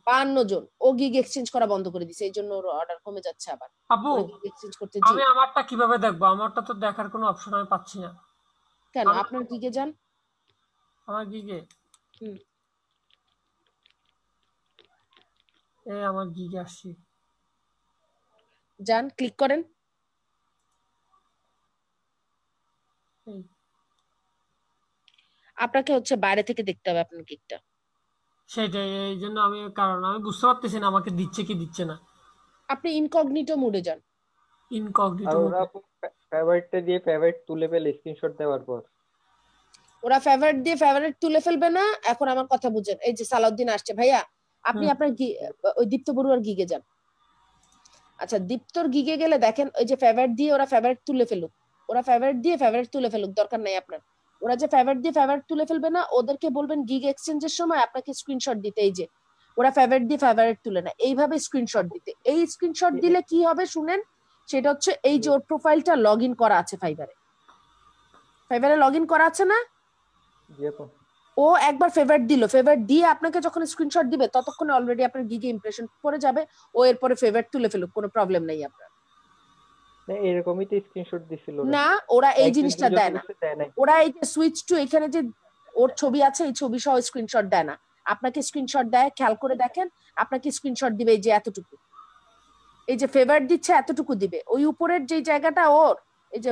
বাহান্ন জন ও গিগ এক্সচেঞ্জ করা বন্ধ করে দিছে এই জন্য ওর অর্ডার কমে যাচ্ছে আবার আপু এক্সচেঞ্জ করতে আমি আমারটা কিভাবে দেখবো আমারটা তো দেখার কোনো অপশন আমি পাচ্ছি না কেন আপনার গিগে যান আমার গিগে হুম এই আমার গিগে আসছি যান ক্লিক করেন আপনাকে হচ্ছে বাইরে থেকে দেখতে হবে আপনার গিগটা সেটাই এই জন্য আমি কারণ আমি বুঝতে পারতেছি না আমাকে দিচ্ছে কি দিচ্ছে না আপনি ইনকগনিটো মোডে যান ইনকগনিটো মোডে ফেভারিটটা দিয়ে ফেভারিট তুলে ফেলে স্ক্রিনশট দেওয়ার পর ওরা ফেভারিট দিয়ে ফেভারিট তুলে ফেলবে না এখন আমার কথা বুঝেন এই যে সালাউদ্দিন আসছে ভাইয়া আপনি আপনার ওই দীপ্ত বড়ুয়ার গিগে যান আচ্ছা দীপ্তর গিগে গেলে দেখেন ওই যে ফেভারিট দিয়ে ওরা ফেভারিট তুলে ফেলুক ওরা ফেভারিট দিয়ে ফেভারিট তুলে ফেলুক দরকার নাই আপনার ওরা যে ফেভারিট দিয়ে ফেভারিট তুলে ফেলবে না ওদেরকে বলবেন গিগ এক্সচেঞ্জের সময় আপনাকে স্ক্রিনশট দিতে এই যে ওরা ফেভারিট দিয়ে ফেভারিট তুলে না এইভাবে স্ক্রিনশট দিতে এই স্ক্রিনশট দিলে কি হবে শুনেন সেটা হচ্ছে এই যে ওর প্রোফাইলটা লগ ইন করা আছে ফাইবারে ফাইবারে লগ ইন করা আছে না ও একবার ফেভার দিল ফেভার দিয়ে আপনাকে যখন স্ক্রিনশট দিবে ততক্ষণে অলরেডি আপনার গিগে ইমপ্রেশন পড়ে যাবে ও এরপরে ফেভার তুলে ফেলুক কোনো প্রবলেম নাই আপনার এরকমই তো স্ক্রিনশট দিছিল না ওরা এই জিনিসটা দেয় না ওরা এই যে সুইচ টু এখানে যে ওর ছবি আছে এই ছবি সহ স্ক্রিনশট দেয় না আপনাকে স্ক্রিনশট দেয় খেয়াল করে দেখেন আপনাকে স্ক্রিনশট দিবে এই যে এতটুকু এই যে ফেভার দিচ্ছে এতটুকু দিবে ওই উপরের যে জায়গাটা ওর এই যে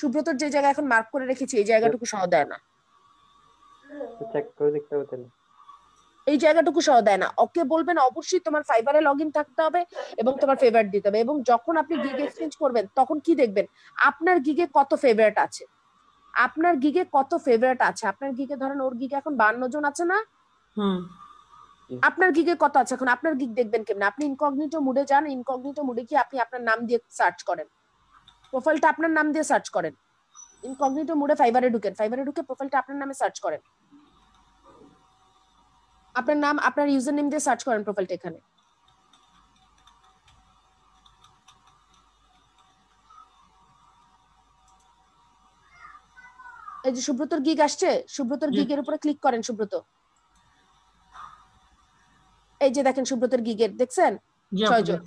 সুব্রতর যে জায়গা এখন মার্ক করে রেখেছি এই জায়গাটুকু সহ দেয় না চেক করে দেখতে হবে তাহলে এই জায়গাটুকু সহ দেয় না ওকে বলবেন অবশ্যই তোমার ফাইবারে লগ ইন থাকতে হবে এবং তোমার ফেভারিট দিতে হবে এবং যখন আপনি গিগ এক্সচেঞ্জ করবেন তখন কি দেখবেন আপনার গিগে কত ফেভারিট আছে আপনার গিগে কত ফেভারিট আছে আপনার গিগে ধরেন ওর গিগে এখন বান্ন জন আছে না আপনার গিগে কত আছে এখন আপনার গিগ দেখবেন কেমনে আপনি ইনকগনিটো মুডে যান ইনকগনিটো মুডে কি আপনি আপনার নাম দিয়ে সার্চ করেন প্রোফাইলটা আপনার নাম দিয়ে সার্চ করেন ইনকগনিটো মুডে ফাইবারে ঢুকেন ফাইবারে ঢুকে প্রোফাইলটা আপনার নামে সার্চ করেন আপনার নাম আপনার ইউজার নেম দিয়ে সার্চ করেন প্রোফাইলটা এখানে এই যে সুব্রতর গিগ আসছে সুব্রতর গিগের উপরে ক্লিক করেন সুব্রত এই যে দেখেন সুব্রতর গিগের দেখছেন ছয়জন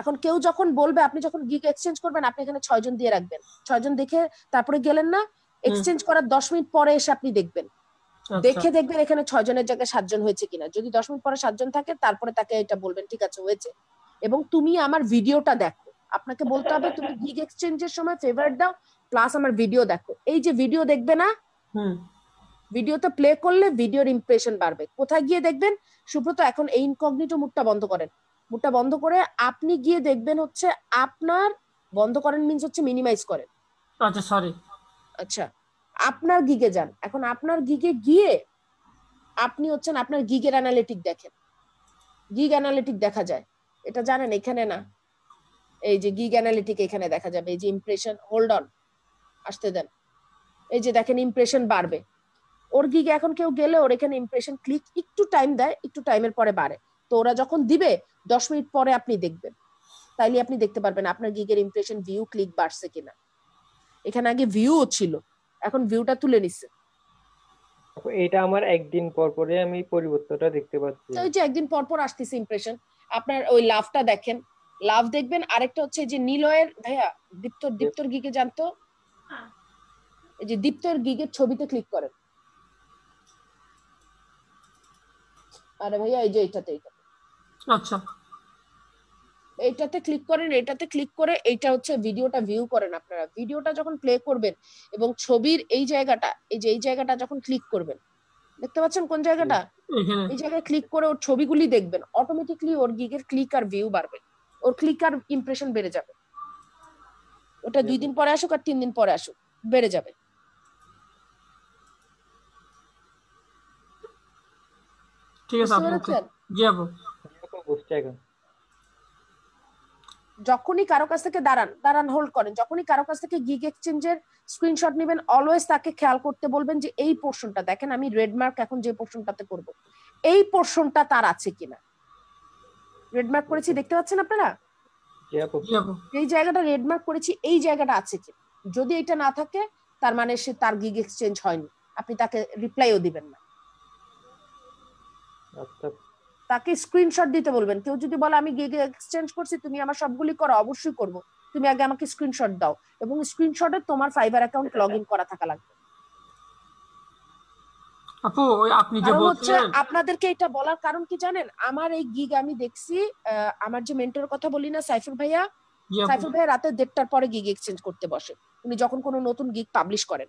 এখন কেউ যখন বলবে আপনি যখন গিগ এক্সচেঞ্জ করবেন আপনি এখানে ছয়জন দিয়ে রাখবেন ছয়জন দেখে তারপরে গেলেন না এক্সচেঞ্জ করার দশ মিনিট পরে এসে আপনি দেখবেন আচ্ছা। দেখে দেখবেন এখানে ছয় জনের জায়গায় সাতজন হয়েছে কিনা যদি দশ মিনিট পরে সাতজন থাকে তারপরে তাকে এটা বলবেন ঠিক আছে হয়েছে এবং তুমি আমার ভিডিওটা দেখো আপনাকে বলতে হবে তুমি গিগ এক্সচেঞ্জের সময় ফেভারিট দাও প্লাস আমার ভিডিও দেখো এই যে ভিডিও দেখবে না ভিডিওতে প্লে করলে ভিডিওর ইমপ্রেশন বাড়বে কোথায় গিয়ে দেখবেন সুব্রত এখন এই ইনকগনিটো মুডটা বন্ধ করেন মুডটা বন্ধ করে আপনি গিয়ে দেখবেন হচ্ছে আপনার বন্ধ করেন মিনস হচ্ছে মিনিমাইজ করেন আচ্ছা সরি আচ্ছা আপনার গিগে যান এখন আপনার গিগে গিয়ে আপনি হচ্ছেন আপনার গিগের অ্যানালিটিক দেখেন গিগ অ্যানালিটিক দেখা যায় এটা জানেন এখানে না এই যে গিগ অ্যানালিটিক এখানে দেখা যাবে এই যে ইমপ্রেশন হোল্ড অন আসতে দেন এই যে দেখেন ইমপ্রেশন বাড়বে ওর গিগে এখন কেউ গেলে ওর এখানে ইমপ্রেশন ক্লিক একটু টাইম দেয় একটু টাইমের পরে বাড়ে তো ওরা যখন দিবে দশ মিনিট পরে আপনি দেখবেন তাইলে আপনি দেখতে পারবেন আপনার গিগের ইমপ্রেশন ভিউ ক্লিক বাড়ছে কিনা এখানে আগে ভিউ ছিল এখন ভিউটা তুলে নিছে এটা আমার একদিন পর পরে আমি পরিবর্তনটা দেখতে পাচ্ছি ওই যে একদিন পর পর আসতেছে ইমপ্রেশন আপনার ওই লাভটা দেখেন লাভ দেখবেন আরেকটা হচ্ছে যে নিলয়ের ভাইয়া দীপ্ত দীপ্তর গিগে জানতো এই যে দীপ্তর গিগের ছবিতে ক্লিক করেন আরে ভাইয়া এই যে এটাতে আচ্ছা এটাতে ক্লিক করেন এটাতে ক্লিক করে এইটা হচ্ছে ভিডিওটা ভিউ করেন আপনারা ভিডিওটা যখন প্লে করবেন এবং ছবির এই জায়গাটা এই যে এই জায়গাটা যখন ক্লিক করবেন দেখতে পাচ্ছেন কোন জায়গাটা এই জায়গায় ক্লিক করে ওর ছবিগুলি দেখবেন অটোমেটিকলি ওর গিগের ক্লিক আর ভিউ বাড়বে ওর ক্লিক আর ইমপ্রেশন বেড়ে যাবে ওটা দুই দিন পরে আসুক আর তিন দিন পরে আসুক বেড়ে যাবে ঠিক আছে আপু জি আপু বুঝতে এখন যখনই কারো কাছ থেকে দাঁড়ান দাঁড়ান হোল্ড করেন যখনই কারো কাছ থেকে গিগ এক্সচেঞ্জের স্ক্রিনশট নেবেন অলওয়েজ তাকে খেয়াল করতে বলবেন যে এই পোর্শনটা দেখেন আমি রেডমার্ক এখন যে পোর্শনটাতে করব এই পোর্শনটা তার আছে কিনা রেডমার্ক করেছি দেখতে পাচ্ছেন আপনারা এই জায়গাটা রেডমার্ক করেছি এই জায়গাটা আছে কি যদি এটা না থাকে তার মানে সে তার গিগ এক্সচেঞ্জ হয়নি আপনি তাকে রিপ্লাইও দিবেন না আচ্ছা। তাকে স্ক্রিনশট দিতে বলবেন কেউ যদি বলে আমি গিগে এক্সচেঞ্জ করছি তুমি আমার সবগুলি করো অবশ্যই করব তুমি আগে আমাকে স্ক্রিনশট দাও এবং স্ক্রিনশটে তোমার ফাইবার অ্যাকাউন্ট লগ ইন করা থাকা লাগবে আপু আপনি যে বলছেন আপনাদেরকে এটা বলার কারণ কি জানেন আমার এই গিগ আমি দেখছি আমার যে মেন্টরের কথা বলি না সাইফুল ভাইয়া সাইফুল ভাইয়া রাতে দেড়টার পরে গিগ এক্সচেঞ্জ করতে বসে উনি যখন কোনো নতুন গিগ পাবলিশ করেন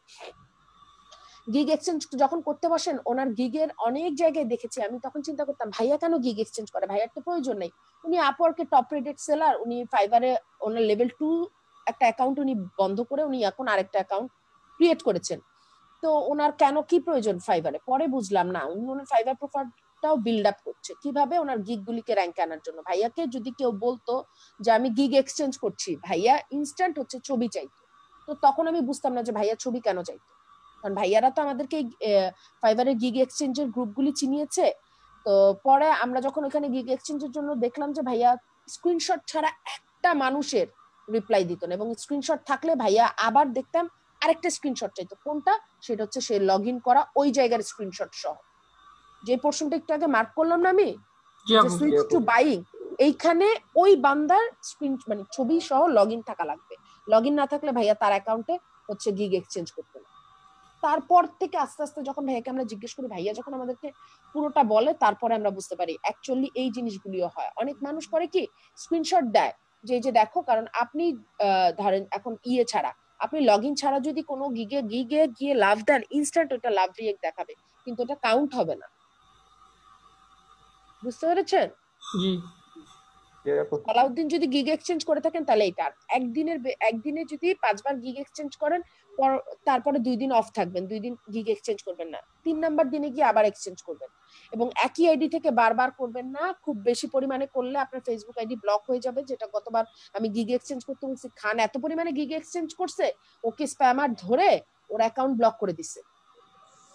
গিগ এক্সচেঞ্জ যখন করতে বসেন ওনার গিগের অনেক জায়গায় দেখেছি আমি তখন চিন্তা করতাম ভাইয়া কেন গিগ এক্সচেঞ্জ করে ভাইয়ার তো প্রয়োজন নেই উনি আপওয়ার্কের টপ রেটেড সেলার উনি ফাইবারে ওনার লেভেল টু একটা অ্যাকাউন্ট উনি বন্ধ করে উনি এখন আরেকটা অ্যাকাউন্ট ক্রিয়েট করেছেন তো ওনার কেন কি প্রয়োজন ফাইবারে পরে বুঝলাম না উনি ওনার ফাইবার প্রোফাইলটাও বিল্ড আপ করছে কিভাবে ওনার গিগ গুলিকে র্যাঙ্ক আনার জন্য ভাইয়াকে যদি কেউ বলতো যে আমি গিগ এক্সচেঞ্জ করছি ভাইয়া ইনস্ট্যান্ট হচ্ছে ছবি চাইতো তো তখন আমি বুঝতাম না যে ভাইয়া ছবি কেন চাইতো কারণ ভাইয়ারা তো আমাদেরকে ফাইবারের গিগ এক্সচেঞ্জের গ্রুপগুলি চিনিয়েছে তো পরে আমরা যখন ওখানে গিগ এক্সচেঞ্জের জন্য দেখলাম যে ভাইয়া স্ক্রিনশট ছাড়া একটা মানুষের রিপ্লাই দিত না এবং স্ক্রিনশট থাকলে ভাইয়া আবার দেখতাম আরেকটা স্ক্রিনশট চাইতো কোনটা সেটা হচ্ছে সে লগ ইন করা ওই জায়গার স্ক্রিনশট সহ যে পোর্শনটা একটু আগে মার্ক করলাম না আমি সুইচ টু বাইং এইখানে ওই বান্দার স্ক্রিন মানে ছবি সহ লগ ইন থাকা লাগবে লগ ইন না থাকলে ভাইয়া তার অ্যাকাউন্টে হচ্ছে গিগ এক্সচেঞ্জ করতে না তারপর থেকে আস্তে আস্তে যখন ভাইয়াকে আমরা জিজ্ঞেস করি ভাইয়া যখন আমাদেরকে পুরোটা বলে তারপরে আমরা বুঝতে পারি অ্যাকচুয়ালি এই জিনিসগুলিও হয় অনেক মানুষ করে কি স্ক্রিনশট দেয় যে যে দেখো কারণ আপনি ধরেন এখন ইয়ে ছাড়া আপনি লগ ইন ছাড়া যদি কোনো গিগে গিগে গিয়ে লাভ দেন ইনস্ট্যান্ট ওটা লাভ রিয়েক্ট দেখাবে কিন্তু ওটা কাউন্ট হবে না বুঝতে পেরেছেন সালাউদ্দিন যদি গিগ এক্সচেঞ্জ করে থাকেন তাহলে এটা একদিনের একদিনে যদি পাঁচবার গিগ এক্সচেঞ্জ করেন তারপরে দুই দিন অফ থাকবেন দুই দিন গিগ এক্সচেঞ্জ করবেন না তিন নাম্বার দিনে গিয়ে আবার এক্সচেঞ্জ করবেন এবং একই আইডি থেকে বারবার করবেন না খুব বেশি পরিমাণে করলে আপনার ফেসবুক আইডি ব্লক হয়ে যাবে যেটা গতবার আমি গিগ এক্সচেঞ্জ করতে বলছি খান এত পরিমাণে গিগ এক্সচেঞ্জ করছে ওকে স্প্যামার ধরে ওর অ্যাকাউন্ট ব্লক করে দিছে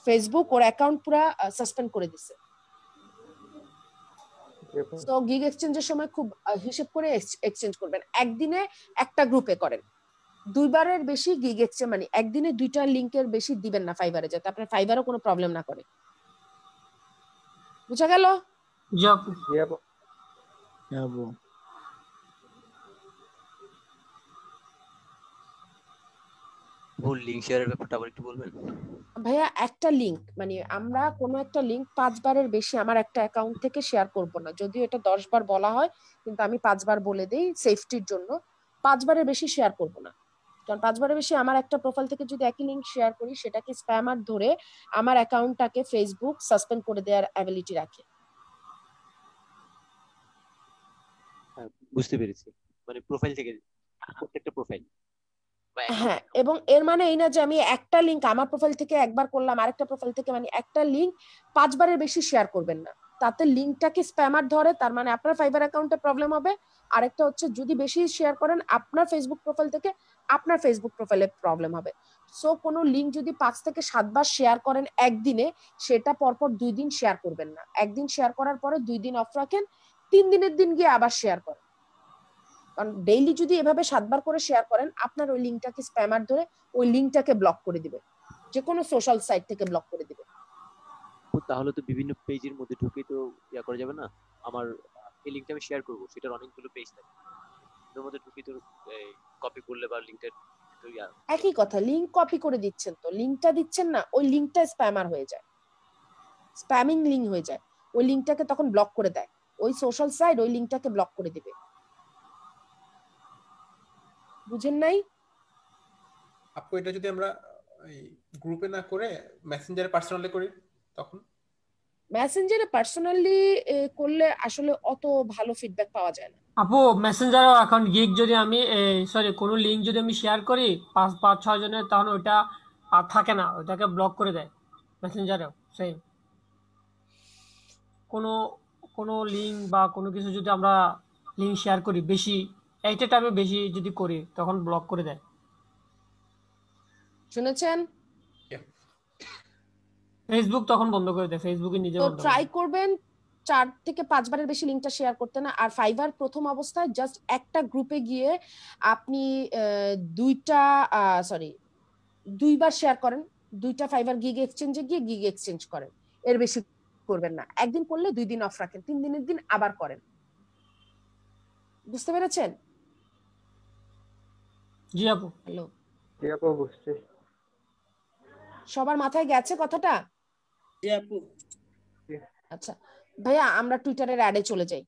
ফেসবুক ওর অ্যাকাউন্ট পুরা সাসপেন্ড করে দিছে তো গিগ এক্সচেঞ্জের সময় খুব হিসেব করে এক্সচেঞ্জ করবেন একদিনে একটা গ্রুপে করেন দুইবারের বেশি গিগ এক্সচেঞ্জ মানে একদিনে দুইটা লিংকের বেশি দিবেন না ফাইবারে যাতে আপনার ফাইবারও কোনো প্রবলেম না করে বুঝা গেল জি আপু ভুল লিংক শেয়ারের ব্যাপারটা আবার একটু বলবেন ভাইয়া একটা লিংক মানে আমরা কোনো একটা লিংক পাঁচবারের বেশি আমার একটা অ্যাকাউন্ট থেকে শেয়ার করব না যদিও এটা দশ বার বলা হয় কিন্তু আমি পাঁচবার বলে দেই সেফটির জন্য পাঁচবারের বেশি শেয়ার করব না কারণ পাঁচবারের বেশি আমার একটা প্রোফাইল থেকে যদি একই লিঙ্ক শেয়ার করি সেটাকে স্প্যামার ধরে আমার অ্যাকাউন্টটাকে ফেসবুক সাসপেন্ড করে দেওয়ার অ্যাবিলিটি রাখে হ্যাঁ, বুঝতে পেরেছি মানে প্রোফাইল থেকে প্রত্যেকটা প্রোফাইল হ্যাঁ এবং এর মানে এই না যে আমি একটা লিংক আমার প্রোফাইল থেকে একবার করলাম আরেকটা প্রোফাইল থেকে মানে একটা লিংক পাঁচবারের বেশি শেয়ার করবেন না তাতে লিঙ্কটাকে স্প্যামার ধরে তার মানে আপনার ফাইবার অ্যাকাউন্টে প্রবলেম হবে আরেকটা হচ্ছে যদি বেশি শেয়ার করেন আপনার ফেসবুক প্রোফাইল থেকে আপনার ফেসবুক প্রোফাইলে প্রবলেম হবে সো কোনো লিঙ্ক যদি পাঁচ থেকে সাতবার শেয়ার করেন একদিনে সেটা পরপর দুই দিন শেয়ার করবেন না একদিন শেয়ার করার পরে দুই দিন অফ রাখেন তিন দিনের দিন গিয়ে আবার শেয়ার করেন কারণ ডেইলি যদি এভাবে সাতবার করে শেয়ার করেন আপনার ওই লিঙ্কটাকে স্প্যামার ধরে ওই লিঙ্কটাকে ব্লক করে দিবে যে কোনো সোশ্যাল সাইট থেকে ব্লক করে দিবে তাহলে তো বিভিন্ন পেজের মধ্যে ঢুকে তো ইয়া করা যাবে না আমার এই লিঙ্কটা আমি শেয়ার করব সেটার অনেকগুলো পেজ থাকে এর মধ্যে ঢুকে তো কপি করলে বা লিঙ্কটা একই কথা লিংক কপি করে দিচ্ছেন তো লিংকটা দিচ্ছেন না ওই লিংকটা স্প্যামার হয়ে যায় স্প্যামিং লিংক হয়ে যায় ওই লিংকটাকে তখন ব্লক করে দেয় ওই সোশ্যাল সাইট ওই লিংকটাকে ব্লক করে দিবে বুঝেন নাই আপু এটা যদি আমরা গ্রুপে না করে মেসেঞ্জারে পার্সোনালি করি তখন মেসেঞ্জারে পার্সোনালি করলে আসলে অত ভালো ফিডব্যাক পাওয়া যায় না আপু মেসেঞ্জার অ্যাকাউন্ট গিগ যদি আমি সরি কোনো লিঙ্ক যদি আমি শেয়ার করি পাঁচ পাঁচ ছয় জনের তখন ওটা আর থাকে না ওটাকে ব্লক করে দেয় মেসেঞ্জারেও সেম কোনো কোনো লিঙ্ক বা কোনো কিছু যদি আমরা লিঙ্ক শেয়ার করি বেশি এইটা টাইমে বেশি যদি করি তখন ব্লক করে দেয় শুনেছেন ফেসবুক তখন বন্ধ করে দেয় ফেসবুকে নিজে তো ট্রাই করবেন চার থেকে পাঁচবারের বেশি লিঙ্কটা শেয়ার করতে না আর ফাইবার প্রথম অবস্থায় জাস্ট একটা গ্রুপে গিয়ে আপনি দুইটা সরি দুইবার শেয়ার করেন দুইটা ফাইবার গিগ এক্সচেঞ্জে গিয়ে গিগ এক্সচেঞ্জ করেন এর বেশি করবেন না একদিন করলে দুই দিন অফ রাখেন তিন দিনের দিন আবার করেন বুঝতে পেরেছেন জি আপু হ্যালো জি আপু বুঝছি সবার মাথায় গেছে কথাটা জি আপু আচ্ছা ভাইয়া আমরা টুইটারের অ্যাডে চলে যাই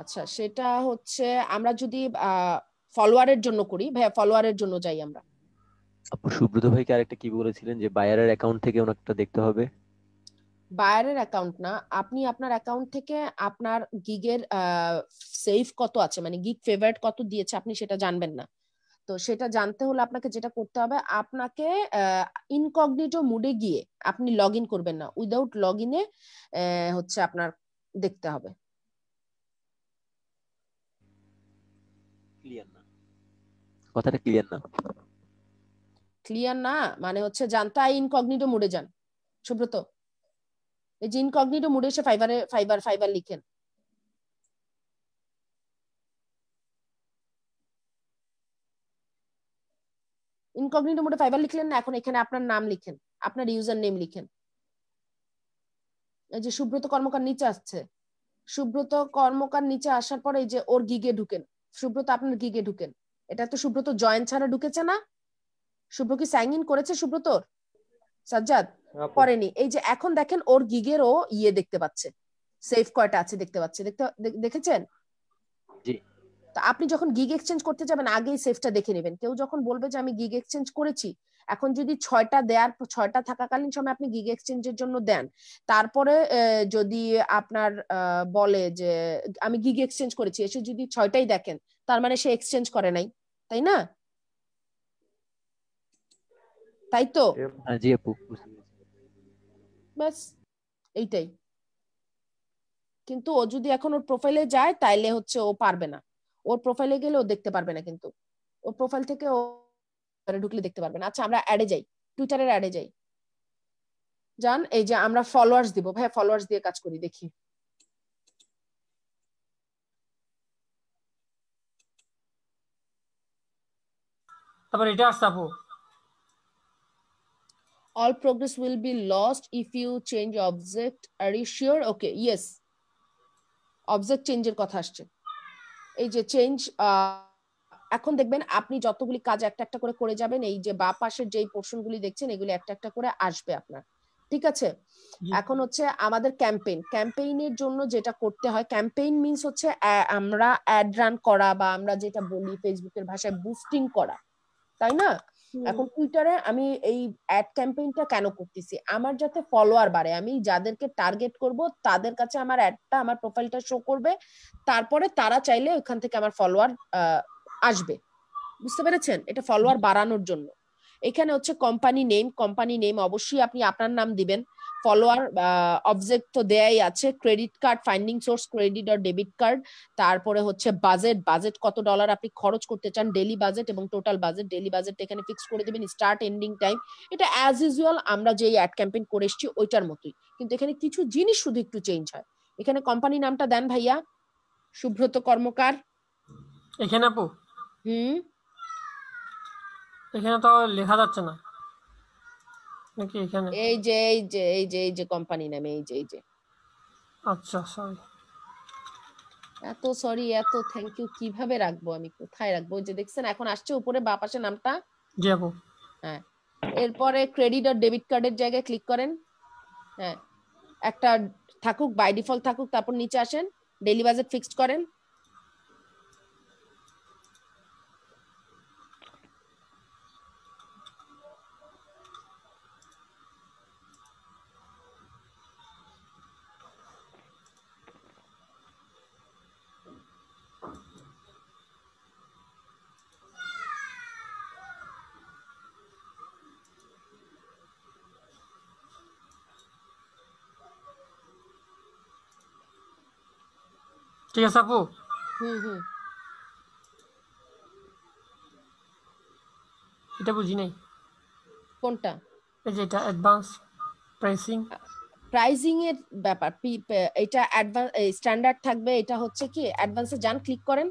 আচ্ছা সেটা হচ্ছে আমরা যদি আহ ফলোয়ারের জন্য করি ভাইয়া ফলোয়ারের জন্য যাই আমরা আপু সুব্রত ভাইকে আরেকটা কি বলেছিলেন যে বায়ারের অ্যাকাউন্ট থেকে ওনাকটা দেখতে হবে বায়ারের অ্যাকাউন্ট না আপনি আপনার অ্যাকাউন্ট থেকে আপনার গিগের সেভ কত আছে মানে গিগ ফেভারিট কত দিয়েছে আপনি সেটা জানবেন না তো সেটা জানতে হলে আপনাকে যেটা করতে হবে আপনাকে ইনকগনিটো মুডে গিয়ে আপনি লগ ইন করবেন না উইদাউট লগ ইনে হচ্ছে আপনার দেখতে হবে কথাটা ক্লিয়ার না ক্লিয়ার না মানে হচ্ছে জানতা তাই ইনকগনিটো মুডে যান সুব্রত এই যে ইনকগনিটো মুডে এসে ফাইবারে ফাইবার ফাইবার লিখেন ইনকগনিটো মুড়ে ফাইবার লিখলেন না এখন এখানে আপনার নাম লিখেন আপনার ইউজার নেম লিখেন এই যে সুব্রত কর্মকার নিচে আসছে সুব্রত কর্মকার নিচে আসার পরে এই যে ওর গিগে ঢুকেন সুব্রত আপনার গিগে ঢুকেন এটা তো সুব্রত জয়েন্ট ছাড়া ঢুকেছে না শুভ্র কি সাইন ইন করেছে সুব্রত সাজ্জাদ হ্যাঁ, করেনি এই যে এখন দেখেন ওর গিগেরও ইয়ে দেখতে পাচ্ছে সেফ কয়টা আছে দেখতে পাচ্ছে দেখতে দেখেছেন তো আপনি যখন গিগ এক্সচেঞ্জ করতে যাবেন আগেই সেফটা দেখে নেবেন কেউ যখন বলবে যে আমি গিগ এক্সচেঞ্জ করেছি এখন যদি ছয়টা দেয়ার ছয়টা থাকাকালীন সময় আপনি গিগ এক্সচেঞ্জের জন্য দেন তারপরে যদি আপনার বলে যে আমি গিগ এক্সচেঞ্জ করেছি এসে যদি ছয়টাই দেখেন তার মানে সে এক্সচেঞ্জ করে নাই তাই না তাই তো হ্যাঁ, জি আপু বাস এইটাই কিন্তু ও যদি এখন ওর প্রোফাইলে যায় তাইলে হচ্ছে ও পারবে না ওর প্রোফাইলে গেলে ও দেখতে পারবে না কিন্তু ওর প্রোফাইল থেকে ও ঢুকলে দেখতে পারবে না আচ্ছা আমরা অ্যাডে যাই টুইটারের অ্যাডে যাই জান এই যে আমরা ফলোয়ার্স দিব ভাই ফলোয়ার্স দিয়ে কাজ করি দেখি তারপর এটা আসছে আপু all progress will be lost if you change object are you sure okay yes object change এর কথা আসছে এই যে চেঞ্জ এখন দেখবেন আপনি যতগুলি কাজ একটা একটা করে করে যাবেন এই যে বা পাশের যেই পোর্শনগুলি দেখছেন এগুলি একটা একটা করে আসবে আপনার ঠিক আছে এখন হচ্ছে আমাদের ক্যাম্পেইন ক্যাম্পেইনের জন্য যেটা করতে হয় ক্যাম্পেইন মিন্স হচ্ছে আমরা অ্যাড রান করা বা আমরা যেটা বলি ফেসবুকের ভাষায় বুস্টিং করা তাই না এখন টুইটারে আমি এই অ্যাড ক্যাম্পেইনটা কেন করতেছি আমার যাতে ফলোয়ার বাড়ে আমি যাদেরকে টার্গেট করব তাদের কাছে আমার অ্যাডটা আমার প্রোফাইলটা শো করবে তারপরে তারা চাইলে ওখান থেকে আমার ফলোয়ার আসবে বুঝতে পেরেছেন এটা ফলোয়ার বাড়ানোর জন্য এখানে হচ্ছে কোম্পানি নেম কোম্পানি নেম অবশ্যই আপনি আপনার নাম দিবেন ফলোয়ার অবজেক্ট তো দেয়াই আছে credit card finding source credit আর ডেবিট কার্ড তারপরে হচ্ছে বাজেট বাজেট কত ডলার আপনি খরচ করতে চান ডেলি বাজেট এবং টোটাল বাজেট ডেলি বাজেট এখানে ফিক্স করে দেবেন স্টার্ট এন্ডিং টাইম এটা অ্যাজ ইউজুয়াল আমরা যেই অ্যাড ক্যাম্পেইন করে এসেছি ওইটার মতোই কিন্তু এখানে কিছু জিনিস শুধু একটু চেঞ্জ হয় এখানে কোম্পানি নামটা দেন ভাইয়া সুব্রত কর্মকার এখানে আপু হুম এখানে তো লেখা যাচ্ছে না নাকি এখানে এই যে এই যে এই যে এই যে কোম্পানি নামে এই যে এই যে আচ্ছা সরি এত সরি এত থ্যাংক ইউ কিভাবে রাখবো আমি কোথায় রাখবো যে দেখছেন এখন আসছে উপরে বা পাশে নামটা জি হ্যাঁ এরপরে ক্রেডিট আর ডেবিট কার্ডের জায়গায় ক্লিক করেন হ্যাঁ একটা থাকুক বাই ডিফল্ট থাকুক তারপর নিচে আসেন ডেলি বাজেট ফিক্সড করেন ঠিক আছে আপু হুম হুম এটা বুঝি নাই কোনটা এই যে এটা অ্যাডভান্স প্রাইসিং প্রাইজিং এর ব্যাপার এটা অ্যাডভান্স স্ট্যান্ডার্ড থাকবে এটা হচ্ছে কি অ্যাডভান্সে যান ক্লিক করেন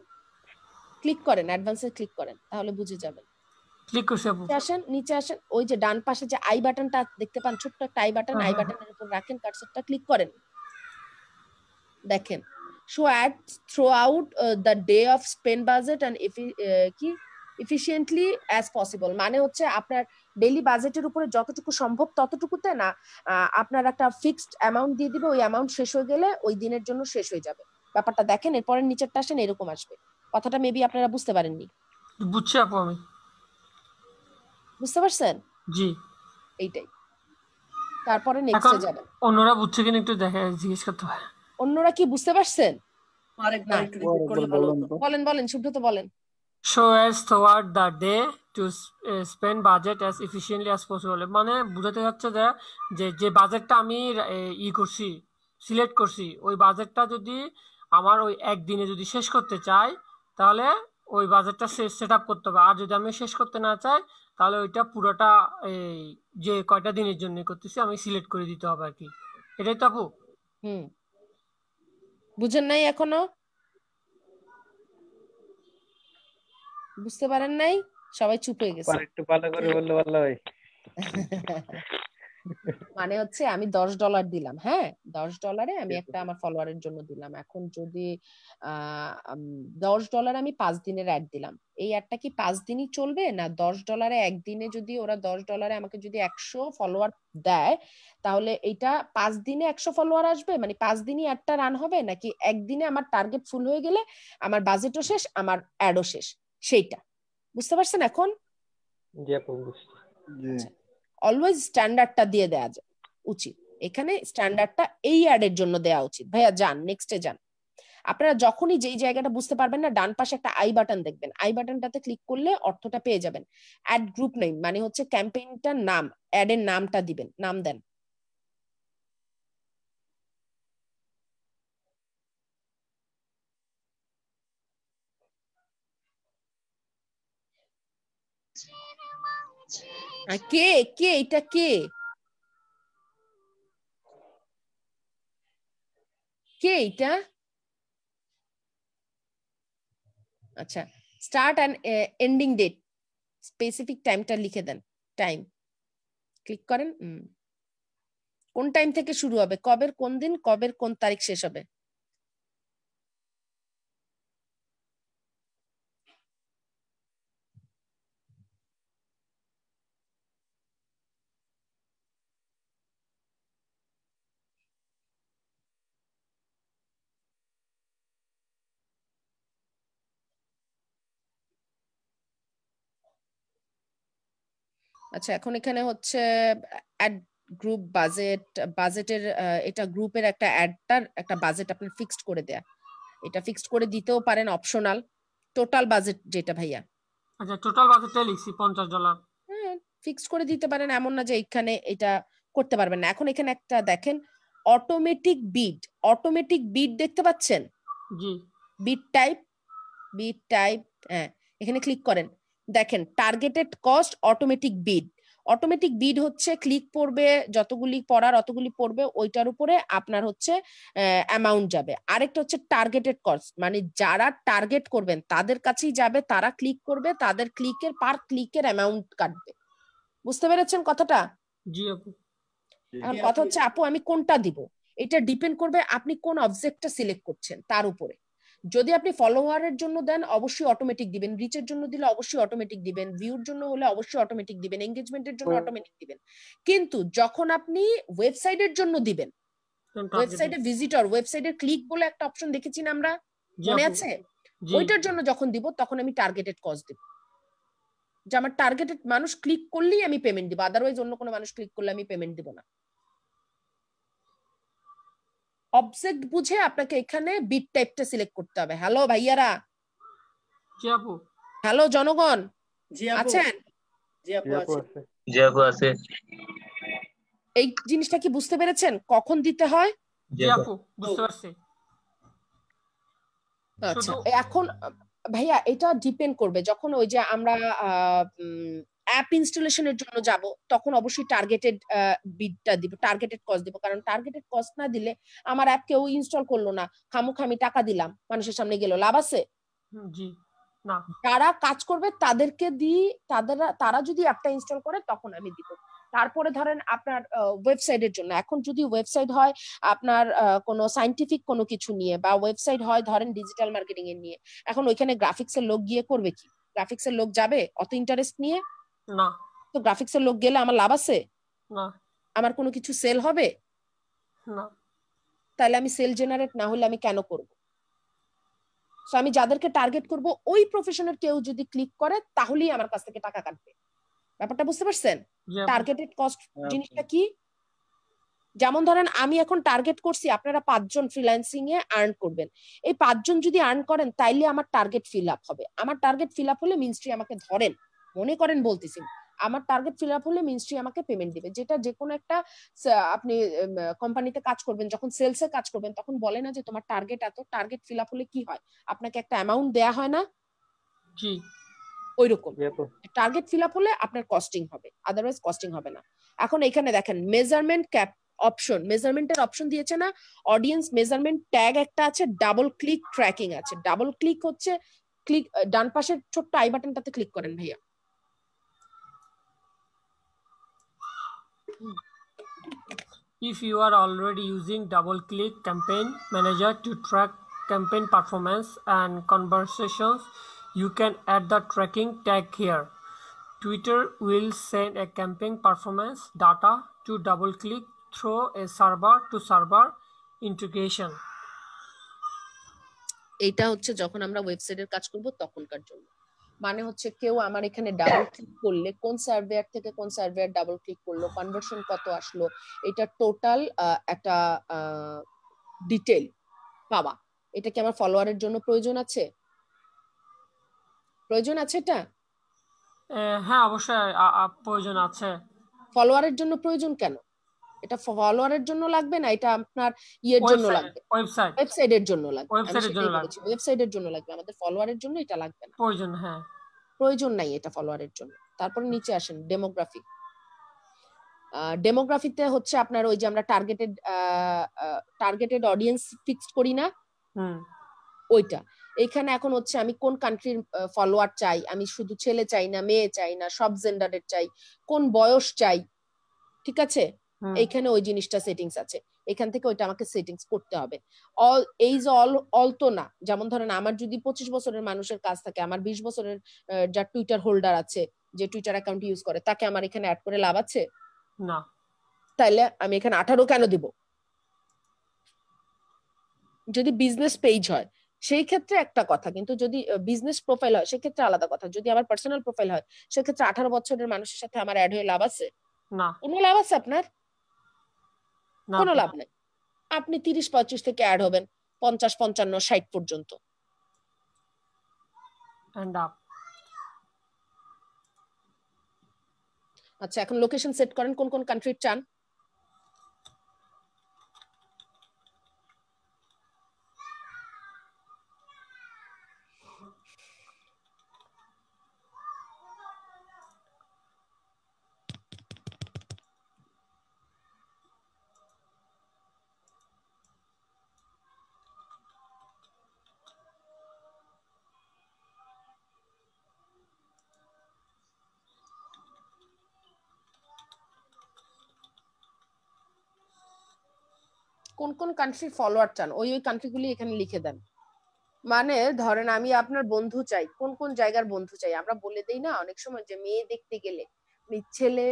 ক্লিক করেন অ্যাডভান্সে ক্লিক করেন তাহলে বুঝে যাবেন ক্লিক করছি আপু আসেন নিচে আসেন ওই যে ডান পাশে যে আই বাটনটা দেখতে পান ছোট্ট একটা আই বাটন আই বাটনের উপর রাখেন কার্সারটা ক্লিক করেন দেখেন so at throughout uh, the day of spend budget and uh, কি ইফিসিয়েন্টলি অ্যাজ পসিবল মানে হচ্ছে আপনার ডেইলি বাজেটের উপরে যতটুকু সম্ভব ততটুকুতে না আপনার একটা ফিক্সড অ্যামাউন্ট দিয়ে দিবে ওই অ্যামাউন্ট শেষ হয়ে গেলে ওই দিনের জন্য শেষ হয়ে যাবে ব্যাপারটা দেখেন এরপরে নিচেরটা আসেন এরকম আসবে কথাটা মেবি আপনারা বুঝতে পারেননি বুঝছি আপু আমি বুঝতে পারছেন জি এইটাই তারপরে নেক্সটে যাবেন অন্যরা বুঝছে কিনা একটু দেখা জিজ্ঞেস করতে পারে অন্যরা কি বুঝতে পারছেন হ্যাঁ, বলেন বলেন সুব্রত বলেন so as toward the day to uh, spend budget as efficiently as possible মানে বুঝাতে যাচ্ছে যে যে যে বাজেটটা আমি uh, ই করছি সিলেক্ট করছি ওই বাজেটটা যদি আমার ওই একদিনে যদি শেষ করতে চাই তাহলে ওই বাজেটটা সেট আপ করতে হবে আর যদি আমি শেষ করতে না চাই তাহলে ওইটা পুরোটা এই যে কয়টা দিনের জন্য করতেছি আমি সিলেক্ট করে দিতে হবে আর কি এটাই তো আপু হুম বুঝেন নাই এখনো বুঝতে পারেন নাই সবাই চুপ হয়ে গেছে একটু ভালো করে বললে ভালো হয় মানে হচ্ছে আমি দশ ডলার দিলাম হ্যাঁ দশ ডলারে আমি একটা আমার ফলোয়ারের জন্য দিলাম এখন যদি দশ ডলার আমি পাঁচ দিনের অ্যাড দিলাম এই অ্যাডটা কি পাঁচ দিনই চলবে না দশ ডলারে একদিনে যদি ওরা দশ ডলারে আমাকে যদি একশো ফলোয়ার দেয় তাহলে এটা পাঁচ দিনে একশো ফলোয়ার আসবে মানে পাঁচ দিনই অ্যাডটা রান হবে নাকি একদিনে আমার টার্গেট ফুল হয়ে গেলে আমার বাজেটও শেষ আমার অ্যাডও শেষ সেইটা বুঝতে পারছেন এখন জি আপু বুঝছি আচ্ছা। অলওয়েজ স্ট্যান্ডার্ডটা দিয়ে দেয়া উচিত এখানে স্ট্যান্ডার্ডটা এই অ্যাডের জন্য দেওয়া উচিত ভাইয়া যান নেক্সটে যান আপনারা যখনই যেই জায়গাটা বুঝতে পারবেন না ডান পাশে একটা আই বাটন দেখবেন আই বাটনটাতে ক্লিক করলে অর্থটা পেয়ে যাবেন অ্যাড গ্রুপ নেম মানে হচ্ছে ক্যাম্পেইনটার নাম অ্যাডের নামটা দিবেন নাম দেন Yeah. কে কে এটা কে কে এটা আচ্ছা start and ending date specific টাইমটা লিখে দেন টাইম ক্লিক করেন কোন টাইম থেকে শুরু হবে কবের কোন দিন কবের কোন তারিখ শেষ হবে আচ্ছা এখন এখানে হচ্ছে অ্যাড গ্রুপ বাজেট বাজেটের এটা গ্রুপের একটা অ্যাডটার একটা বাজেট আপনি ফিক্সড করে দেয়া এটা ফিক্সড করে দিতেও পারেন অপশনাল টোটাল বাজেট যেটা ভাইয়া আচ্ছা টোটাল বাজেটটা লিখছি 50 ডলার হ্যাঁ ফিক্সড করে দিতে পারেন এমন না যে এখানে এটা করতে পারবেন না এখন এখানে একটা দেখেন অটোমেটিক বিড অটোমেটিক বিড দেখতে পাচ্ছেন জি বিড টাইপ বিড টাইপ হ্যাঁ এখানে ক্লিক করেন দেখেন targeted cost automatic bid automatic bid হচ্ছে ক্লিক পড়বে যতগুলি পড়ার অতগুলি পড়বে ওইটার উপরে আপনার হচ্ছে অ্যামাউন্ট যাবে আরেকটা হচ্ছে টার্গেটেড কস্ট মানে যারা টার্গেট করবেন তাদের কাছেই যাবে তারা ক্লিক করবে তাদের ক্লিকের পার ক্লিকের অ্যামাউন্ট কাটবে বুঝতে পেরেছেন কথাটা জি আপু এখন কথা হচ্ছে আপু আমি কোনটা দিব এটা ডিপেন্ড করবে আপনি কোন অবজেক্টটা সিলেক্ট করছেন তার উপরে যদি আপনি ফলোয়ারের জন্য দেন অবশ্যই অটোমেটিক দিবেন রিচের জন্য দিলে অবশ্যই অটোমেটিক দিবেন ভিউর জন্য হলে অবশ্যই অটোমেটিক দিবেন এঙ্গেজমেন্টের জন্য অটোমেটিক দিবেন কিন্তু যখন আপনি ওয়েবসাইটের জন্য দিবেন ওয়েবসাইটে ভিজিটর ওয়েবসাইটে ক্লিক বলে একটা অপশন দেখেছি না আমরা মনে আছে ওইটার জন্য যখন দিব তখন আমি টার্গেটেড কজ দিব যে আমার টার্গেটেড মানুষ ক্লিক করলেই আমি পেমেন্ট দিব আদারওয়াইজ অন্য কোনো মানুষ ক্লিক করলে আমি পেমেন্ট দিব না অবজেক্ট বুঝে আপনাকে এখানে বিট টাইপটা সিলেক্ট করতে হবে হ্যালো ভাইয়ারা জি আপু হ্যালো জনগণ জি আপু আছেন জি আপু আছে জি আপু আছে এই জিনিসটা কি বুঝতে পেরেছেন কখন দিতে হয় জি আপু বুঝতে পারছি আচ্ছা এখন ভাইয়া এটা ডিপেন্ড করবে যখন ওই যে আমরা অ্যাপ ইনস্টলেশনের জন্য যাব তখন অবশ্যই টার্গেটেড বিডটা দিব টার্গেটেড কস্ট দিব কারণ টার্গেটেড কস্ট না দিলে আমার অ্যাপ কেউ ইনস্টল করলো না খামুখামি টাকা দিলাম মানুষের সামনে গেল লাভ আছে জি যারা কাজ করবে তাদেরকে দি তাদের তারা যদি অ্যাপটা ইনস্টল করে তখন আমি দিব তারপরে ধরেন আপনার ওয়েবসাইটের জন্য এখন যদি ওয়েবসাইট হয় আপনার কোনো সাইন্টিফিক কোনো কিছু নিয়ে বা ওয়েবসাইট হয় ধরেন ডিজিটাল মার্কেটিং এর নিয়ে এখন ওইখানে গ্রাফিক্স এর লোক গিয়ে করবে কি গ্রাফিক্স এর লোক যাবে অত ইন্টারেস্ট নিয়ে না তো গ্রাফিক্স এর লোক গেলে আমার লাভ আছে না আমার কোনো কিছু সেল হবে না তাহলে আমি সেল জেনারেট না হলে আমি কেন করব সো আমি যাদেরকে টার্গেট করব ওই প্রফেশনের কেউ যদি ক্লিক করে তাহলেই আমার কাছ থেকে টাকা কাটবে ব্যাপারটা বুঝতে পারছেন টার্গেটেড কস্ট জিনিসটা কি যেমন ধরেন আমি এখন টার্গেট করছি আপনারা পাঁচজন ফ্রিল্যান্সিং এ আর্ন করবেন এই পাঁচজন যদি আর্ন করেন তাইলে আমার টার্গেট ফিল আপ হবে আমার টার্গেট ফিল আপ হলে মিনিস্ট্রি আমাকে ধরেন মনে করেন বলতেছি আমার টার্গেট ফিল আপ হলে মিনিস্ট্রি আমাকে পেমেন্ট দিবে যেটা যে কোনো একটা আপনি কোম্পানিতে কাজ করবেন যখন সেলসে কাজ করবেন তখন বলে না যে তোমার টার্গেট এত টার্গেট ফিল আপ হলে কি হয় আপনাকে একটা অ্যামাউন্ট দেয়া হয় না জি ওই রকম টার্গেট ফিল আপ হলে আপনার কস্টিং হবে আদারওয়াইজ কস্টিং হবে না এখন এখানে দেখেন মেজারমেন্ট ক্যাপ অপশন মেজারমেন্টের অপশন দিয়েছে না অডিয়েন্স মেজারমেন্ট ট্যাগ একটা আছে ডাবল ক্লিক ট্র্যাকিং আছে ডাবল ক্লিক হচ্ছে ক্লিক ডান পাশের ছোট্ট আই বাটনটাতে ক্লিক করেন ভাইয়া If you are already using double click Campaign Manager to track campaign performance and conversations, you can add the tracking tag here. Twitter will send a campaign performance data to double click through a server to server integration. এটা হচ্ছে যখন আমরা ওয়েবসাইটের কাজ করব তখনকার জন্য মানে হচ্ছে কেউ আমার এখানে ডাবল ক্লিক করলে কোন সার্ভেয়ার থেকে কোন সার্ভেয়ার ডাবল ক্লিক করলো কনভার্সন কত আসলো এটা টোটাল একটা ডিটেল পাওয়া এটা কি আমার ফলোয়ারের জন্য প্রয়োজন আছে প্রয়োজন আছে এটা হ্যাঁ অবশ্যই প্রয়োজন আছে ফলোয়ারের জন্য প্রয়োজন কেন এটা ফলোয়ারের জন্য লাগবে না এটা আপনার ইয়ের জন্য লাগবে ওয়েবসাইট ওয়েবসাইটের জন্য লাগবে ওয়েবসাইটের জন্য লাগবে ওয়েবসাইটের জন্য লাগবে আমাদের ফলোয়ারের জন্য এটা লাগবে না প্রয়োজন হ্যাঁ প্রয়োজন নাই এটা ফলোয়ারের জন্য তারপরে নিচে আসেন ডেমোগ্রাফি ডেমোগ্রাফিতে হচ্ছে আপনার ওই যে আমরা টার্গেটেড টার্গেটেড অডিয়েন্স ফিক্সড করি না ওইটা এখানে এখন হচ্ছে আমি কোন কান্ট্রির ফলোয়ার চাই আমি শুধু ছেলে চাই না মেয়ে চাই না সব জেন্ডারের চাই কোন বয়স চাই ঠিক আছে এখানে ওই জিনিসটা সেটিংস আছে এখান থেকে ওইটা আমাকে সেটিংস করতে হবে অল এইজ অল অল তো না যেমন ধরেন আমার যদি পঁচিশ বছরের মানুষের কাজ থাকে আমার বিশ বছরের যা টুইটার হোল্ডার আছে যে টুইটার অ্যাকাউন্ট ইউজ করে তাকে আমার এখানে অ্যাড করে লাভ আছে না তাহলে আমি এখানে আঠারো কেন দিব যদি বিজনেস পেজ হয় সেই ক্ষেত্রে একটা কথা কিন্তু যদি বিজনেস প্রোফাইল হয় সেক্ষেত্রে আলাদা কথা যদি আমার পার্সোনাল প্রোফাইল হয় সেক্ষেত্রে আঠারো বছরের মানুষের সাথে আমার অ্যাড হয়ে লাভ আছে না কোনো লাভ আছে আপনার না কোনো লাভ নাই আপনি তিরিশ পঁয়ত্রিশ থেকে অ্যাড হবেন পঞ্চাশ পঞ্চান্ন ষাট পর্যন্ত আচ্ছা এখন লোকেশন সেট করেন কোন কোন কান্ট্রির চান কোন কোন কান্ট্রি ফলোয়ার চান ওই ওই কান্ট্রিগুলি এখানে লিখে দেন মানে ধরেন আমি আপনার বন্ধু চাই কোন কোন জায়গার বন্ধু চাই আমরা বলে দেই না অনেক সময় যে মেয়ে দেখতে গেলে মানে ছেলে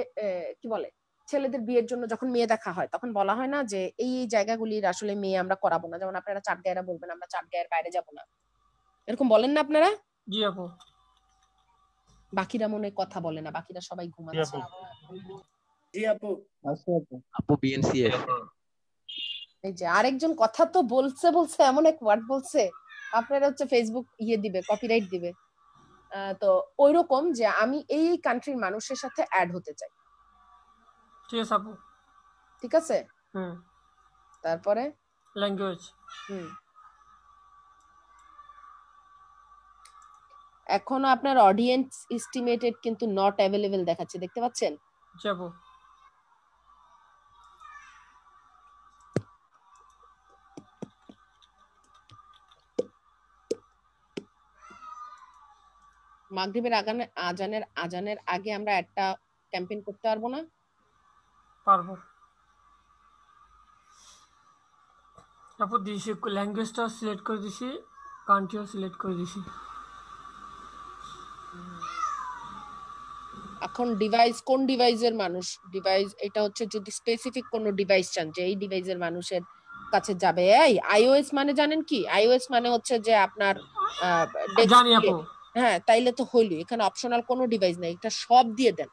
কি বলে ছেলেদের বিয়ের জন্য যখন মেয়ে দেখা হয় তখন বলা হয় না যে এই এই জায়গাগুলির আসলে মেয়ে আমরা করাবো না যেমন আপনারা গায়েরা বলবেন আমরা গায়ের বাইরে যাব না এরকম বলেন না আপনারা জি আপু বাকিরা মনে কথা বলে না বাকিরা সবাই ঘুমাচ্ছে জি আপু আপু বিএনসিএফ আচ্ছা এই যে আরেকজন কথা তো বলছে বলছে এমন এক ওয়ার্ড বলছে আপনারা হচ্ছে ফেসবুক ইয়ে দিবে কপিরাইট দিবে তো ওই রকম যে আমি এই এই কান্ট্রির মানুষের সাথে অ্যাড হতে চাই ঠিক আছে আপু ঠিক আছে হুম তারপরে ল্যাঙ্গুয়েজ হুম এখনো আপনার অডিয়েন্স এস্টিমেটেড কিন্তু নট অ্যাভেলেবল দেখাচ্ছে দেখতে পাচ্ছেন যাবো মাগরিবের আগানে আজানের আজানের আগে আমরা একটা ক্যাম্পেইন করতে পারবো না পারবো তারপর দিয়েছি ল্যাঙ্গুয়েজটা সিলেক্ট করে দিছি কান্ট্রিও সিলেক্ট করে দিছি এখন ডিভাইস কোন ডিভাইসের মানুষ ডিভাইস এটা হচ্ছে যদি স্পেসিফিক কোন ডিভাইস চান যে এই ডিভাইসের মানুষের কাছে যাবে এই আইওএস মানে জানেন কি আইওএস মানে হচ্ছে যে আপনার জানি আপু হ্যাঁ তাইলে তো হইলো এখানে অপশনাল কোনো ডিভাইস নাই এটা সব দিয়ে দেন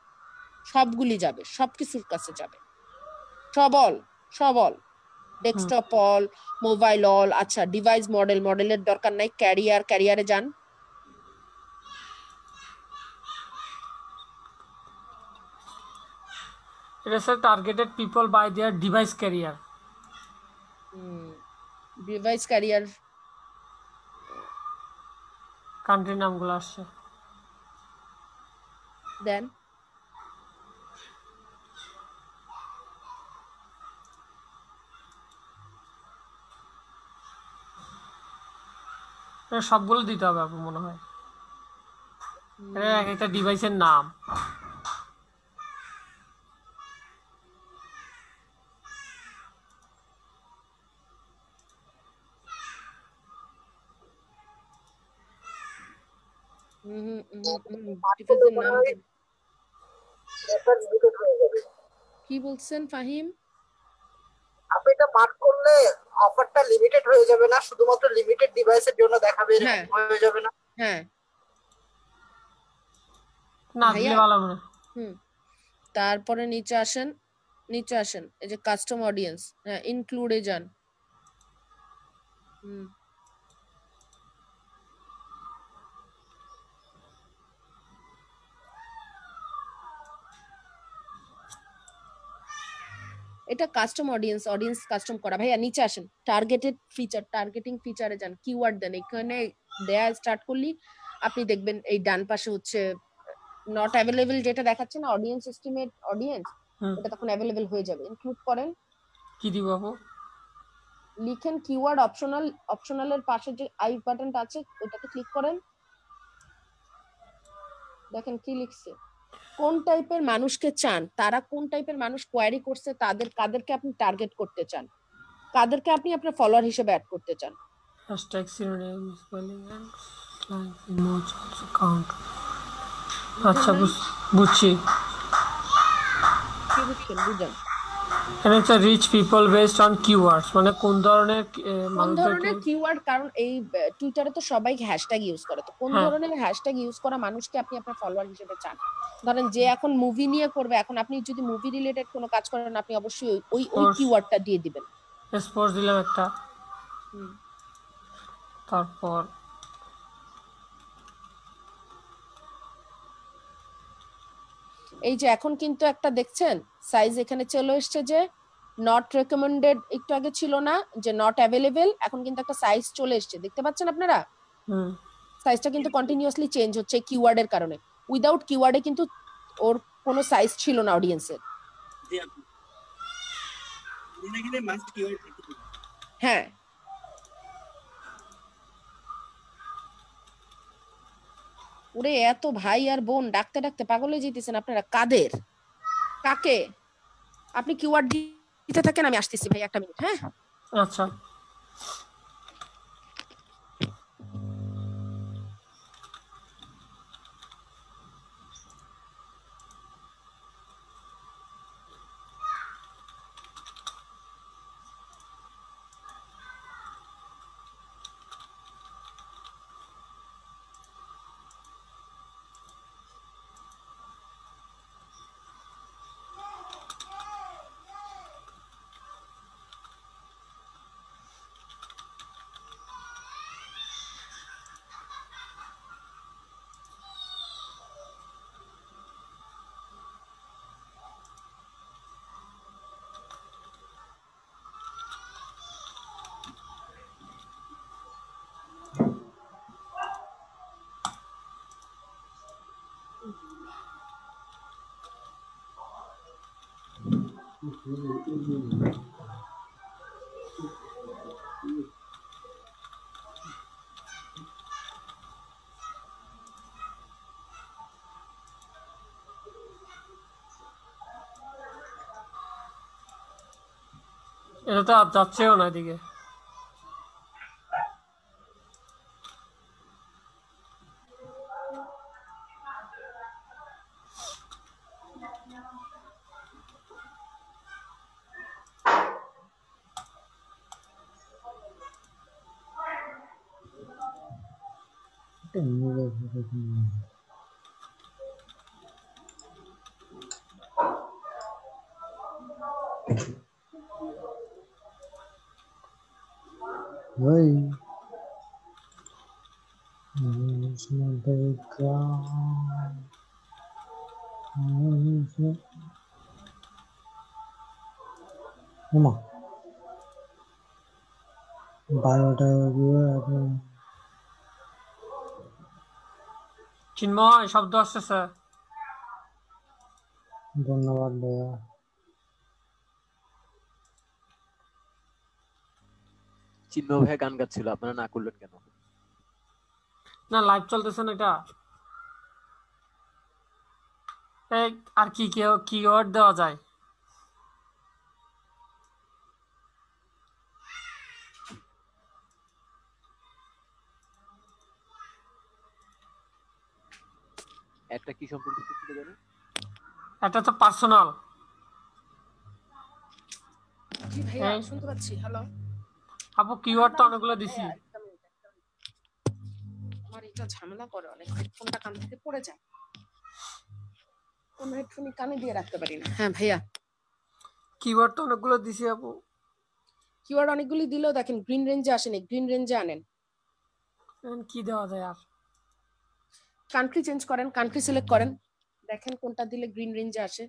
সবগুলি যাবে সব কিছুর কাছে যাবে সবল সবল ডেস্কটপ অল মোবাইল অল আচ্ছা ডিভাইস মডেল মডেলের দরকার নাই ক্যারিয়ার ক্যারিয়ারে যান এটা sir targeted people by their device carrier device carrier কান্ট্রির নামগুলো আসছে দেন সবগুলো দিতে হবে আপু মনে হয় এক একটা ডিভাইসের নাম কি mm-hmm, mm-hmm, mm-hmm. বলছেন ফাহিম আপনি এটা করলে অফারটা লিমিটেড হয়ে যাবে না শুধুমাত্র লিমিটেড ডিভাইসের জন্য দেখাবে হ্যাঁ। হয়ে যাবে না হ্যাঁ হুম তারপরে নিচে আসেন নিচে আসেন এই যে কাস্টম অডিয়েন্স হ্যাঁ ইনক্লুডে যান হুম এটা কাস্টম অডিয়েন্স অডিয়েন্স কাস্টম করা ভাইয়া নিচে আসেন টার্গেটেড ফিচার টার্গেটিং ফিচারে যান কিওয়ার্ড দেন এখানে দেয়া স্টার্ট করলি আপনি দেখবেন এই ডান পাশে হচ্ছে নট অ্যাভেলেবল যেটা দেখাচ্ছে না অডিয়েন্স এস্টিমেট অডিয়েন্স এটা তখন অ্যাভেলেবল হয়ে যাবে ইনক্লুড করেন কি দিব আপু লিখেন কিওয়ার্ড অপশনাল অপশনাল এর পাশে যে আই বাটনটা আছে ওটাতে ক্লিক করেন দেখেন কি লিখছে কোন টাইপের মানুষকে চান তারা কোন টাইপের মানুষ কোয়ারি করছে তাদের কাদেরকে আপনি টার্গেট করতে চান কাদেরকে আপনি আপনার ফলোয়ার হিসেবে অ্যাড করতে চান hashtag synonym spelling and like emotions count আচ্ছা বুঝছি কি বুঝছেন বুঝলাম এটা হচ্ছে reach people based on keywords মানে কোন ধরনের কোন ধরনের কিওয়ার্ড কারণ এই টুইটারে তো সবাই হ্যাশট্যাগ ইউজ করে তো কোন হ্যাঁ। ধরনের হ্যাশট্যাগ ইউজ করা মানুষকে আপনি আপনার ফলোয়ার হিসেবে চান ধরেন যে এখন মুভি নিয়ে করবে এখন আপনি যদি মুভি রিলেটেড কোনো কাজ করেন আপনি অবশ্যই ওই ওই কিওয়ার্ডটা দিয়ে দিবেন স্পোর্টস দিলাম একটা তারপর এই যে এখন কিন্তু একটা দেখছেন সাইজ এখানে চলে এসছে যে নট রেকমেন্ডেড একটু আগে ছিল না যে নট অ্যাভেলেবেল এখন কিন্তু একটা সাইজ চলে এসছে দেখতে পাচ্ছেন আপনারা সাইজটা কিন্তু কন্টিনিউয়াসলি চেঞ্জ হচ্ছে এর কারণে উইদাউট কিওয়ার্ডে কিন্তু ওর কোনো সাইজ ছিল না অডিয়েন্সের হ্যাঁ ওরে এত ভাই আর বোন ডাকতে ডাকতে পাগলে যেতেছেন আপনারা কাদের কাকে আপনি কিওয়ার্ড দিতে থাকেন আমি আসতেছি ভাই একটা মিনিট হ্যাঁ আচ্ছা এটা তো আর যাচ্ছেও না এদিকে চিন্ময় শব্দ আসতেছে ধন্যবাদ ভাইয়া চিন্ময় ভাইয়া গান গাচ্ছিল আপনারা না করলেন কেন না লাইভ চলতেছে না এটা আর কি কি ওয়ার্ড দেওয়া যায় একটা কি সম্পর্কিত ছিল জানো এটা তো পার্সোনাল জি ভাইয়া হ্যাঁ। শুনতে পাচ্ছি হ্যালো আপু কিওয়ার্ড তো অনেকগুলো দিছি আমার এটা ঝামেলা করে অনেক ফোনটা কান থেকে পড়ে যায় কোন হেডফোনই কানে দিয়ে রাখতে পারি না হ্যাঁ ভাইয়া কিওয়ার্ড তো অনেকগুলো দিছি আপু কিওয়ার্ড অনেকগুলি দিলেও দেখেন গ্রিন রেঞ্জে আসেনি গ্রিন রেঞ্জে আনেন কি দেওয়া যায় আর কান্ট্রি চেঞ্জ করেন কান্ট্রি সিলেক্ট করেন দেখেন কোনটা দিলে গ্রিন রেঞ্জে আসে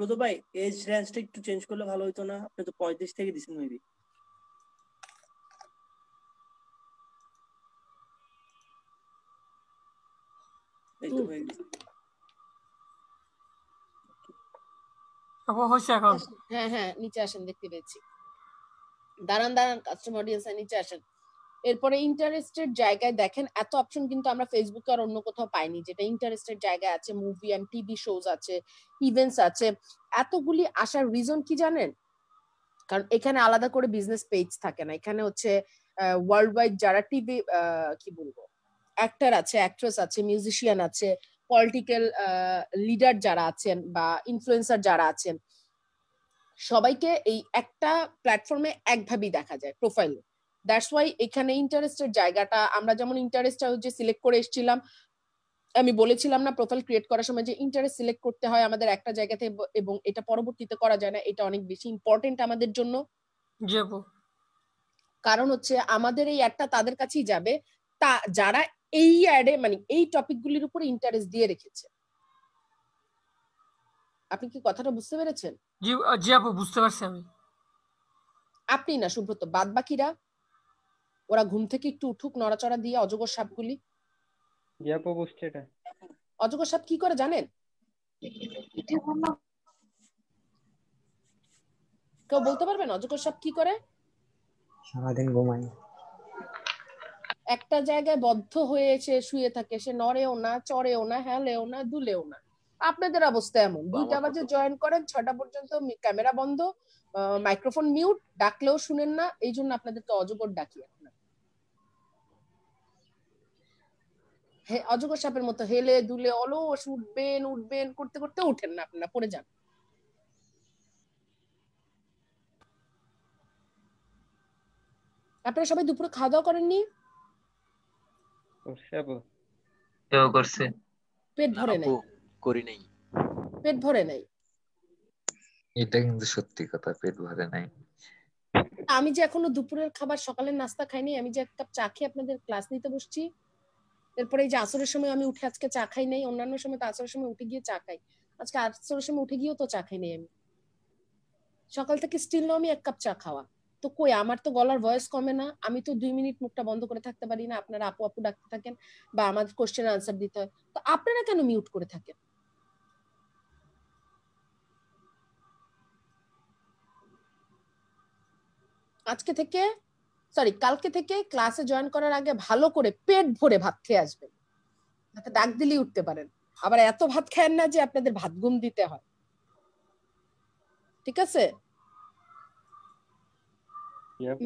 রোদো ভাই এজ রেঞ্জটা একটু চেঞ্জ করলে ভালো হইতো না আপনি তো পঁয়ত্রিশ থেকে দিচ্ছেন মেবি হ্যাঁ হ্যাঁ নিচে আসেন দেখতে পেয়েছি দাঁড়ান দাঁড়ান কাস্টমার অডিয়েন্স নিচে আসেন এরপরে ইন্টারেস্টের জায়গায় দেখেন এত অপশন কিন্তু আমরা ফেসবুকে আর অন্য কোথাও পাইনি যেটা ইন্টারেস্টের জায়গায় আছে মুভি অ্যান্ড টিভি শোজ আছে ইভেন্টস আছে এতগুলি আসার রিজন কি জানেন কারণ এখানে আলাদা করে বিজনেস পেজ থাকে না এখানে হচ্ছে ওয়ার্ল্ড ওয়াইড যারা টিভি কি বলবো অ্যাক্টার আছে অ্যাক্ট্রেস আছে মিউজিশিয়ান আছে পলিটিক্যাল লিডার যারা আছেন বা ইনফ্লুয়েন্সার যারা আছেন সবাইকে এই একটা প্ল্যাটফর্মে একভাবেই দেখা যায় প্রোফাইলে দ্যাটস ওয়াই এখানে ইন্টারেস্টের জায়গাটা আমরা যেমন ইন্টারেস্টটা হচ্ছে সিলেক্ট করে এসেছিলাম আমি বলেছিলাম না প্রোফাইল ক্রিয়েট করার সময় যে ইন্টারেস্ট সিলেক্ট করতে হয় আমাদের একটা জায়গাতে এবং এটা পরবর্তীতে করা যায় না এটা অনেক বেশি ইম্পর্টেন্ট আমাদের জন্য কারণ হচ্ছে আমাদের এই অ্যাডটা তাদের কাছেই যাবে তা যারা এই অ্যাডে মানে এই টপিকগুলির উপর ইন্টারেস্ট দিয়ে রেখেছে আপনি কি কথাটা বুঝতে পেরেছেন জি আপু বুঝতে পারছি আমি আপনি না সুব্রত বাদ বাকিরা ওরা ঘুম থেকে একটু উঠুক নড়াচড়া দিয়ে অজগর সাপগুলি অজগর সাপ কি করে জানেন কেউ বলতে পারবেন অজগর সাপ কি করে সারাদিন ঘুমায় একটা জায়গায় বদ্ধ হয়েছে শুয়ে থাকে সে নড়েও না চড়েও না হেলেও না দুলেও না আপনাদের অবস্থা এমন দুইটা বাজে জয়েন করেন ছটা পর্যন্ত ক্যামেরা বন্ধ মাইক্রোফোন মিউট ডাকলেও শুনেন না এই জন্য আপনাদেরকে অজগর ডাকিয়ে অজগর সাপের মতো হেলে দুলে অলস উঠবেন উঠবেন করতে করতে উঠেন না আপনারা পড়ে যান আপনারা সবাই দুপুরে খাওয়া দাওয়া করেননি পেট ভরে নাই করি নাই পেট ভরে নাই এটা কিন্তু সত্যি কথা পেট ভরে নাই আমি যে এখনো দুপুরের খাবার সকালের নাস্তা খাইনি আমি যে এক কাপ চা খেয়ে আপনাদের ক্লাস নিতে বসছি এরপরে এই যে আসরের সময় আমি উঠে আজকে চা খাই নাই অন্যান্য সময় তো আসরের সময় উঠে গিয়ে চা খাই আজকে আসরের সময় উঠে গিয়েও তো চা খাই নাই আমি সকাল থেকে স্টিল আমি এক কাপ চা খাওয়া তো কই আমার তো গলার ভয়েস কমে না আমি তো দুই মিনিট মুখটা বন্ধ করে থাকতে পারি না আপনারা আপু আপু ডাকতে থাকেন বা আমাদের কোশ্চেন আনসার দিতে হয় তো আপনারা কেন মিউট করে থাকেন আজকে থেকে সরি কালকে থেকে ক্লাসে জয়েন করার আগে ভালো করে পেট ভরে ভাত খেয়ে আসবেন যাতে ডাক দিলেই উঠতে পারেন আবার এত ভাত খায়েন না যে আপনাদের ভাত ঘুম দিতে হয় ঠিক আছে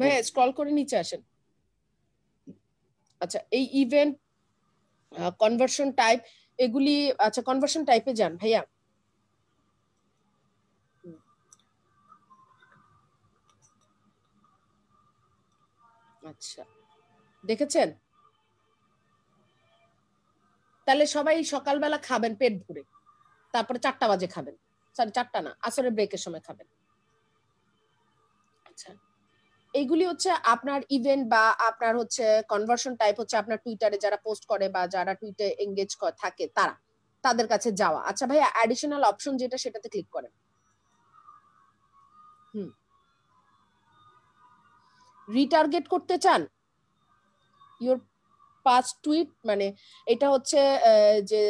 হ্যাঁ স্ক্রল করে নিচে আসেন আচ্ছা এই ইভেন্ট কনভার্সন টাইপ এগুলি আচ্ছা কনভার্সন টাইপে যান ভাইয়া আচ্ছা দেখেছেন তাহলে সবাই সকালবেলা খাবেন পেট ভরে তারপরে চারটা বাজে খাবেন সরি চারটা না আসরের ব্রেকের সময় খাবেন আচ্ছা। এইগুলি হচ্ছে আপনার ইভেন্ট বা আপনার হচ্ছে কনভার্সন টাইপ হচ্ছে আপনার টুইটারে যারা পোস্ট করে বা যারা টুইটে এঙ্গেজ থাকে তারা তাদের কাছে যাওয়া আচ্ছা ভাইয়া অ্যাডিশনাল অপশন যেটা সেটাতে ক্লিক করেন রিটার্গেট করতে চান ইউর পাস্ট টুইট মানে এটা হচ্ছে যে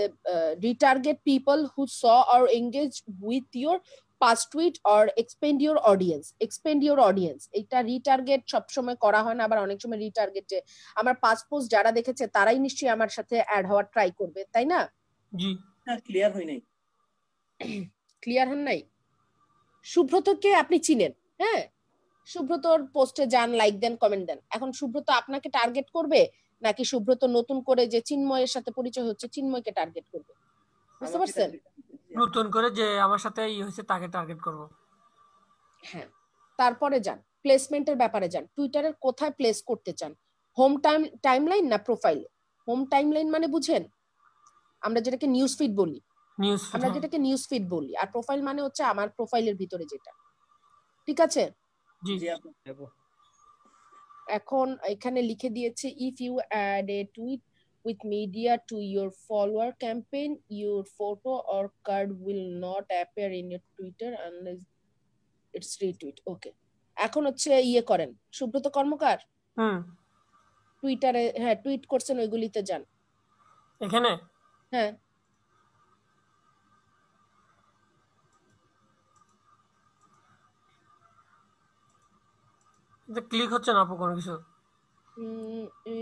retarget people who saw or engage with your past tweet or expand your audience expand your audience এটা রিটার্গেট সবসময় করা হয় না আবার অনেক সময় রিটার্গেটে আমার পাস্ট পোস্ট যারা দেখেছে তারাই নিশ্চয়ই আমার সাথে অ্যাড হওয়ার ট্রাই করবে তাই না জি ক্লিয়ার হয় নাই ক্লিয়ার হন নাই সুব্রতকে আপনি চিনেন হ্যাঁ সুব্রতর পোস্টে যান লাইক দেন কমেন্ট দেন এখন সুব্রত আপনাকে টার্গেট করবে নাকি সুব্রত নতুন করে যে চিন্ময়ের সাথে পরিচয় হচ্ছে চিন্ময়কে টার্গেট করবে বুঝতে পারছেন নতুন করে যে আমার সাথে ই হয়েছে তাকে টার্গেট করব হ্যাঁ তারপরে যান প্লেসমেন্টের ব্যাপারে যান টুইটারের কোথায় প্লেস করতে চান হোম টাইম টাইমলাইন না প্রোফাইল হোম টাইমলাইন মানে বুঝেন আমরা যেটাকে নিউজ ফিড বলি আমরা হ্যাঁ। যেটাকে নিউজ ফিড বলি আর প্রোফাইল মানে হচ্ছে আমার প্রোফাইলের ভিতরে যেটা ঠিক আছে এখন এখানে লিখে দিয়েছে if you add a tweet with media to your follower campaign your photo or card will not appear in your Twitter unless it's retweet okay এখন হচ্ছে ইয়ে করেন সুব্রত কর্মকার হুম টুইটারে হ্যাঁ টুইট করছেন ওইগুলিতে যান এখানে হ্যাঁ যে ক্লিক হচ্ছে না কোনো কিছু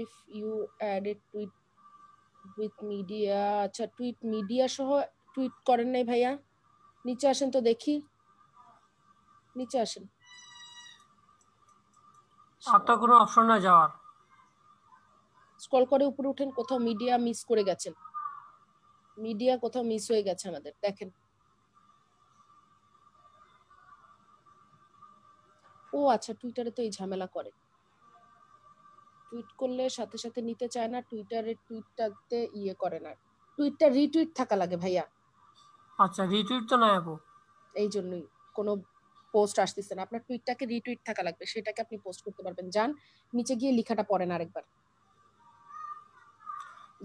if you added tweet with media আচ্ছা টুইট মিডিয়া সহ টুইট করেন নাই ভাইয়া নিচে আসেন তো দেখি নিচে আসেন আর তো কোনো অপশন না যাওয়ার স্ক্রল করে উপরে উঠেন কোথাও মিডিয়া মিস করে গেছেন মিডিয়া কোথাও মিস হয়ে গেছে আমাদের দেখেন ও আচ্ছা টুইটারে তো এই ঝামেলা করে টুইট করলে সাথে সাথে নিতে চায় না টুইটারে টুইটটাতে ইয়ে করে না টুইটটা রিটুইট থাকা লাগে ভাইয়া আচ্ছা রিটুইট তো না আপু এই জন্যই কোনো পোস্ট আসতেছে না আপনার টুইটটাকে রিটুইট থাকা লাগবে সেটাকে আপনি পোস্ট করতে পারবেন যান নিচে গিয়ে লেখাটা পড়েন আরেকবার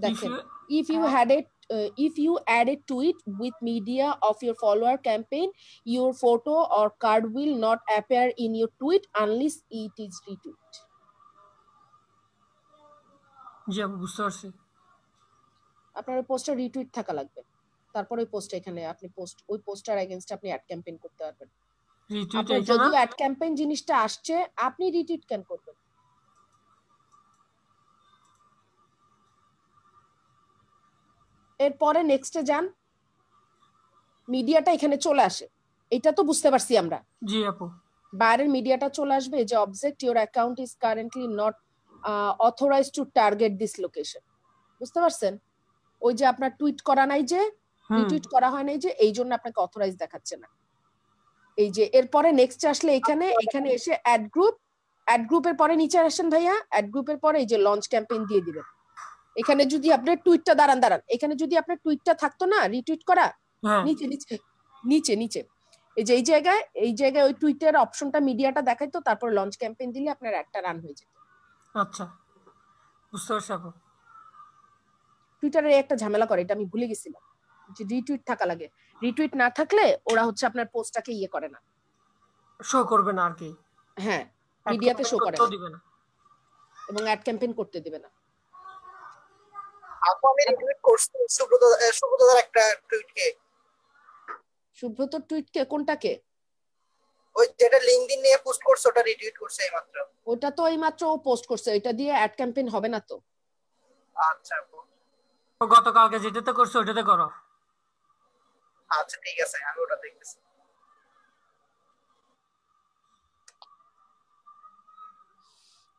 দেখেন if you had it uh, if you added to it with media of your follower campaign your photo or card will not appear in your tweet unless it is retweet জি আপু বুঝতে পারছি আপনার ওই পোস্টটা রিটুইট থাকা লাগবে তারপর ওই পোস্ট এখানে আপনি পোস্ট ওই পোস্টার এগেইনস্ট আপনি অ্যাড ক্যাম্পেইন করতে পারবেন রিটুইট যদি অ্যাড ক্যাম্পেইন জিনিসটা আসছে আপনি রিটুইট কেন করবেন এরপরে নেক্সটে যান মিডিয়াটা এখানে চলে আসে এটা তো বুঝতে পারছি আমরা জি আপু বাইরের মিডিয়াটা চলে আসবে যে object your account is currently not authorise to target this location বুঝতে পারছেন ওই যে আপনার টুইট করা নাই যে টুইট করা হয় নাই যে এই জন্য আপনাকে অথরাইজ দেখাচ্ছে না এই যে এরপরে নেক্সট আসলে এখানে এখানে এসে অ্যাড গ্রুপ অ্যাড গ্রুপের পরে নিচে আসেন ভাইয়া অ্যাড গ্রুপের পরে এই যে লঞ্চ ক্যাম্পেইন দিয়ে দিবেন এখানে যদি আপনার টুইটটা দাঁড়ান দাঁড়ান এখানে যদি আপনার টুইটটা থাকতো না রিটুইট করা হ্যাঁ। নিচে নিচে নিচে নিচে এই যে এই জায়গায় এই জায়গায় ওই টুইটের অপশনটা মিডিয়াটা দেখাইতো তারপর লঞ্চ ক্যাম্পেইন দিলে আপনার একটা রান হয়ে যেত আচ্ছা বুঝতে পারছি টুইটারে একটা ঝামেলা করে এটা আমি ভুলে গেছিলাম যে রিটুইট থাকা লাগে রিটুইট না থাকলে ওরা হচ্ছে আপনার পোস্টটাকে ইয়ে করে না শো করবে না আর কি হ্যাঁ মিডিয়াতে শো করে না এবং অ্যাড ক্যাম্পেইন করতে দিবে না আপু আমি রিটুইট করছি সুব্রত সুব্রতদার একটা টুইটকে সুব্রত টুইটকে কোনটাকে ওই যেটা লিংকডইন নিয়ে পোস্ট করছে ওটা রিটুইট করছে এইমাত্র ওটা তো এইমাত্র ও পোস্ট করছে এটা দিয়ে অ্যাড ক্যাম্পেইন হবে না তো আচ্ছা গতকালকে যেটাতে করছে ওটাতে করো আচ্ছা ঠিক আছে আমি ওটা দেখতেছি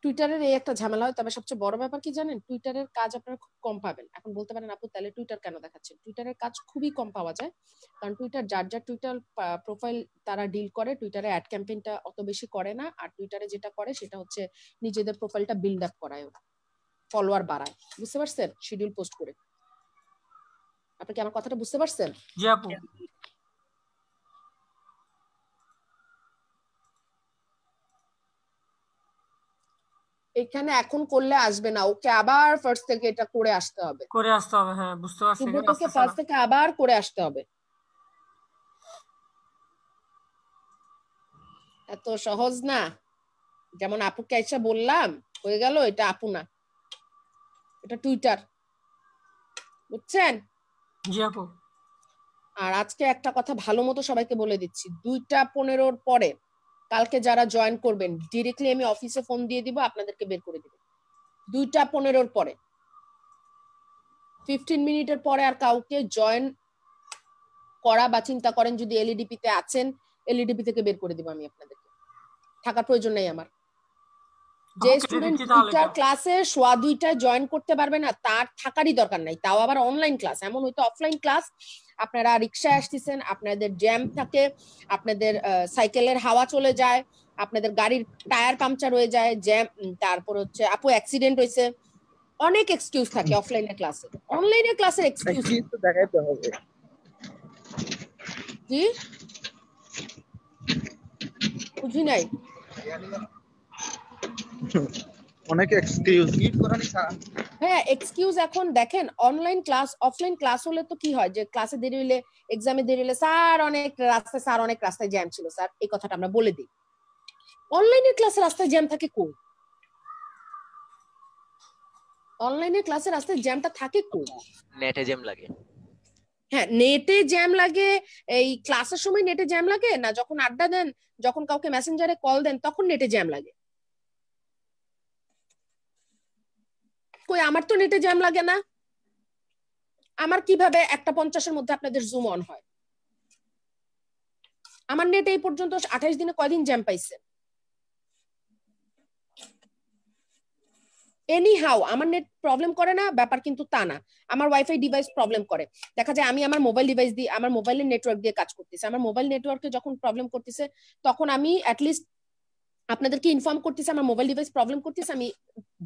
টুইটারের এই একটা ঝামেলা হয় তবে সবচেয়ে বড় ব্যাপার কি জানেন টুইটারের কাজ আপনারা খুব কম পাবেন এখন বলতে পারেন আপু তাহলে টুইটার কেন দেখাচ্ছেন টুইটারের কাজ খুবই কম পাওয়া যায় কারণ টুইটার যার যার টুইটার প্রোফাইল তারা ডিল করে টুইটারে অ্যাড ক্যাম্পেইনটা অত বেশি করে না আর টুইটারে যেটা করে সেটা হচ্ছে নিজেদের প্রোফাইলটা বিল্ড আপ করায় ওরা ফলোয়ার বাড়ায় বুঝতে পারছেন শিডিউল পোস্ট করে আপনি কি আমার কথাটা বুঝতে পারছেন জি আপু এখানে এখন করলে আসবে না ওকে আবার ফার্স্ট থেকে এটা করে আসতে হবে করে আসতে হবে হ্যাঁ বুঝতে পারছি সুব্রতকে ফার্স্ট থেকে আবার করে আসতে হবে এত সহজ না যেমন আপুকে আইসা বললাম হয়ে গেল এটা আপু না এটা টুইটার বুঝছেন জি আপু আর আজকে একটা কথা ভালো মতো সবাইকে বলে দিচ্ছি দুইটা পনেরোর পরে কালকে যারা জয়েন করবেন ডিরেক্টলি আমি অফিসে ফোন দিয়ে দিব আপনাদেরকে বের করে দিব দুইটা পনেরোর পরে ফিফটিন মিনিটের পরে আর কাউকে জয়েন করা বা চিন্তা করেন যদি এলইডিপি e তে আছেন এলইডিপি e থেকে বের করে দিব আমি আপনাদেরকে থাকার প্রয়োজন নেই আমার যে স্টুডেন্ট দুইটা ক্লাসে সোয়া দুইটায় জয়েন করতে পারবে না তার থাকারই দরকার নাই তাও আবার অনলাইন ক্লাস এমন হয়তো অফলাইন ক্লাস আপনারা রিক্সায় আসতেছেন আপনাদের জ্যাম থাকে আপনাদের সাইকেলের হাওয়া চলে যায় আপনাদের গাড়ির টায়ার পাংচার হয়ে যায় জ্যাম তারপর হচ্ছে আপু অ্যাক্সিডেন্ট হয়েছে অনেক এক্সকিউজ থাকে অফলাইনে ক্লাসে অনলাইনে ক্লাসের এক্সকিউজ তো হবে জি বুঝি নাই অনেক এক্সকিউজ হ্যাঁ এক্সকিউজ এখন দেখেন অনলাইন ক্লাস অফলাইন ক্লাস হলে তো কি হয় যে ক্লাসে দেরি হলে এক্সামে দেরি হলে স্যার অনেক রাস্তায় স্যার অনেক রাস্তায় জ্যাম ছিল স্যার এই কথাটা আমরা বলে দিই অনলাইনের ক্লাসে রাস্তায় জ্যাম থাকে কই অনলাইনে ক্লাসে রাস্তায় জ্যামটা থাকে কই নেটে জ্যাম লাগে হ্যাঁ নেটে জ্যাম লাগে এই ক্লাসের সময় নেটে জ্যাম লাগে না যখন আড্ডা দেন যখন কাউকে মেসেঞ্জারে কল দেন তখন নেটে জ্যাম লাগে কই আমার তো নেটে জ্যাম লাগে না আমার কিভাবে একটা পঞ্চাশের মধ্যে আপনাদের জুম অন হয় আমার নেট এই পর্যন্ত আঠাইশ দিনে কয়দিন জ্যাম পাইছে এনি হাউ আমার নেট প্রবলেম করে না ব্যাপার কিন্তু তা না আমার ওয়াইফাই ডিভাইস প্রবলেম করে দেখা যায় আমি আমার মোবাইল ডিভাইস দিয়ে আমার মোবাইলের নেটওয়ার্ক দিয়ে কাজ করতেছি আমার মোবাইল নেটওয়ার্কে যখন প্রবলেম করতেছে তখন আমি অ্যাটলিস্ট আপনাদেরকে ইনফর্ম করতেছি আমার মোবাইল ডিভাইস প্রবলেম করতেছে আমি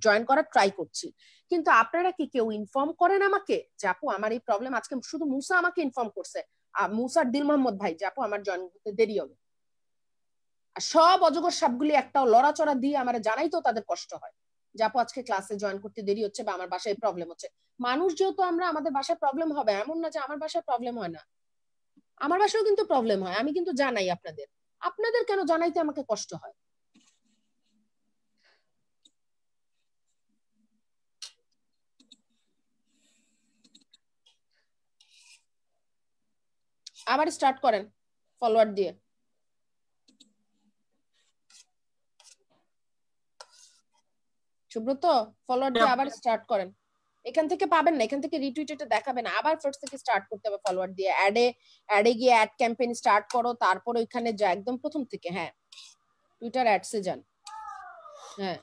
জয়েন করার ট্রাই করছি কিন্তু আপনারা কি কেউ ইনফর্ম করেন আমাকে যে আপু আমার এই প্রবলেম আজকে শুধু মুসা আমাকে ইনফর্ম করছে মুসার দিল মোহাম্মদ ভাই যে আপু আমার জয়েন করতে দেরি হবে সব অজগর সাপগুলি একটাও লড়াচড়া দিয়ে আমার জানাই তো তাদের কষ্ট হয় যে আপু আজকে ক্লাসে জয়েন করতে দেরি হচ্ছে বা আমার বাসায় প্রবলেম হচ্ছে মানুষ যেহেতু আমরা আমাদের বাসায় প্রবলেম হবে এমন না যে আমার বাসায় প্রবলেম হয় না আমার বাসায়ও কিন্তু প্রবলেম হয় আমি কিন্তু জানাই আপনাদের আপনাদের কেন জানাইতে আমাকে কষ্ট হয় আবার স্টার্ট করেন ফলোয়ার দিয়ে সুব্রত ফলোয়ার দিয়ে আবার স্টার্ট করেন এখান থেকে পাবেন না এখান থেকে রিটুইট এটা দেখাবে না আবার ফার্স্ট থেকে স্টার্ট করতে হবে ফলোয়ার দিয়ে অ্যাডে অ্যাডে গিয়ে অ্যাড ক্যাম্পেইন স্টার্ট করো তারপর ওইখানে যা একদম প্রথম থেকে হ্যাঁ টুইটার অ্যাডসে যান হ্যাঁ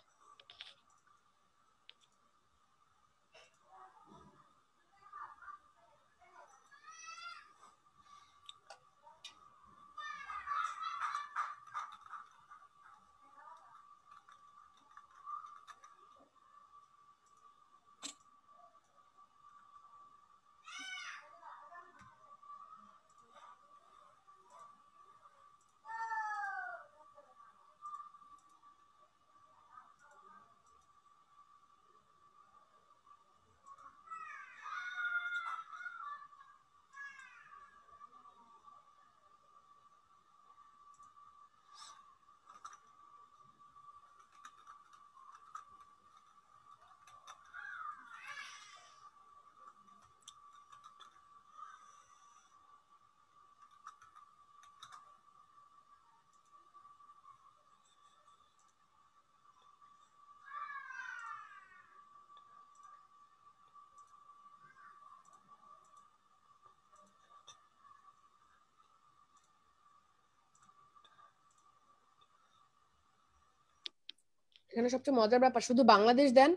এখানে সবচেয়ে মজার ব্যাপার শুধু বাংলাদেশ দেন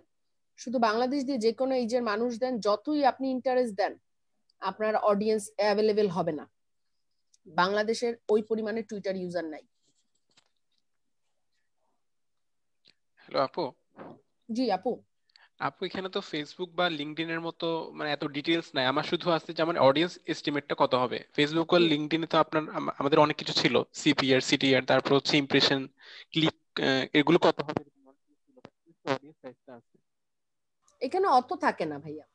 শুধু বাংলাদেশ দিয়ে যে কোনো এইজের মানুষ দেন যতই আপনি ইন্টারেস্ট দেন আপনার অডিয়েন্স অ্যাভেলেবেল হবে না বাংলাদেশের ওই পরিমাণে টুইটার ইউজার নাই হ্যালো আপু জি আপু আপু এখানে তো ফেসবুক বা লিঙ্কডইন এর মতো মানে এত ডিটেইলস নাই আমার শুধু আছে যে আমার অডিয়েন্স এস্টিমেটটা কত হবে ফেসবুক আর লিঙ্কডইনে তো আপনার আমাদের অনেক কিছু ছিল সিপিআর সিটিআর তারপর হচ্ছে ইমপ্রেশন ক্লিক এগুলো কত হবে এখানে অত থাকে না ভাইয়া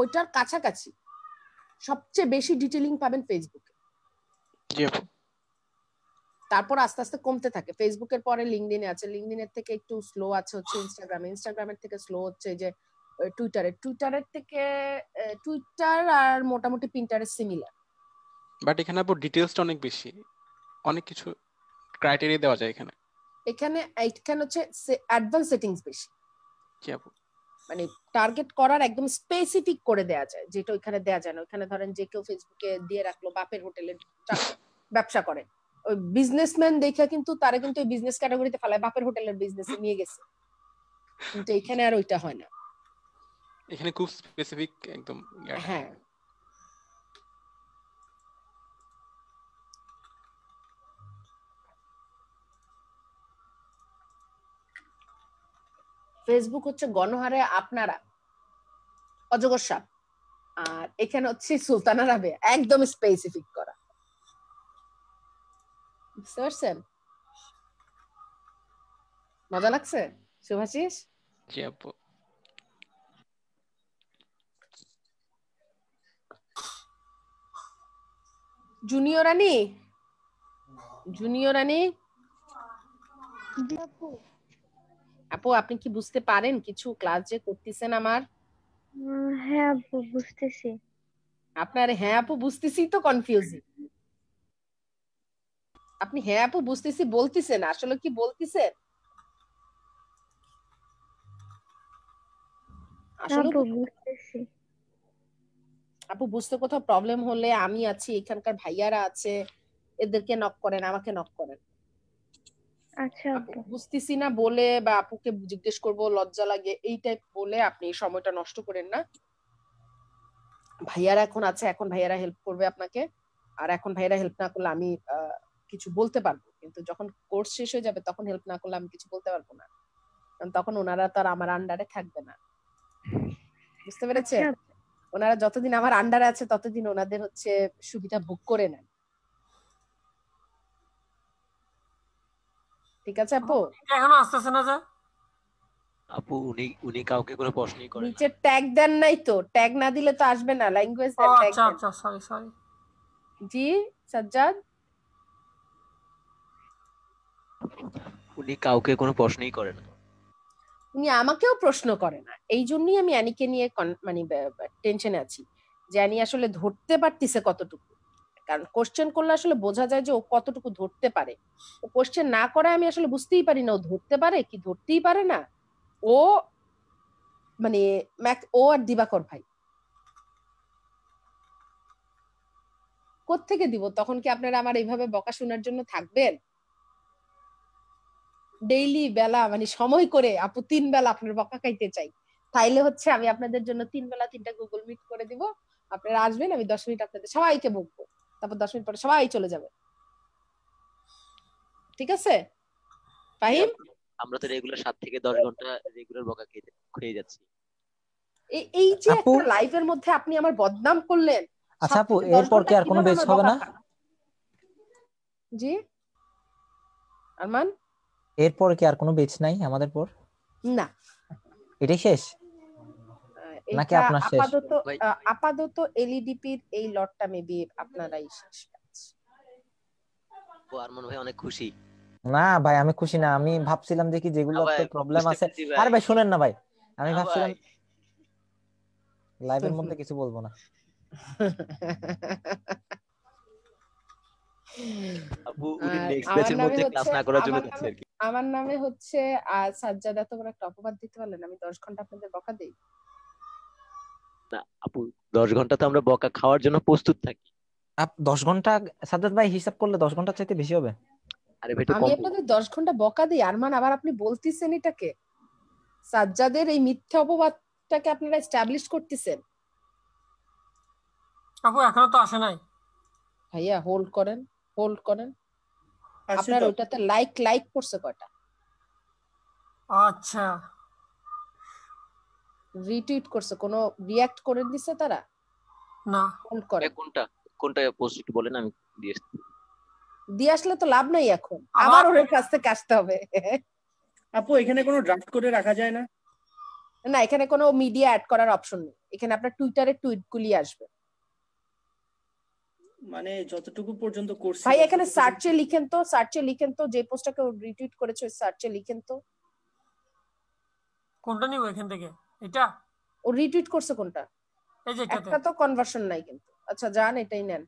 ওইটার কাছাকাছি সবচেয়ে বেশি ডিটেলিং পাবেন ফেসবুকে তারপর আস্তে আস্তে কমতে থাকে ফেসবুকের পরে লিঙ্কডিনে আছে লিঙ্কডিনের থেকে একটু স্লো আছে হচ্ছে ইনস্টাগ্রামে ইনস্টাগ্রামের থেকে স্লো হচ্ছে যে টুইটারে টুইটারের থেকে টুইটার আর মোটামুটি পিন্টারের সিমিলার বাট এখানে আবার ডিটেইলসটা অনেক বেশি অনেক কিছু ক্রাইটেরিয়া দেওয়া যায় এখানে এখানে এখানে হচ্ছে অ্যাডভান্স সেটিংস বেশি মানে টার্গেট করার একদম স্পেসিফিক করে দেয়া যায় যেটা ওইখানে দেয়া যায় না ওখানে ধরেন যে কেউ ফেসবুকে দিয়ে রাখলো বাপের হোটেলে ব্যবসা করে ওই বিজনেসম্যান দেখে কিন্তু তারা কিন্তু এই বিজনেস ক্যাটাগরিতে ফেলায় বাপের হোটেলের বিজনেস নিয়ে গেছে কিন্তু এখানে আর ওইটা হয় না এখানে খুব স্পেসিফিক একদম হ্যাঁ ফেসবুক হচ্ছে গণহারে আপনারা অজগর সাপ আর এখানে হচ্ছে সুলতানা রাবে একদম স্পেসিফিক করা বুঝতে পারছেন মজা লাগছে শুভাশিস জি আপু জুনিয়র আনি জুনিয়র আনি জি আপু আপু আপনি কি বুঝতে পারেন কিছু ক্লাস যে করতেছেন আমার হ্যাঁ আপু বুঝতেছি আপনার হ্যাঁ আপু বুঝতেছি তো কনফিউজিং আপনি হ্যাঁ আপু বুঝতেছি বলতেছেন আসলে কি বলতেছেন আপু বুঝতে কোথাও প্রবলেম হলে আমি আছি এখানকার ভাইয়ারা আছে এদেরকে নক করেন আমাকে নক করেন আচ্ছা, আচ্ছা। বুঝতেছি না বলে বা আপুকে জিজ্ঞেস করব লজ্জা লাগে এই টাইপ বলে আপনি সময়টা নষ্ট করেন না ভাইয়ারা এখন আছে এখন ভাইয়ারা হেল্প করবে আপনাকে আর এখন ভাইয়ারা হেল্প না করলে আমি কিছু বলতে পারবো কিন্তু যখন কোর্স শেষ হয়ে যাবে তখন হেল্প না করলে আমি কিছু বলতে পারবো না কারণ তখন ওনারা তো আর আমার আন্ডারে থাকবে না বুঝতে পেরেছে আচ্ছা, ওনারা যতদিন আমার আন্ডারে আছে ততদিন ওনাদের হচ্ছে সুবিধা ভোগ করে নেন ঠিক আছে আপু এখনো আসতেছে না যে আপু উনি উনি কাউকে কোনো প্রশ্নই করেন নিচে ট্যাগ দেন নাই তো ট্যাগ না দিলে তো আসবে না ল্যাঙ্গুয়েজ দেন ট্যাগ আচ্ছা আচ্ছা সরি সরি জি সাজ্জাদ উনি কাউকে কোনো প্রশ্নই করে না উনি আমাকেও প্রশ্ন করে না এই জন্যই আমি অ্যানিকে নিয়ে মানে টেনশনে আছি যে অ্যানি আসলে ধরতে পারতিছে কতটুকু কারণ কোশ্চেন করলে আসলে বোঝা যায় যে ও কতটুকু ধরতে পারে ও কোশ্চেন না করায় আমি আসলে বুঝতেই পারি না ও ধরতে পারে কি ধরতেই পারে না ও মানে ম্যাক ও আর দিবাকর ভাই থেকে দিব তখন কি আপনারা আমার এইভাবে বকা শোনার জন্য থাকবেন ডেইলি বেলা মানে সময় করে আপু তিন বেলা আপনার বকা খাইতে চাই তাইলে হচ্ছে আমি আপনাদের জন্য তিন বেলা তিনটা গুগল মিট করে দিব আপনারা আসবেন আমি দশ মিনিট আপনাদের সবাইকে বকবো তারপর দশ মিনিট পরে সবাই চলে যাবে ঠিক আছে ফাহিম আমরা তো রেগুলার 7 থেকে 10 ঘন্টা রেগুলার বকা খেয়ে খেয়ে যাচ্ছি এই যে একটা লাইভের মধ্যে আপনি আমার বদনাম করলেন আচ্ছা আপু এরপর কি আর কোনো বেজ হবে না জি আরমান এরপর কি আর কোনো বেজ নাই আমাদের পর না এটাই শেষ নাকি আপনার শেষ আপাতত আপাতত এলইডিপির e এই লটটা মেবি আপনারাই শেষ ও অনেক খুশি না ভাই আমি খুশি না আমি ভাবছিলাম দেখি যেগুলো প্রবলেম আছে আরে ভাই শুনেন না ভাই আমি ভাবছিলাম লাইভের মধ্যে কিছু বলবো না আমার নামে হচ্ছে সাজ্জাদা তোমরা একটা অপবাদ দিতে পারলেন আমি দশ ঘন্টা আপনাদের বকা দিই না আপু দশ ঘন্টা তো আমরা বকা খাওয়ার জন্য প্রস্তুত থাকি দশ ঘন্টা সাজ্জাদ ভাই হিসাব করলে দশ ঘন্টা চাইতে বেশি হবে আরে ভাই আমি আপনাদের দশ ঘন্টা বকা দিই মানে আবার আপনি বলতেছেন এটাকে সাজ্জাদের এই মিথ্যা অপবাদটাকে আপনারা এস্টাবলিশ করতেছেন আপু এখনো তো আসে নাই ভাইয়া হোল্ড করেন হোল্ড করেন আপনার লাইক লাইক করছে কয়টা আচ্ছা রিটুইট করছে কোনো রিঅ্যাক্ট করে দিছে তারা না করে কোনটা কোনটা পোস্ট বলেন আমি দিয়ে দিয়ে আসলে তো লাভ নাই এখন আবার ওর কাছ থেকে আসতে হবে আপু এখানে কোনো ড্রাফট করে রাখা যায় না না এখানে কোনো মিডিয়া অ্যাড করার অপশন নেই এখানে আপনার টুইটারে টুইটগুলি আসবে মানে যতটুকু পর্যন্ত করছি ভাই এখানে সার্চে লিখেন তো সার্চে লিখেন তো যে পোস্টটাকে রিটুইট করেছে সার্চে লিখেন তো কোনটা নিব এখান থেকে এটা ও রিটুইট করছে কোনটা এই যে একটা তো কনভার্সন নাই কিন্তু আচ্ছা যান এটাই নেন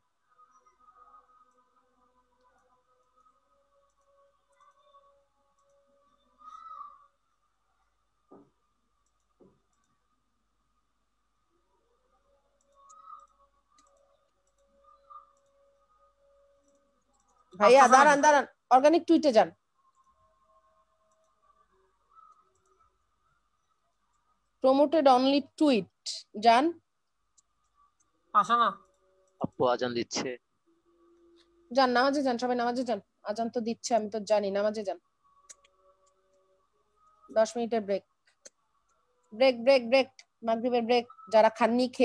ভাইয়া দাঁড়ান দাঁড়ান অর্গানিক টুইটে যান promoted অনলি to it জান আসো না আপু আজান দিচ্ছে যান নামাজে যান সবাই নামাজে যান আজান তো দিচ্ছে আমি তো জানি নামাজে যান দশ মিনিটের ব্রেক ব্রেক ব্রেক ব্রেক মাগরিবের ব্রেক যারা খাননি খেয়ে